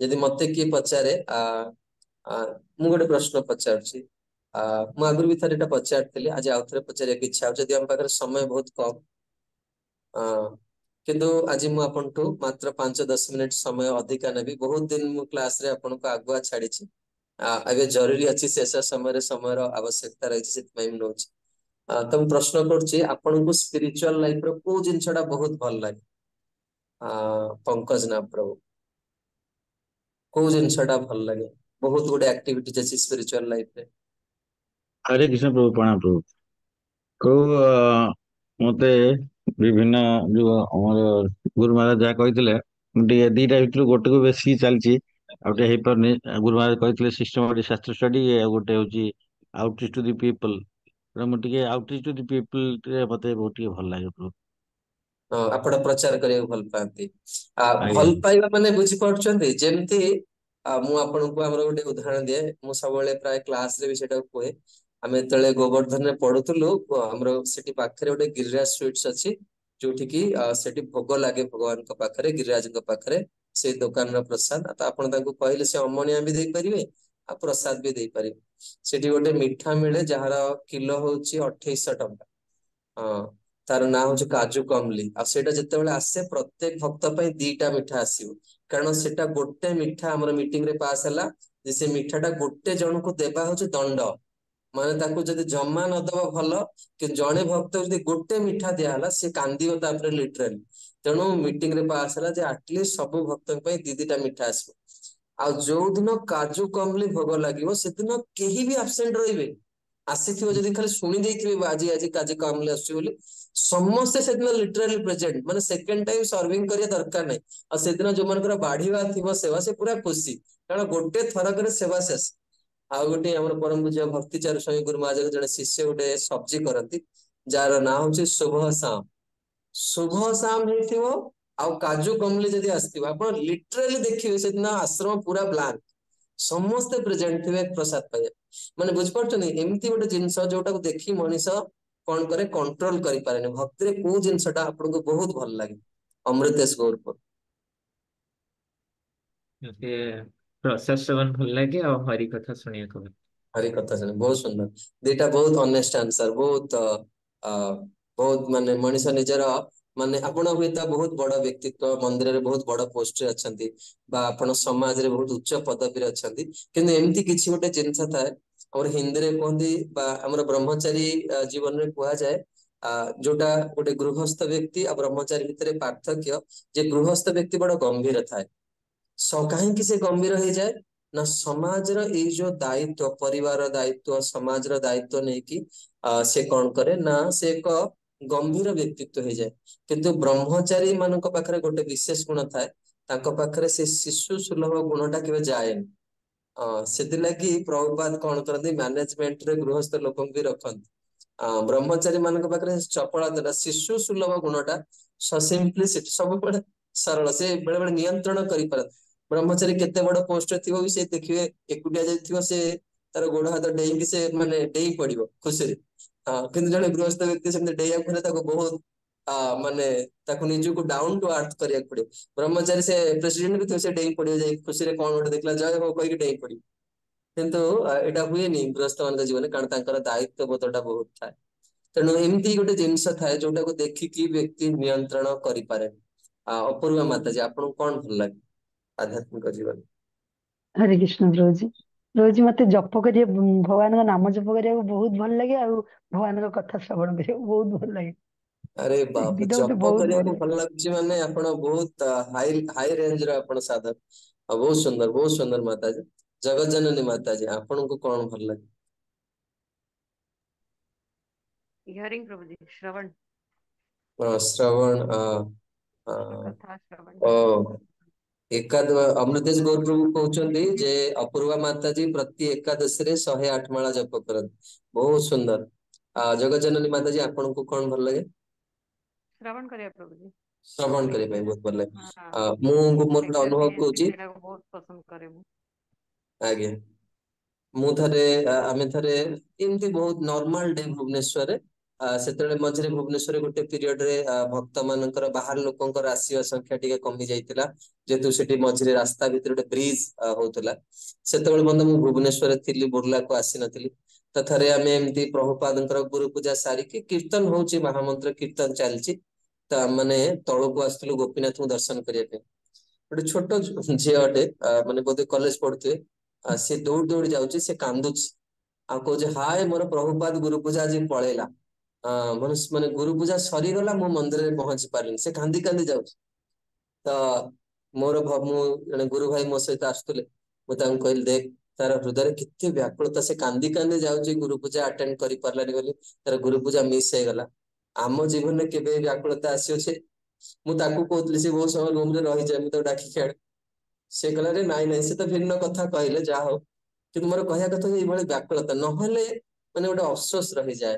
S1: ଯଦି ମତେ କିଏ ପଚାରେ ଆ ମୁଁ ଗୋଟେ ପ୍ରଶ୍ନ ପଚାରୁଛି ମୁଁ ଆଗରୁ ବି ଥରେ ଏଇଟା ପଚାରିଥିଲି ଆଜି ଆଉ ଥରେ ପଚାରିବାକୁ ଇଚ୍ଛା ହଉଛି ଯଦି ଆମ ପାଖରେ ସମୟ ବହୁତ କମ୍ କିନ୍ତୁ ଆଜି ମୁଁ ଆପଣଙ୍କଠୁ ମାତ୍ର ପାଞ୍ଚ ଦଶ ମିନିଟ ସମୟ ଅଧିକା ନେବି ବହୁତ ଦିନ ମୁଁ କ୍ଲାସରେ ଆପଣଙ୍କୁ ଆଗୁଆ ଛାଡିଛି ଏବେ ଜରୁରୀ ଅଛି ଶେଷ ସମୟରେ ସମୟର ଆବଶ୍ୟକତା ରହିଛି ସେଥିପାଇଁ ମୁଁ ନଉଛି ତ ମୁଁ ପ୍ରଶ୍ନ କରୁଛି ଆପଣଙ୍କୁ ସ୍ପିରିଚୁଆଲ ଲାଇଫର କୋଉ ଜିନିଷଟା ବହୁତ ଭଲ ଲାଗେ ପଙ୍କଜ ନା ପ୍ରଭୁ କୋଉ ଜିନିଷଟା ଭଲ ଲାଗେ ବହୁତ ଗୁଡେ ଆକ୍ଟିଭିଟିଜ ଅଛି ସ୍ପିରିଚୁଆଲ ଲାଇଫରେ
S4: हरे कृष्ण प्रभु प्रणाम प्रभु कहू तो, मत विभिन्न जो गुरु महाराज जहाँ कही दिटा भितर गोटे को बेस चलती आईपर गुरु महाराज कही सिस्टम शास्त्र स्टडी गोटे हूँ आउटरीच टू दि पीपल मुझे आउटरीच टू दि पीपल मत भल लगे
S1: प्रभु प्रचार करिया भल पांती आ उदाहरण दिए मु प्राय क्लास रे ଆମେ ଯେତେବେଳେ ଗୋବର୍ଦ୍ଧନରେ ପଢୁଥିଲୁ ଆମର ସେଠି ପାଖରେ ଗୋଟେ ଗିରିରାଜ ସୁଇଟ୍ସ ଅଛି ଯୋଉଠିକି ସେଠି ଭୋଗ ଲାଗେ ଭଗବାନଙ୍କ ପାଖରେ ଗିରିରାଜଙ୍କ ପାଖରେ ସେଇ ଦୋକାନର ପ୍ରସାଦ ତ ଆପଣ ତାଙ୍କୁ କହିଲେ ସେ ଅମଣିଆ ବି ଦେଇପାରିବେ ଆଉ ପ୍ରସାଦ ବି ଦେଇପାରିବେ ସେଠି ଗୋଟେ ମିଠା ମିଳେ ଯାହାର କିଲୋ ହଉଛି ଅଠେଇଶହ ଟଙ୍କା ହଁ ତାର ନାଁ ହଉଛି କାଜୁ କମଲି ଆଉ ସେଇଟା ଯେତେବେଳେ ଆସେ ପ୍ରତ୍ୟେକ ଭକ୍ତ ପାଇଁ ଦିଟା ମିଠା ଆସିବ କାରଣ ସେଟା ଗୋଟେ ମିଠା ଆମର ମିଟିଂରେ ପାସ୍ ହେଲା ଯେ ସେ ମିଠାଟା ଗୋଟେ ଜଣଙ୍କୁ ଦେବା ହଉଛି ଦଣ୍ଡ ମାନେ ତାକୁ ଯଦି ଜମା ନଦବ ଭଲ କି ଜଣେ ଭକ୍ତ ଯଦି ଗୋଟେ ମିଠା ଦିଆହେଲା ସେ କାନ୍ଦିବ ତାପରେ ଲିଟରାଲି ତେଣୁ ମିଟିଂ ରେ ପାସ୍ ହେଲା ଯେ ଆଟଲିଷ୍ଟ ସବୁ ଭକ୍ତଙ୍କ ପାଇଁ ଦି ଦିଟା ମିଠା ଆସିବ ଆଉ ଯୋଉ ଦିନ କାଜୁ କମଲି ଭୋଗ ଲାଗିବ ସେଦିନ କେହି ବି ଆବସେଣ୍ଟ ରହିବେ ଆସିଥିବ ଯଦି ଖାଲି ଶୁଣି ଦେଇଥିବେ ଆଜି ଆଜି କାଜୁ କମଲି ଆସୁଛି ବୋଲି ସମସ୍ତେ ସେଦିନ ଲିଟରାଲି ପ୍ରେଜେଣ୍ଟ ମାନେ ସେକେଣ୍ଡ ଟାଇମ ସର୍ଭିଂ କରିବା ଦରକାର ନାହିଁ ଆଉ ସେଦିନ ଯୋଉମାନଙ୍କର ବାଢିବା ଥିବ ସେବା ସେ ପୁରା ଖୁସି କାରଣ ଗୋଟେ ଥରକରେ ସେବା ଶେଷ ଆଉ ଗୋଟେ ଆମର ପରମ ପୂଜ୍ୟ ଭକ୍ତିଚାରୁ ସ୍ୱାମୀ ଗୁରୁ ମହାରାଜ ଜଣେ ଶିଷ୍ୟ ଗୋଟେ ସବ୍ଜି କରନ୍ତି ଯାହାର ନାଁ ହଉଛି ଶୁଭ ସାମ ଶୁଭ ସାମ ହେଇଥିବ ଆଉ କାଜୁ କମଲି ଯଦି ଆସିଥିବ ଆପଣ ଲିଟରାଲି ଦେଖିବେ ସେଦିନ ଆଶ୍ରମ ପୁରା ବ୍ଲାଙ୍କ ସମସ୍ତେ ପ୍ରେଜେଣ୍ଟ ଥିବେ ପ୍ରସାଦ ପାଇବା ମାନେ ବୁଝିପାରୁଛନ୍ତି ଏମିତି ଗୋଟେ ଜିନିଷ ଯୋଉଟାକୁ ଦେଖି ମଣିଷ କଣ କରେ କଣ୍ଟ୍ରୋଲ କରିପାରେନି ଭକ୍ତିରେ କୋଉ ଜିନିଷଟା ଆପଣଙ୍କୁ ବହୁତ ଭଲ ଲାଗେ ଅମୃତେଶ ଗୌରପୁର
S4: ପ୍ରସାଦ ଶ୍ରବଣ ଭଲ ଲାଗେ ଆଉ ହରି କଥା ଶୁଣିବାକୁ ଭଲ
S1: ହରି କଥା ଶୁଣି ବହୁତ ସୁନ୍ଦର ଦିଟା ବହୁତ ଅନେଷ୍ଟ ଆନ୍ସର ବହୁତ ବହୁତ ମାନେ ମଣିଷ ନିଜର ମାନେ ଆପଣ ହୁଏତ ବହୁତ ବଡ ବ୍ୟକ୍ତିତ୍ୱ ମନ୍ଦିରରେ ବହୁତ ବଡ ପୋଷ୍ଟରେ ଅଛନ୍ତି ବା ଆପଣ ସମାଜରେ ବହୁତ ଉଚ୍ଚ ପଦବୀରେ ଅଛନ୍ତି କିନ୍ତୁ ଏମିତି କିଛି ଗୋଟେ ଜିନିଷ ଥାଏ ଆମର ହିନ୍ଦୀରେ କୁହନ୍ତି ବା ଆମର ବ୍ରହ୍ମଚାରୀ ଜୀବନରେ କୁହାଯାଏ ଯୋଉଟା ଗୋଟେ ଗୃହସ୍ଥ ବ୍ୟକ୍ତି ଆଉ ବ୍ରହ୍ମଚାରୀ ଭିତରେ ପାର୍ଥକ୍ୟ ଯେ ଗୃହସ୍ଥ ବ୍ୟକ୍ତି ବଡ ଗମ୍ଭୀର ଥାଏ कहीं से गंभीर हो जाए ना समाज रो दायित्व परिवार दायित्व समाज दायित्व नहीं कि से कौन करे ना से एक गंभीर व्यक्तित्व हो जाए कि ब्रह्मचारी मान पाखे गोटे विशेष गुण था शिशु सुलभ गुण टा के जाए अः प्रभुपात कौन करती मैनेजमेंट गृहस्थ लोक भी रखते ब्रह्मचारी मान पाखे चपलता शिशु सुलभ गुण टा टाइम सब सरल से बेले बेले नियंत्रण कर ब्रह्मचारी केते बड़ पोस्टर थिवो भी से देखिवे एकुटिया जे तार गोड़ हाथ डेई कि से माने खुशी हां किंतु जने गृहस्थ व्यक्ति डे बहुत आ माने डाउन टू अर्थ करिया ब्रह्मचारी से भी थिवो से खुशी रे कोन हुए नि गृहस्थ मान जीवन कारण तांकर दायित्व बतटा बहुत थाए गोटे जिनस थाए जोटा व्यक्ति नियंत्रण करी पारे अपूर्वा माताजी आपन कोन भल लगे આધ્યાત્મિક જીવન
S3: હરે કૃષ્ણ પ્રભુજી પ્રભુજી મતે જપ କରିବା ભગવાનଙ୍କ નાମ જପ କରିବାକୁ ବହୁତ ଭଲ ଲାଗେ ଆଉ ଭଗବାନଙ୍କ କଥା ଶ୍ରବଣ କରିବାକୁ ବହୁତ ଭଲ ଲାଗେ
S1: ଆରେ ବାପ ଜପ କରିବାକୁ ଭଲ ଲାଗୁଛି ମାନେ ଆପଣ ବହୁତ ହାଇ ହାଇ ରେଞ୍ଜର ଆପଣ ସାଧକ ଆଉ ବହୁତ ସୁନ୍ଦର ବହୁତ ସୁନ୍ଦର ମାତାଜୀ ଜଗତ ଜନନୀ ମାତାଜୀ ଆପଣଙ୍କୁ କଣ ଭଲ ଲାଗେ
S3: हियरिंग प्रभु जी श्रवण
S1: श्रवण ओ एकाद अमृतेश गौर प्रभु कहते जे अपूर्वा माताजी प्रति एकादशी से शहे आठ माला जप कर बहुत सुंदर जगजननी माताजी आपन को कौन भल लगे
S3: श्रवण कर
S1: करे भाई बहुत हाँ। बहुत नॉर्मल ସେତେବେଳେ ମଝିରେ ଭୁବନେଶ୍ୱରରେ ଗୋଟେ ରେ ଭକ୍ତ ମାନଙ୍କର ବାହାର ଲୋକଙ୍କର ଆସିବା ସଂଖ୍ୟା ଟିକେ କମି ଯାଇଥିଲା ଯେହେତୁ ସେଠି ମଝିରେ ରାସ୍ତା ଭିତରେ ଗୋଟେ ବ୍ରିଜ ହଉଥିଲା ସେତେବେଳେ ମଧ୍ୟ ମୁଁ ଭୁବନେଶ୍ୱରରେ ଥିଲି ବୁର୍ଲାକୁ ଆସିନଥିଲି ତ ଥରେ ଆମେ ଏମିତି ପ୍ରଭୁପାଦଙ୍କର ଗୁରୁ ପୂଜା ସାରିକି କୀର୍ତ୍ତନ ହଉଛି ମହାମନ୍ତ୍ର କୀର୍ତ୍ତନ ଚାଲିଛି ତ ମାନେ ତଳକୁ ଆସିଥିଲୁ ଗୋପୀନାଥଙ୍କୁ ଦର୍ଶନ କରିବା ପାଇଁ ଗୋଟେ ଛୋଟ ଝିଅଟେ ମାନେ ବୋଧେ କଲେଜ ପଢୁଥିବେ ସେ ଦୌଡି ଦୌଡି ଯାଉଛି ସେ କାନ୍ଦୁଛି ଆଉ କହୁଛି ହାଏ ମୋର ପ୍ରଭୁପାଦ ଗୁରୁ ପୂଜା ଆଜି ପଳେଇଲା ମନୁଷ୍ୟ ମାନେ ଗୁରୁ ପୂଜା ସରିଗଲା ମୁଁ ମନ୍ଦିରରେ ପହଞ୍ଚି ପାରିଲିନି ସେ କାନ୍ଦି କାନ୍ଦି ଯାଉଛି ତ ମୋର ମୁଁ ଜଣେ ଗୁରୁ ଭାଇ ମୋ ସହିତ ଆସୁଥିଲେ ମୁଁ ତାଙ୍କୁ କହିଲି ଦେଖ ତାର ହୃଦୟରେ କେତେ ବ୍ୟାକୁଳତା ସେ କାନ୍ଦି କାନ୍ଦି ଯାଉଛି ଗୁରୁ ପୂଜା ଆଟେଣ୍ଡ କରିପାରିଲାନି ବୋଲି ତାର ଗୁରୁ ପୂଜା ମିସ୍ ହେଇଗଲା ଆମ ଜୀବନରେ କେବେ ବ୍ୟାକୁଳତା ଆସିଅଛି ମୁଁ ତାକୁ କହୁଥିଲି ସେ ବହୁତ ସମୟ ରୁମରେ ରହିଯାଏ ମୁଁ ତାକୁ ଡାକିକି ଆଣେ ସେ କହିଲା ନାଇଁ ନାଇଁ ସେ ତ ଭିନ୍ନ କଥା କହିଲେ ଯାହା ହଉ କିନ୍ତୁ ମୋର କହିବା କଥା ଏଇଭଳି ବ୍ୟାକୁଳତା ନହେଲେ ମାନେ ଗୋଟେ ଅଫସୋସ ରହିଯାଏ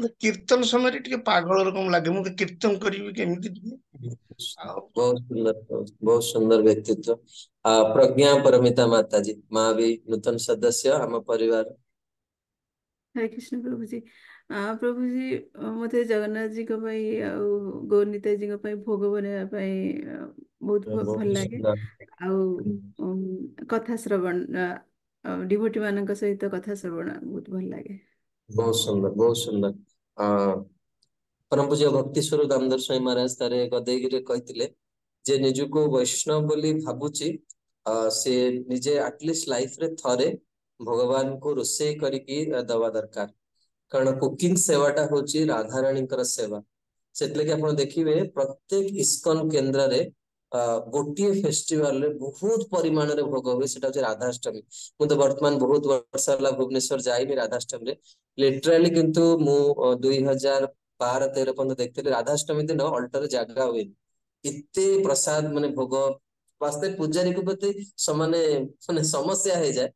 S6: କୀର୍ତ୍ତନ ସମୟରେ ଟିକେ ପାଗଳ ରକମ ଲାଗେ ମୁଁ କୀର୍ତ୍ତନ କରିବି କେମିତି
S1: ବହୁତ ସୁନ୍ଦର ବହୁତ ସୁନ୍ଦର ବ୍ୟକ୍ତିତ୍ୱ ପ୍ରଜ୍ଞା ପରମିତା ମାତାଜୀ ମା ବି ନୂତନ ସଦସ୍ୟ ଆମ ପରିବାର
S5: ହରେ କୃଷ୍ଣ ପ୍ରଭୁଜୀ ପ୍ରଭୁଜୀ ମୋତେ ଜଗନ୍ନାଥଜୀଙ୍କ ପାଇଁ ଆଉ ଗୌରନୀତାଜୀଙ୍କ ପାଇଁ ଭୋଗ ବନେଇବା ପାଇଁ ବହୁତ ଭଲ ଲାଗେ ଆଉ କଥା ଶ୍ରବଣ ଡିଭୋଟି ମାନଙ୍କ ସହିତ କଥା ଶ୍ରବଣ ବହୁତ ଭଲ ଲାଗେ
S1: ବହୁତ ସୁନ୍ଦର ବହୁତ ସୁନ୍ଦର ପରମ ପୂଜ୍ୟ ଭକ୍ତିଶ୍ୱର ଦାମୋଦର ସ୍ୱାଇଁ ମହାରାଜ ତାର ଗଦେଇକିରେ କହିଥିଲେ ଯେ ନିଜକୁ ବୈଷ୍ଣବ ବୋଲି ଭାବୁଛି ସେ ନିଜେ ଆଟଲିଷ୍ଟ ଲାଇଫରେ ଥରେ ଭଗବାନଙ୍କୁ ରୋଷେଇ କରିକି ଦବା ଦରକାର କାରଣ କୁକିଂ ସେବାଟା ହଉଛି ରାଧାରାଣୀଙ୍କର ସେବା ସେଥିଲାଗି ଆପଣ ଦେଖିବେ ପ୍ରତ୍ୟେକ ଇସ୍କନ କେନ୍ଦ୍ରରେ ଗୋଟିଏ ଫେଷ୍ଟିଭାଲରେ ବହୁତ ପରିମାଣରେ ଭୋଗ ହୁଏ ସେଟା ହଉଛି ରାଧାଷ୍ଟମୀ ମୁଁ ତ ବର୍ତ୍ତମାନ ବହୁତ ବର୍ଷ ହେଲା ଭୁବନେଶ୍ୱର ଯାଇନି ରାଧାଷ୍ଟମୀରେ ଲିଟରାଲି କିନ୍ତୁ ମୁଁ ଦୁଇ ହଜାର ବାର ତେର ପର୍ଯ୍ୟନ୍ତ ଦେଖିଥିଲି ରାଧାଷ୍ଟମୀ ଦିନ ଅଲ୍ଟରରେ ଜାଗା ହୁଏନି ଏତେ ପ୍ରସାଦ ମାନେ ଭୋଗ ବାସ୍ତବ ପୂଜାରୀଙ୍କ ପ୍ରତି ସମାନେ ମାନେ ସମସ୍ୟା ହେଇଯାଏ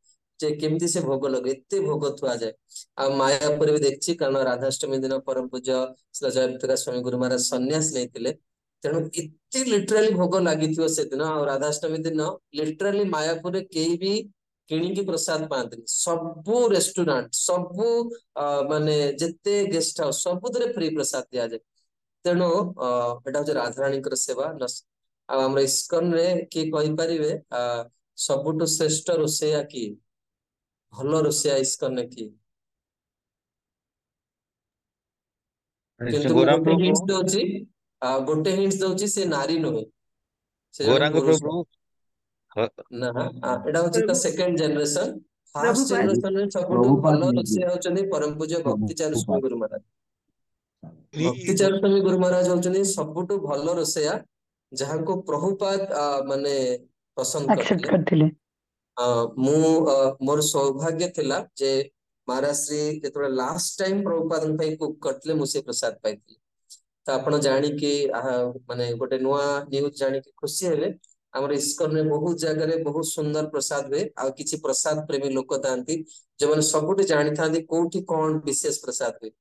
S1: ଯେ କେମିତି ସେ ଭୋଗ ଲଗେ ଏତେ ଭୋଗ ଥୁଆଯାଏ ଆଉ ମାୟା ଉପରେ ବି ଦେଖିଛି କାରଣ ରାଧାଷ୍ଟମୀ ଦିନ ପରମ ପୂଜ୍ୟ ଶ୍ରୀ ସ୍ୱାମୀ ଗୁରୁ ମହାରାଜ ସନ୍ନ୍ୟାସ ନେଇଥିଲେ ତେଣୁ ଏତେ ଲିଟରାଲି ଭୋଗ ଲାଗିଥିବ ସେଦିନ ଆଉ ରାଧାଷ୍ଟମୀ ଦିନ ଲିଟରାଲି ମାୟାପୁରରେ କେହି ବି କିଣିକି ପ୍ରସାଦ ପାଆନ୍ତିନି ସବୁ ରେଷ୍ଟୁରାଣ୍ଟ ସବୁ ମାନେ ଯେତେ ଗେଷ୍ଟ ହାଉସ୍ ସବୁଥିରେ ଫ୍ରି ପ୍ରସାଦ ଦିଆଯାଏ ତେଣୁ ଏଇଟା ହଉଛି ରାଧାରାଣୀଙ୍କର ସେବା ଆଉ ଆମର ଇସ୍କନରେ କିଏ କହିପାରିବେ ସବୁଠୁ ଶ୍ରେଷ୍ଠ ରୋଷେଇଆ କିଏ ଭଲ ରୋଷେଇଆ ଇସ୍କନରେ କିଏ କିନ୍ତୁ ଦଉଛି गोटे हिंट दउची से नारी नोय ना हाँ, एडा होची त गुरु गुरु महाराज होचनी सबटु भलो रसेया जहां को प्रभुपाद माने पसंद एक्सेप्ट मोर सौभाग्य महाराज श्री जेतोला लास्ट टाइम प्रभुपाद पई कुक कटले प्रसाद पाई ତ ଆପଣ ଜାଣିକି ମାନେ ଗୋଟେ ନୂଆ ନ୍ୟୁଜ ଜାଣିକି ଖୁସି ହେଲେ ଆମର ଇସ୍କନରେ ବହୁତ ଜାଗାରେ ବହୁତ ସୁନ୍ଦର ପ୍ରସାଦ ହୁଏ ଆଉ କିଛି ପ୍ରସାଦ ପ୍ରେମୀ ଲୋକ ଥାନ୍ତି ଯେଉଁମାନେ ସବୁଠି ଜାଣିଥାନ୍ତି କୋଉଠି କଣ ବିଶେଷ ପ୍ରସାଦ ହୁଏ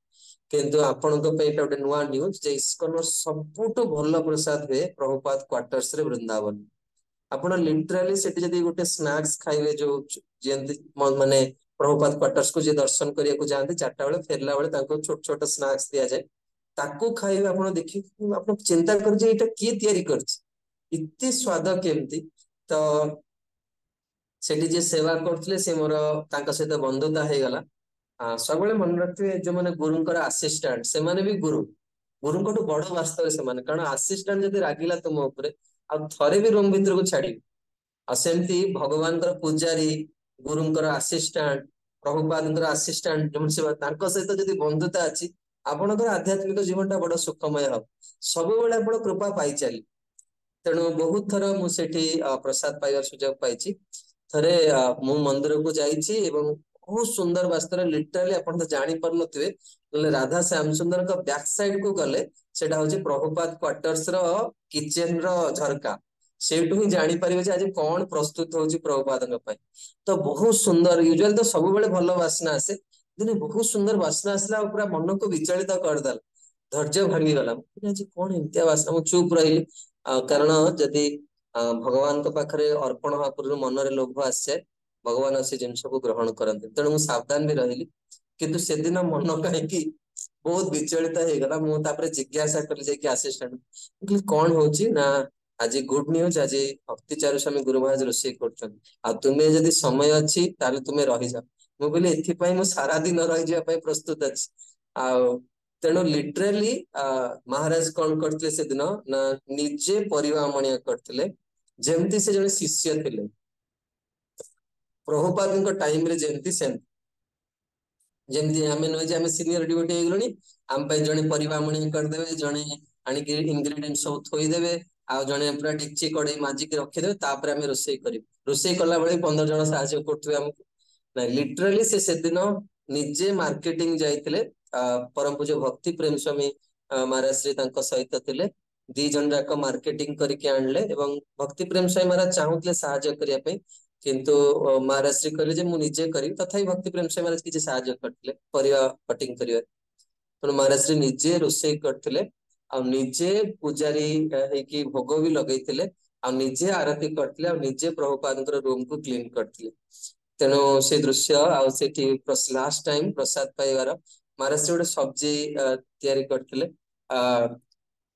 S1: କିନ୍ତୁ ଆପଣଙ୍କ ପାଇଁ ଏଇଟା ଗୋଟେ ନୂଆ ନ୍ୟୁଜ ଯେ ଇସ୍କନର ସବୁଠୁ ଭଲ ପ୍ରସାଦ ହୁଏ ପ୍ରଭୁପାତ କ୍ୱାର୍ଟର୍ସ ରେ ବୃନ୍ଦାବନ ଆପଣ ଲିଟରାଲି ସେଠି ଯଦି ଗୋଟେ ସ୍ନାକ୍ସ ଖାଇବେ ଯୋଉ ଯେମିତି ମାନେ ପ୍ରଭୁପାତ କ୍ୱାର୍ଟର୍ସ କୁ ଯିଏ ଦର୍ଶନ କରିବାକୁ ଯାଆନ୍ତି ଚାରିଟା ବେଳେ ଫେରିଲା ବେଳେ ତାଙ୍କୁ ଛୋଟ ଛୋଟ ସ୍ନାକ୍ସ ଦିଆଯାଏ ତାକୁ ଖାଇବେ ଆପଣ ଦେଖିବେ ଆପଣ ଚିନ୍ତା କରିଛେ ଏଇଟା କିଏ ତିଆରି କରିଛି ଏତେ ସ୍ଵାଦ କେମିତି ତ ସେଠି ଯିଏ ସେବା କରୁଥିଲେ ସେ ମୋର ତାଙ୍କ ସହିତ ବନ୍ଧୁତା ହେଇଗଲା ସବୁବେଳେ ମନେ ରଖିବେ ଯୋଉମାନେ ଗୁରୁଙ୍କର ଆସିଷ୍ଟାଣ୍ଟ ସେମାନେ ବି ଗୁରୁ ଗୁରୁଙ୍କଠୁ ବଡ ବାସ୍ତବରେ ସେମାନେ କାରଣ ଆସିଷ୍ଟାଣ୍ଟ ଯଦି ରାଗିଲା ତୁମ ଉପରେ ଆଉ ଥରେ ବି ରୁମ୍ ଭିତରକୁ ଛାଡ଼ିବେ ଆଉ ସେମିତି ଭଗବାନଙ୍କର ପୂଜାରୀ ଗୁରୁଙ୍କର ଆସିଷ୍ଟାଣ୍ଟ ପ୍ରଭୁପାଦଙ୍କର ଆସିଷ୍ଟାଣ୍ଟ ଯୋଉ ଯେମିତି ତାଙ୍କ ସହିତ ଯଦି ବନ୍ଧୁତା ଅଛି ଆପଣଙ୍କର ଆଧ୍ୟାତ୍ମିକ ଜୀବନଟା ବଡ ସୁଖମୟ ହବ ସବୁବେଳେ ଆପଣ କୃପା ପାଇଚାଲିବେ ତେଣୁ ବହୁତ ଥର ମୁଁ ସେଠି ପ୍ରସାଦ ପାଇବାର ସୁଯୋଗ ପାଇଛି ଥରେ ମୁଁ ମନ୍ଦିରକୁ ଯାଇଛି ଏବଂ ବହୁତ ସୁନ୍ଦର ବାସ୍ତବରେ ଲିଟରାଲି ଆପଣ ତ ଜାଣିପାରୁନଥିବେ ହେଲେ ରାଧା ଶ୍ୟାମ ସୁନ୍ଦରଙ୍କ ବ୍ୟାକ୍ ସାଇଡ୍ କୁ ଗଲେ ସେଟା ହଉଛି ପ୍ରଭୁପାତ କ୍ୱାର୍ଟର୍ସ ର କିଚେନ ର ଝରକା ସେଇଠୁ ହିଁ ଜାଣିପାରିବେ ଯେ ଆଜି କଣ ପ୍ରସ୍ତୁତ ହଉଛି ପ୍ରଭୁପାଦଙ୍କ ପାଇଁ ତ ବହୁତ ସୁନ୍ଦର ୟୁଜୁଆଲି ତ ସବୁବେଳେ ଭଲ ବାସ୍ନା ଆସେ ଦିନେ ବହୁତ ସୁନ୍ଦର ବାସ୍ନା ଆସିଲା ଆଉ ପୁରା ମନକୁ ବିଚଳିତ କରିଦେଲା ଧୈର୍ଯ୍ୟ ଭାଙ୍ଗିଗଲା ଆଜି କଣ ଏମିତିଆ ବାସ୍ନା ମୁଁ ଚୁପ୍ ରହିଲି ଆଉ କାରଣ ଯଦି ଭଗବାନଙ୍କ ପାଖରେ ଅର୍ପଣ ହେବା ପୂର୍ବରୁ ମନରେ ଲୋଭ ଆସେ ଭଗବାନ ସେ ଜିନିଷକୁ ଗ୍ରହଣ କରନ୍ତି ତେଣୁ ମୁଁ ସାବଧାନ ବି ରହିଲି କିନ୍ତୁ ସେଦିନ ମନ କାହିଁକି ବହୁତ ବିଚଳିତ ହେଇଗଲା ମୁଁ ତାପରେ ଜିଜ୍ଞାସା କଲି ଯାଇକି ଆସିଷ୍ଟାଣ୍ଟ
S5: ମୁଁ କହିଲି କଣ
S1: ହଉଛି ନା ଆଜି ଗୁଡ ନ୍ୟୁଜ ଆଜି ଭକ୍ତି ଚାରୁ ସ୍ୱାମୀ ଗୁରୁ ମହାରାଜ ରୋଷେଇ କରୁଛନ୍ତି ଆଉ ତୁମେ ଯଦି ସମୟ ଅଛି ତାହେଲେ ତୁମେ ରହିଯାଅ ମୁଁ କହିଲି ଏଥିପାଇଁ ମୁଁ ସାରା ଦିନ ରହିଯିବା ପାଇଁ ପ୍ରସ୍ତୁତ ଅଛି ଆଉ ତେଣୁ ଲିଟରାଲି ମହାରାଜ କଣ କରିଥିଲେ ସେଦିନ ନା ନିଜେ ପରିବା ମଣିଆ କରିଥିଲେ ଯେମିତି ସେ ଜଣେ ଶିଷ୍ୟ ଥିଲେ ପ୍ରଭୁପାଦଙ୍କ ଟାଇମରେ ଯେମିତି ସେମିତି ଯେମିତି ଆମେ ନୁହେଁ ଯେ ଆମେ ସିନିୟର ଡିଭୋଟି ହେଇଗଲୁଣି ଆମ ପାଇଁ ଜଣେ ପରିବା ପରିବାମଣିଆ କରିଦେବେ ଜଣେ ଆଣିକି ଇନଗ୍ରିଡିଏଣ୍ଟ ସବୁ ଥୋଇଦେବେ ଆଉ ଜଣେ ପୁରା ଡେକ୍ଚି କଡେଇ ମାଜିକି ରଖିଦେବେ ତାପରେ ଆମେ ରୋଷେଇ କରିବୁ ରୋଷେଇ କଲା ବେଳେ ପନ୍ଦର ଜଣ ସାହାଯ୍ୟ କରୁଥିବେ ଆମକୁ ନାଇଁ ଲିଟରାଲି ସେ ସେଦିନ ନିଜେ ମାର୍କେଟିଂ ଯାଇଥିଲେ ପରମ ପୂଜ୍ୟ ଭକ୍ତି ପ୍ରେମ ସ୍ୱାମୀ ମହାରାଜଶ୍ରୀ ତାଙ୍କ ସହିତ ଥିଲେ ଦି ଜଣ ଯାକ ମାର୍କେଟିଂ କରିକି ଆଣିଲେ ଏବଂ ଭକ୍ତି ପ୍ରେମ ସ୍ୱାମୀ ମହାରାଜ ଚାହୁଁଥିଲେ ସାହାଯ୍ୟ କରିବା ପାଇଁ କିନ୍ତୁ ମହାରାଜଶ୍ରୀ କହିଲେ ଯେ ମୁଁ ନିଜେ କରିବି ତଥାପି ଭକ୍ତି ପ୍ରେମ ସ୍ୱାମୀ ମହାରାଜ କିଛି ସାହାଯ୍ୟ କରିଥିଲେ ପରିବା କଟିଂ କରିବାରେ ତେଣୁ ମହାରାଜଶ୍ରୀ ନିଜେ ରୋଷେଇ କରିଥିଲେ ଆଉ ନିଜେ ପୂଜାରୀ ହେଇକି ଭୋଗ ବି ଲଗେଇଥିଲେ ଆଉ ନିଜେ ଆରତି କରିଥିଲେ ଆଉ ନିଜେ ପ୍ରଭୁପାଦଙ୍କର ରୁମକୁ କ୍ଲିନ କରିଥିଲେ तेणु से दृश्य लास्ट टाइम प्रसाद पाइवर महाराष्ट्र गोटे सब्जी तैयारी कर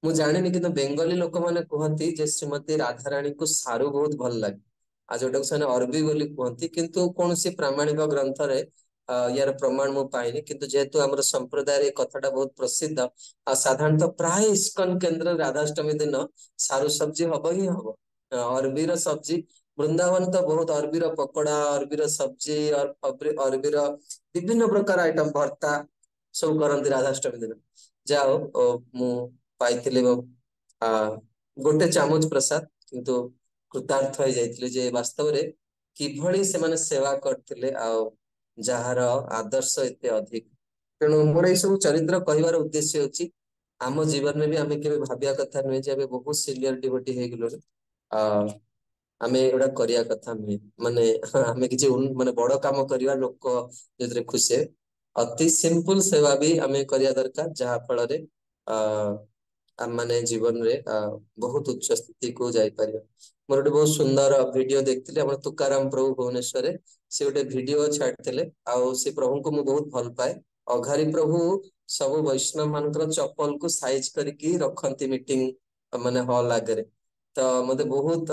S1: मुझे कि बेंगली लोक मैंने कहते श्रीमती राधाराणी को सारू बहुत भल लगे आ जो अरबी बोली कहते कि कौन प्रामाणिक ग्रंथ रे यार प्रमाण मुझे कितना जेहेतु संप्रदाय कथा बहुत प्रसिद्ध आ साधारण तो प्राय इकन केन्द्र राधाष्टमी दिन सारू सब्जी हब ही हम अरबी रब्जी वृंदावन तो बहुत अरबी रकोड़ा अरबी रब्जी अरबी रिन्न प्रकार आइटम भर्ता सब करती राधाष्टमी दिन जाओ मुझे गोटे चामच प्रसाद किंतु कृतार्थ हो जाते जे वास्तव में किभली सेवा कर आदर्श ଆଉ अधिक ଆଦର୍ଶ ଏତେ ଅଧିକ ତେଣୁ ମୋର ଏଇ ସବୁ ଚରିତ୍ର କହିବାର ଉଦ୍ଦେଶ୍ୟ ହେଉଛି ଆମ ଜୀବନରେ ବି ଆମେ କେବେ ଭାବିବା କଥା ନୁହେଁ ଯେ ଆମେ ଏଗୁଡା କରିବା କଥା ନୁହେଁ ମାନେ ଆମେ କିଛି ମାନେ ବଡ କାମ କରିବା ଲୋକ ଯେଉଁଥିରେ ଖୁସି ହେବେ ଅତି ସିମ୍ପଲ ସେବା ବି ଆମେ କରିବା ଦରକାର ଯାହା ଫଳରେ ଆମମାନେ ଜୀବନରେ ବହୁତ ଉଚ୍ଚ ସ୍ଥିତିକୁ ଯାଇପାରିବା ମୋର ଗୋଟେ ବହୁତ ସୁନ୍ଦର ଭିଡିଓ ଦେଖିଥିଲି ଆମର ତୁକାରାମ ପ୍ରଭୁ ଭୁବନେଶ୍ୱରରେ ସେ ଗୋଟେ ଭିଡିଓ ଛାଡିଥିଲେ ଆଉ ସେ ପ୍ରଭୁଙ୍କୁ ମୁଁ ବହୁତ ଭଲ ପାଏ ଅଘାରୀ ପ୍ରଭୁ ସବୁ ବୈଷ୍ଣବ ମାନଙ୍କର ଚପଲକୁ ସାଇଜ କରିକି ରଖନ୍ତି ମିଟିଂ ମାନେ ହଲ୍ ଆଗରେ ତ ମତେ ବହୁତ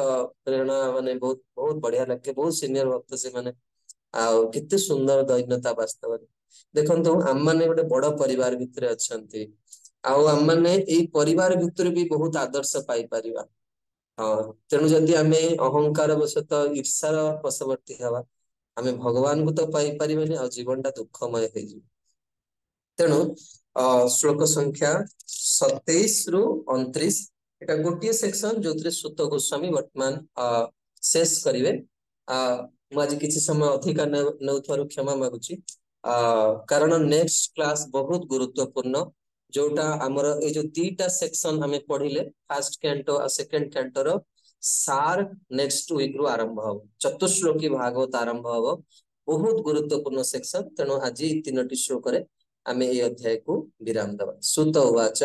S1: ପ୍ରେରଣା ମାନେ ବହୁତ ବହୁତ ବଢିଆ ଲାଗେ ବହୁତ ସିନିୟର ଭକ୍ତ ସେମାନେ ଆଉ କେତେ ସୁନ୍ଦର ଦୈନତା ବାସ୍ତବରେ ଦେଖନ୍ତୁ ଆମମାନେ ଗୋଟେ ବଡ ପରିବାର ଭିତରେ ଅଛନ୍ତି ଆଉ ଆମମାନେ ଏଇ ପରିବାର ଭିତରେ ବି ବହୁତ ଆଦର୍ଶ ପାଇପାରିବା ହଁ ତେଣୁ ଯଦି ଆମେ ଅହଙ୍କାର ବଶତ ଈର୍ଷାର ବଶବର୍ତ୍ତୀ ହେବା ଆମେ ଭଗବାନଙ୍କୁ ତ ପାଇପାରିବାନି ଆଉ ଜୀବନଟା ଦୁଃଖମୟ ହେଇଯିବ ତେଣୁ ଶ୍ଳୋକ ସଂଖ୍ୟା ସତେଇଶ ରୁ ଅଣତିରିଶ ଏଇଟା ଗୋଟିଏ ସେକ୍ସନ ଯୋଉଥିରେ ସୁତ ଗୋସ୍ୱାମୀ ବର୍ତ୍ତମାନ ଶେଷ କରିବେ ମୁଁ ଆଜି କିଛି ସମୟ ଅଧିକା ନେଉଥିବାରୁ କ୍ଷମା ମାଗୁଛି କାରଣ ନେକ୍ସଟ କ୍ଲାସ ବହୁତ ଗୁରୁତ୍ୱପୂର୍ଣ୍ଣ ଯୋଉଟା ଆମର ଏଇ ଯୋଉ ଦିଟା ସେକ୍ସନ ଆମେ ପଢିଲେ ଫାର୍ଷ୍ଟ କ୍ୟାଣ୍ଟୋ ଆଉ ସେକେଣ୍ଡ କ୍ୟାଣ୍ଟୋର ସାର ନେକ୍ସଟ ୱିକ ରୁ ଆରମ୍ଭ ହବ ଚତୁଶ୍ଲୋକୀ ଭାଗବତ ଆରମ୍ଭ ହବ ବହୁତ ଗୁରୁତ୍ୱପୂର୍ଣ୍ଣ ସେକ୍ସନ ତେଣୁ ଆଜି ତିନୋଟି ଶ୍ଲୋକରେ ଆମେ ଏଇ ଅଧ୍ୟାୟକୁ ବିରାମ ଦେବା ସୁତ ଉବାଚ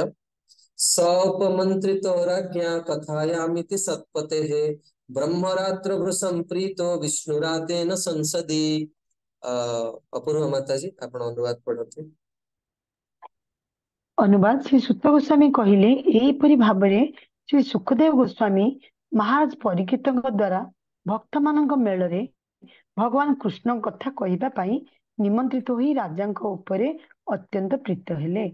S1: सौपमन्त्रितोरज्ञा कथायामिति सत्पतेः ब्रह्मरात्रभृसम्प्रीतो विष्णुरातेन संसदि अपूर्वमाताजी आपण अनुवाद पढन्तु
S3: ଅନୁବାଦ ଶ୍ରୀ ସୁତ ଗୋସ୍ୱାମୀ କହିଲେ ଏହିପରି ଭାବରେ ଶ୍ରୀ ସୁଖଦେବ ଗୋସ୍ୱାମୀ ମହାରାଜ ପରିକୀତଙ୍କ ଦ୍ୱାରା ଭକ୍ତମାନଙ୍କ ମେଳରେ ଭଗବାନ କୃଷ୍ଣଙ୍କ କଥା କହିବା ପାଇଁ ନିମନ୍ତ୍ରିତ ହୋଇ ରାଜାଙ୍କ ଉପରେ ଅତ୍ୟନ୍ତ ପ୍ରୀତ ହେଲେ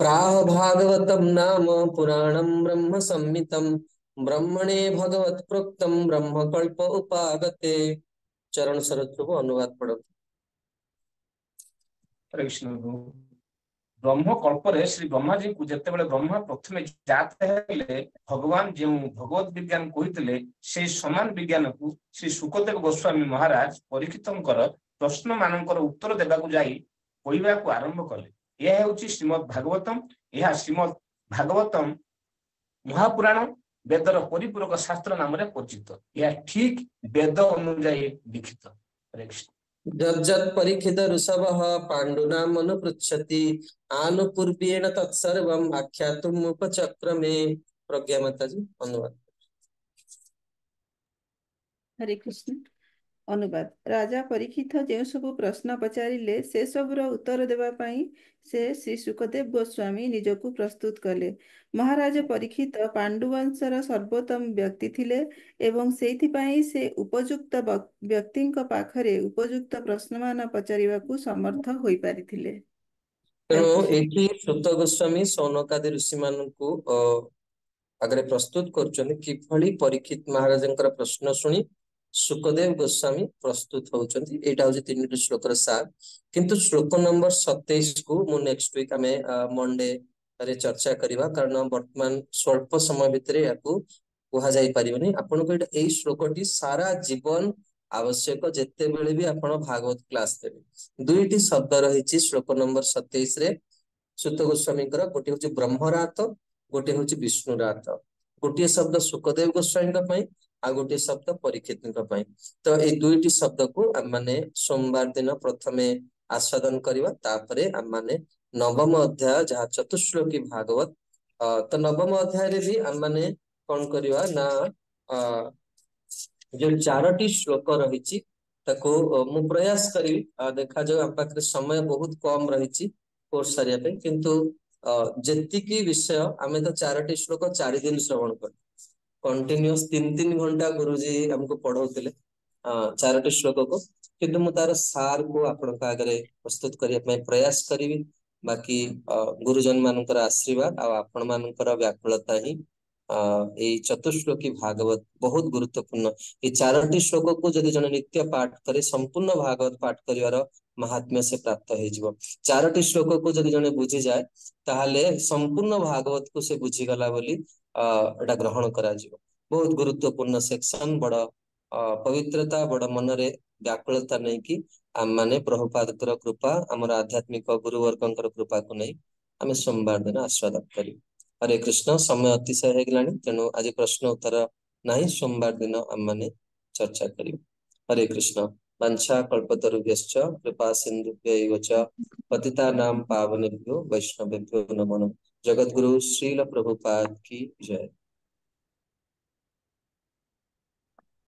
S1: प्राह भागवतम नाम पुराणम ब्रह्म संहितम ब्रह्मणे भगवत प्रोक्तम ब्रह्म कल्प उपागते चरण सरत को अनुवाद पढ़ो
S2: ब्रह्म कल्प श्री ब्रह्मा जी को जिते ब्रह्मा प्रथमे जाते हेले भगवान जो भगवत विज्ञान कही से समान विज्ञान को श्री सुखदेव गोस्वामी महाराज परीक्षित प्रश्न मानकर उत्तर देवा जाई आरंभ कले ଏହା ହେଉଛି ଶ୍ରୀମଦ୍ ଭାଗବତମ୍ ଏହା ଶ୍ରୀମଦ୍ ଭାଗବତମ୍ ମହାପୁରାଣ
S1: ବେଦର ପରିପୂରକ ଶାସ୍ତ୍ର ନାମରେ ପରିଚିତ ଏହା ଠିକ ବେଦ ଅନୁଯାୟୀ ଲିଖିତ ଯଜ୍ ପରୀକ୍ଷିତ ଋଷଭ ପାଣ୍ଡୁନାମ ଅନୁପୃଚ୍ଛତି ଆନୁ ପୂର୍ବୀଣ ତତ୍ସର୍ବଂ ଆଖ୍ୟାତୁମ ଉପଚକ୍ରମେ ପ୍ରଜ୍ଞା ମାତାଜୀ ଅନୁବାଦ
S5: ହରେ କୃଷ୍ଣ ଅନୁବାଦ ରାଜା ପରୀକ୍ଷିତ ଯେଉଁସବୁ ପ୍ରଶ୍ନ ପଚାରିଲେ ସେସବୁର ଉତ୍ତର ଦେବା ପାଇଁ ସେ ଶ୍ରୀ ସୁଖଦେବ ଗୋସ୍ୱାମୀ ନିଜକୁ ପ୍ରସ୍ତୁତ କଲେ ମହାରାଜ ପରୀକ୍ଷିତ ପାଣ୍ଡୁବଂଶର ସର୍ବୋତ୍ତମ ବ୍ୟକ୍ତି ଥିଲେ ଏବଂ ସେଇଥିପାଇଁ ସେ ଉପଯୁକ୍ତ ବ୍ୟକ୍ତିଙ୍କ ପାଖରେ ଉପଯୁକ୍ତ ପ୍ରଶ୍ନମାନ ପଚାରିବାକୁ ସମର୍ଥ ହୋଇପାରିଥିଲେ
S1: ତେଣୁ ଏଠି ସୁତ ଗୋସ୍ୱାମୀ ସୌନକାଦି ଋଷିମାନଙ୍କୁ ଆଗରେ ପ୍ରସ୍ତୁତ କରୁଛନ୍ତି କିଭଳି ପରୀକ୍ଷିତ ମହାରାଜଙ୍କର ପ୍ରଶ୍ନ ଶୁଣି ସୁଖଦେବ ଗୋସ୍ୱାମୀ ପ୍ରସ୍ତୁତ ହଉଛନ୍ତି ଏଇଟା ହଉଛି ତିନିଟି ଶ୍ଳୋକର ସାର କିନ୍ତୁ ଶ୍ଳୋକ ନମ୍ବର ସତେଇଶ କୁ ମୁଁ ନେକ୍ସଟ ୱିକ୍ ଆମେ ମଣ୍ଡେ ରେ ଚର୍ଚ୍ଚା କରିବା କାରଣ ବର୍ତ୍ତମାନ ସ୍ୱଳ୍ପ ସମୟ ଭିତରେ ଏହାକୁ କୁହାଯାଇ ପାରିବନି ଆପଣଙ୍କୁ ଏଇଟା ଏଇ ଶ୍ଳୋକଟି ସାରା ଜୀବନ ଆବଶ୍ୟକ ଯେତେବେଳେ ବି ଆପଣ ଭାଗବତ କ୍ଲାସ ଦେବେ ଦୁଇଟି ଶବ୍ଦ ରହିଛି ଶ୍ଳୋକ ନମ୍ବର ସତେଇଶ ରେ ସୁତ ଗୋସ୍ୱାମୀଙ୍କର ଗୋଟିଏ ହଉଛି ବ୍ରହ୍ମରାତ ଗୋଟିଏ ହଉଛି ବିଷ୍ଣୁରାତ ଗୋଟିଏ ଶବ୍ଦ ସୁଖଦେବ ଗୋସ୍ୱାମୀଙ୍କ ପାଇଁ ଆଉ ଗୋଟିଏ ଶବ୍ଦ ପରୀକ୍ଷିତଙ୍କ ପାଇଁ ତ ଏଇ ଦୁଇଟି ଶବ୍ଦକୁ ଆମମାନେ ସୋମବାର ଦିନ ପ୍ରଥମେ ଆସ୍ୱାଦନ କରିବା ତାପରେ ଆମମାନେ ନବମ ଅଧ୍ୟାୟ ଯାହା ଚତୁଶ୍ଲୋକୀ ଭାଗବତ ତ ନବମ ଅଧ୍ୟାୟରେ ବି ଆମମାନେ କଣ କରିବା ନା ଯୋଉ ଚାରୋଟି ଶ୍ଳୋକ ରହିଛି ତାକୁ ମୁଁ ପ୍ରୟାସ କରିବି ଦେଖାଯାଉ ଆମ ପାଖରେ ସମୟ ବହୁତ କମ ରହିଛି କୋର୍ସ ସାରିବା ପାଇଁ କିନ୍ତୁ ଯେତିକି ବିଷୟ ଆମେ ତ ଚାରୋଟି ଶ୍ଳୋକ ଚାରି ଦିନ ଶ୍ରବଣ କରୁ कंटिन्यूस तीन तीन घंटा गुरुजी हमको पढ़ाते चार श्लोक को कि तार सार को आपण प्रस्तुत करने प्रयास करी बाकी गुरुजन मान आशीर्वाद आपण मान व्याकुता ही ये चतुश्लोकी भागवत बहुत गुरुत्वपूर्ण ये चार श्लोक को जदि जन नित्य पाठ करे संपूर्ण भागवत पाठ कर महात्म्य से प्राप्त हो चार श्लोक को जदि जन बुझी जाए ताहले संपूर्ण भागवत को से बुझीगला बोली ଏଇଟା ଗ୍ରହଣ କରାଯିବ ବହୁତ ଗୁରୁତ୍ୱପୂର୍ଣ୍ଣ ସେକ୍ସନ ବଡ ପବିତ୍ରତା ବଡ ମନରେ ବ୍ୟାକୁଳତା ନେଇକି ଆମମାନେ ପ୍ରଭୁପାଦଙ୍କର କୃପା ଆମର ଆଧ୍ୟାତ୍ମିକ ଗୁରୁବର୍ଗଙ୍କର କୃପାକୁ ନେଇ ଆମେ ସୋମବାର ଦିନ ଆସ୍ୱାଦ କରିବୁ ହରେ କୃଷ୍ଣ ସମୟ ଅତିଶୟ ହେଇଗଲାଣି ତେଣୁ ଆଜି ପ୍ରଶ୍ନ ଉତ୍ତର ନାହିଁ ସୋମବାର ଦିନ ଆମମାନେ ଚର୍ଚ୍ଚା କରିବୁ ହରେ କୃଷ୍ଣ वंशा कल्पतरुभ्यश्च कृपा सिन्धुभ्यैव च पतितानां पावनेभ्यो वैष्णवेभ्यो नमो नमः जगत गुरु श्रील प्रभुपाद की जय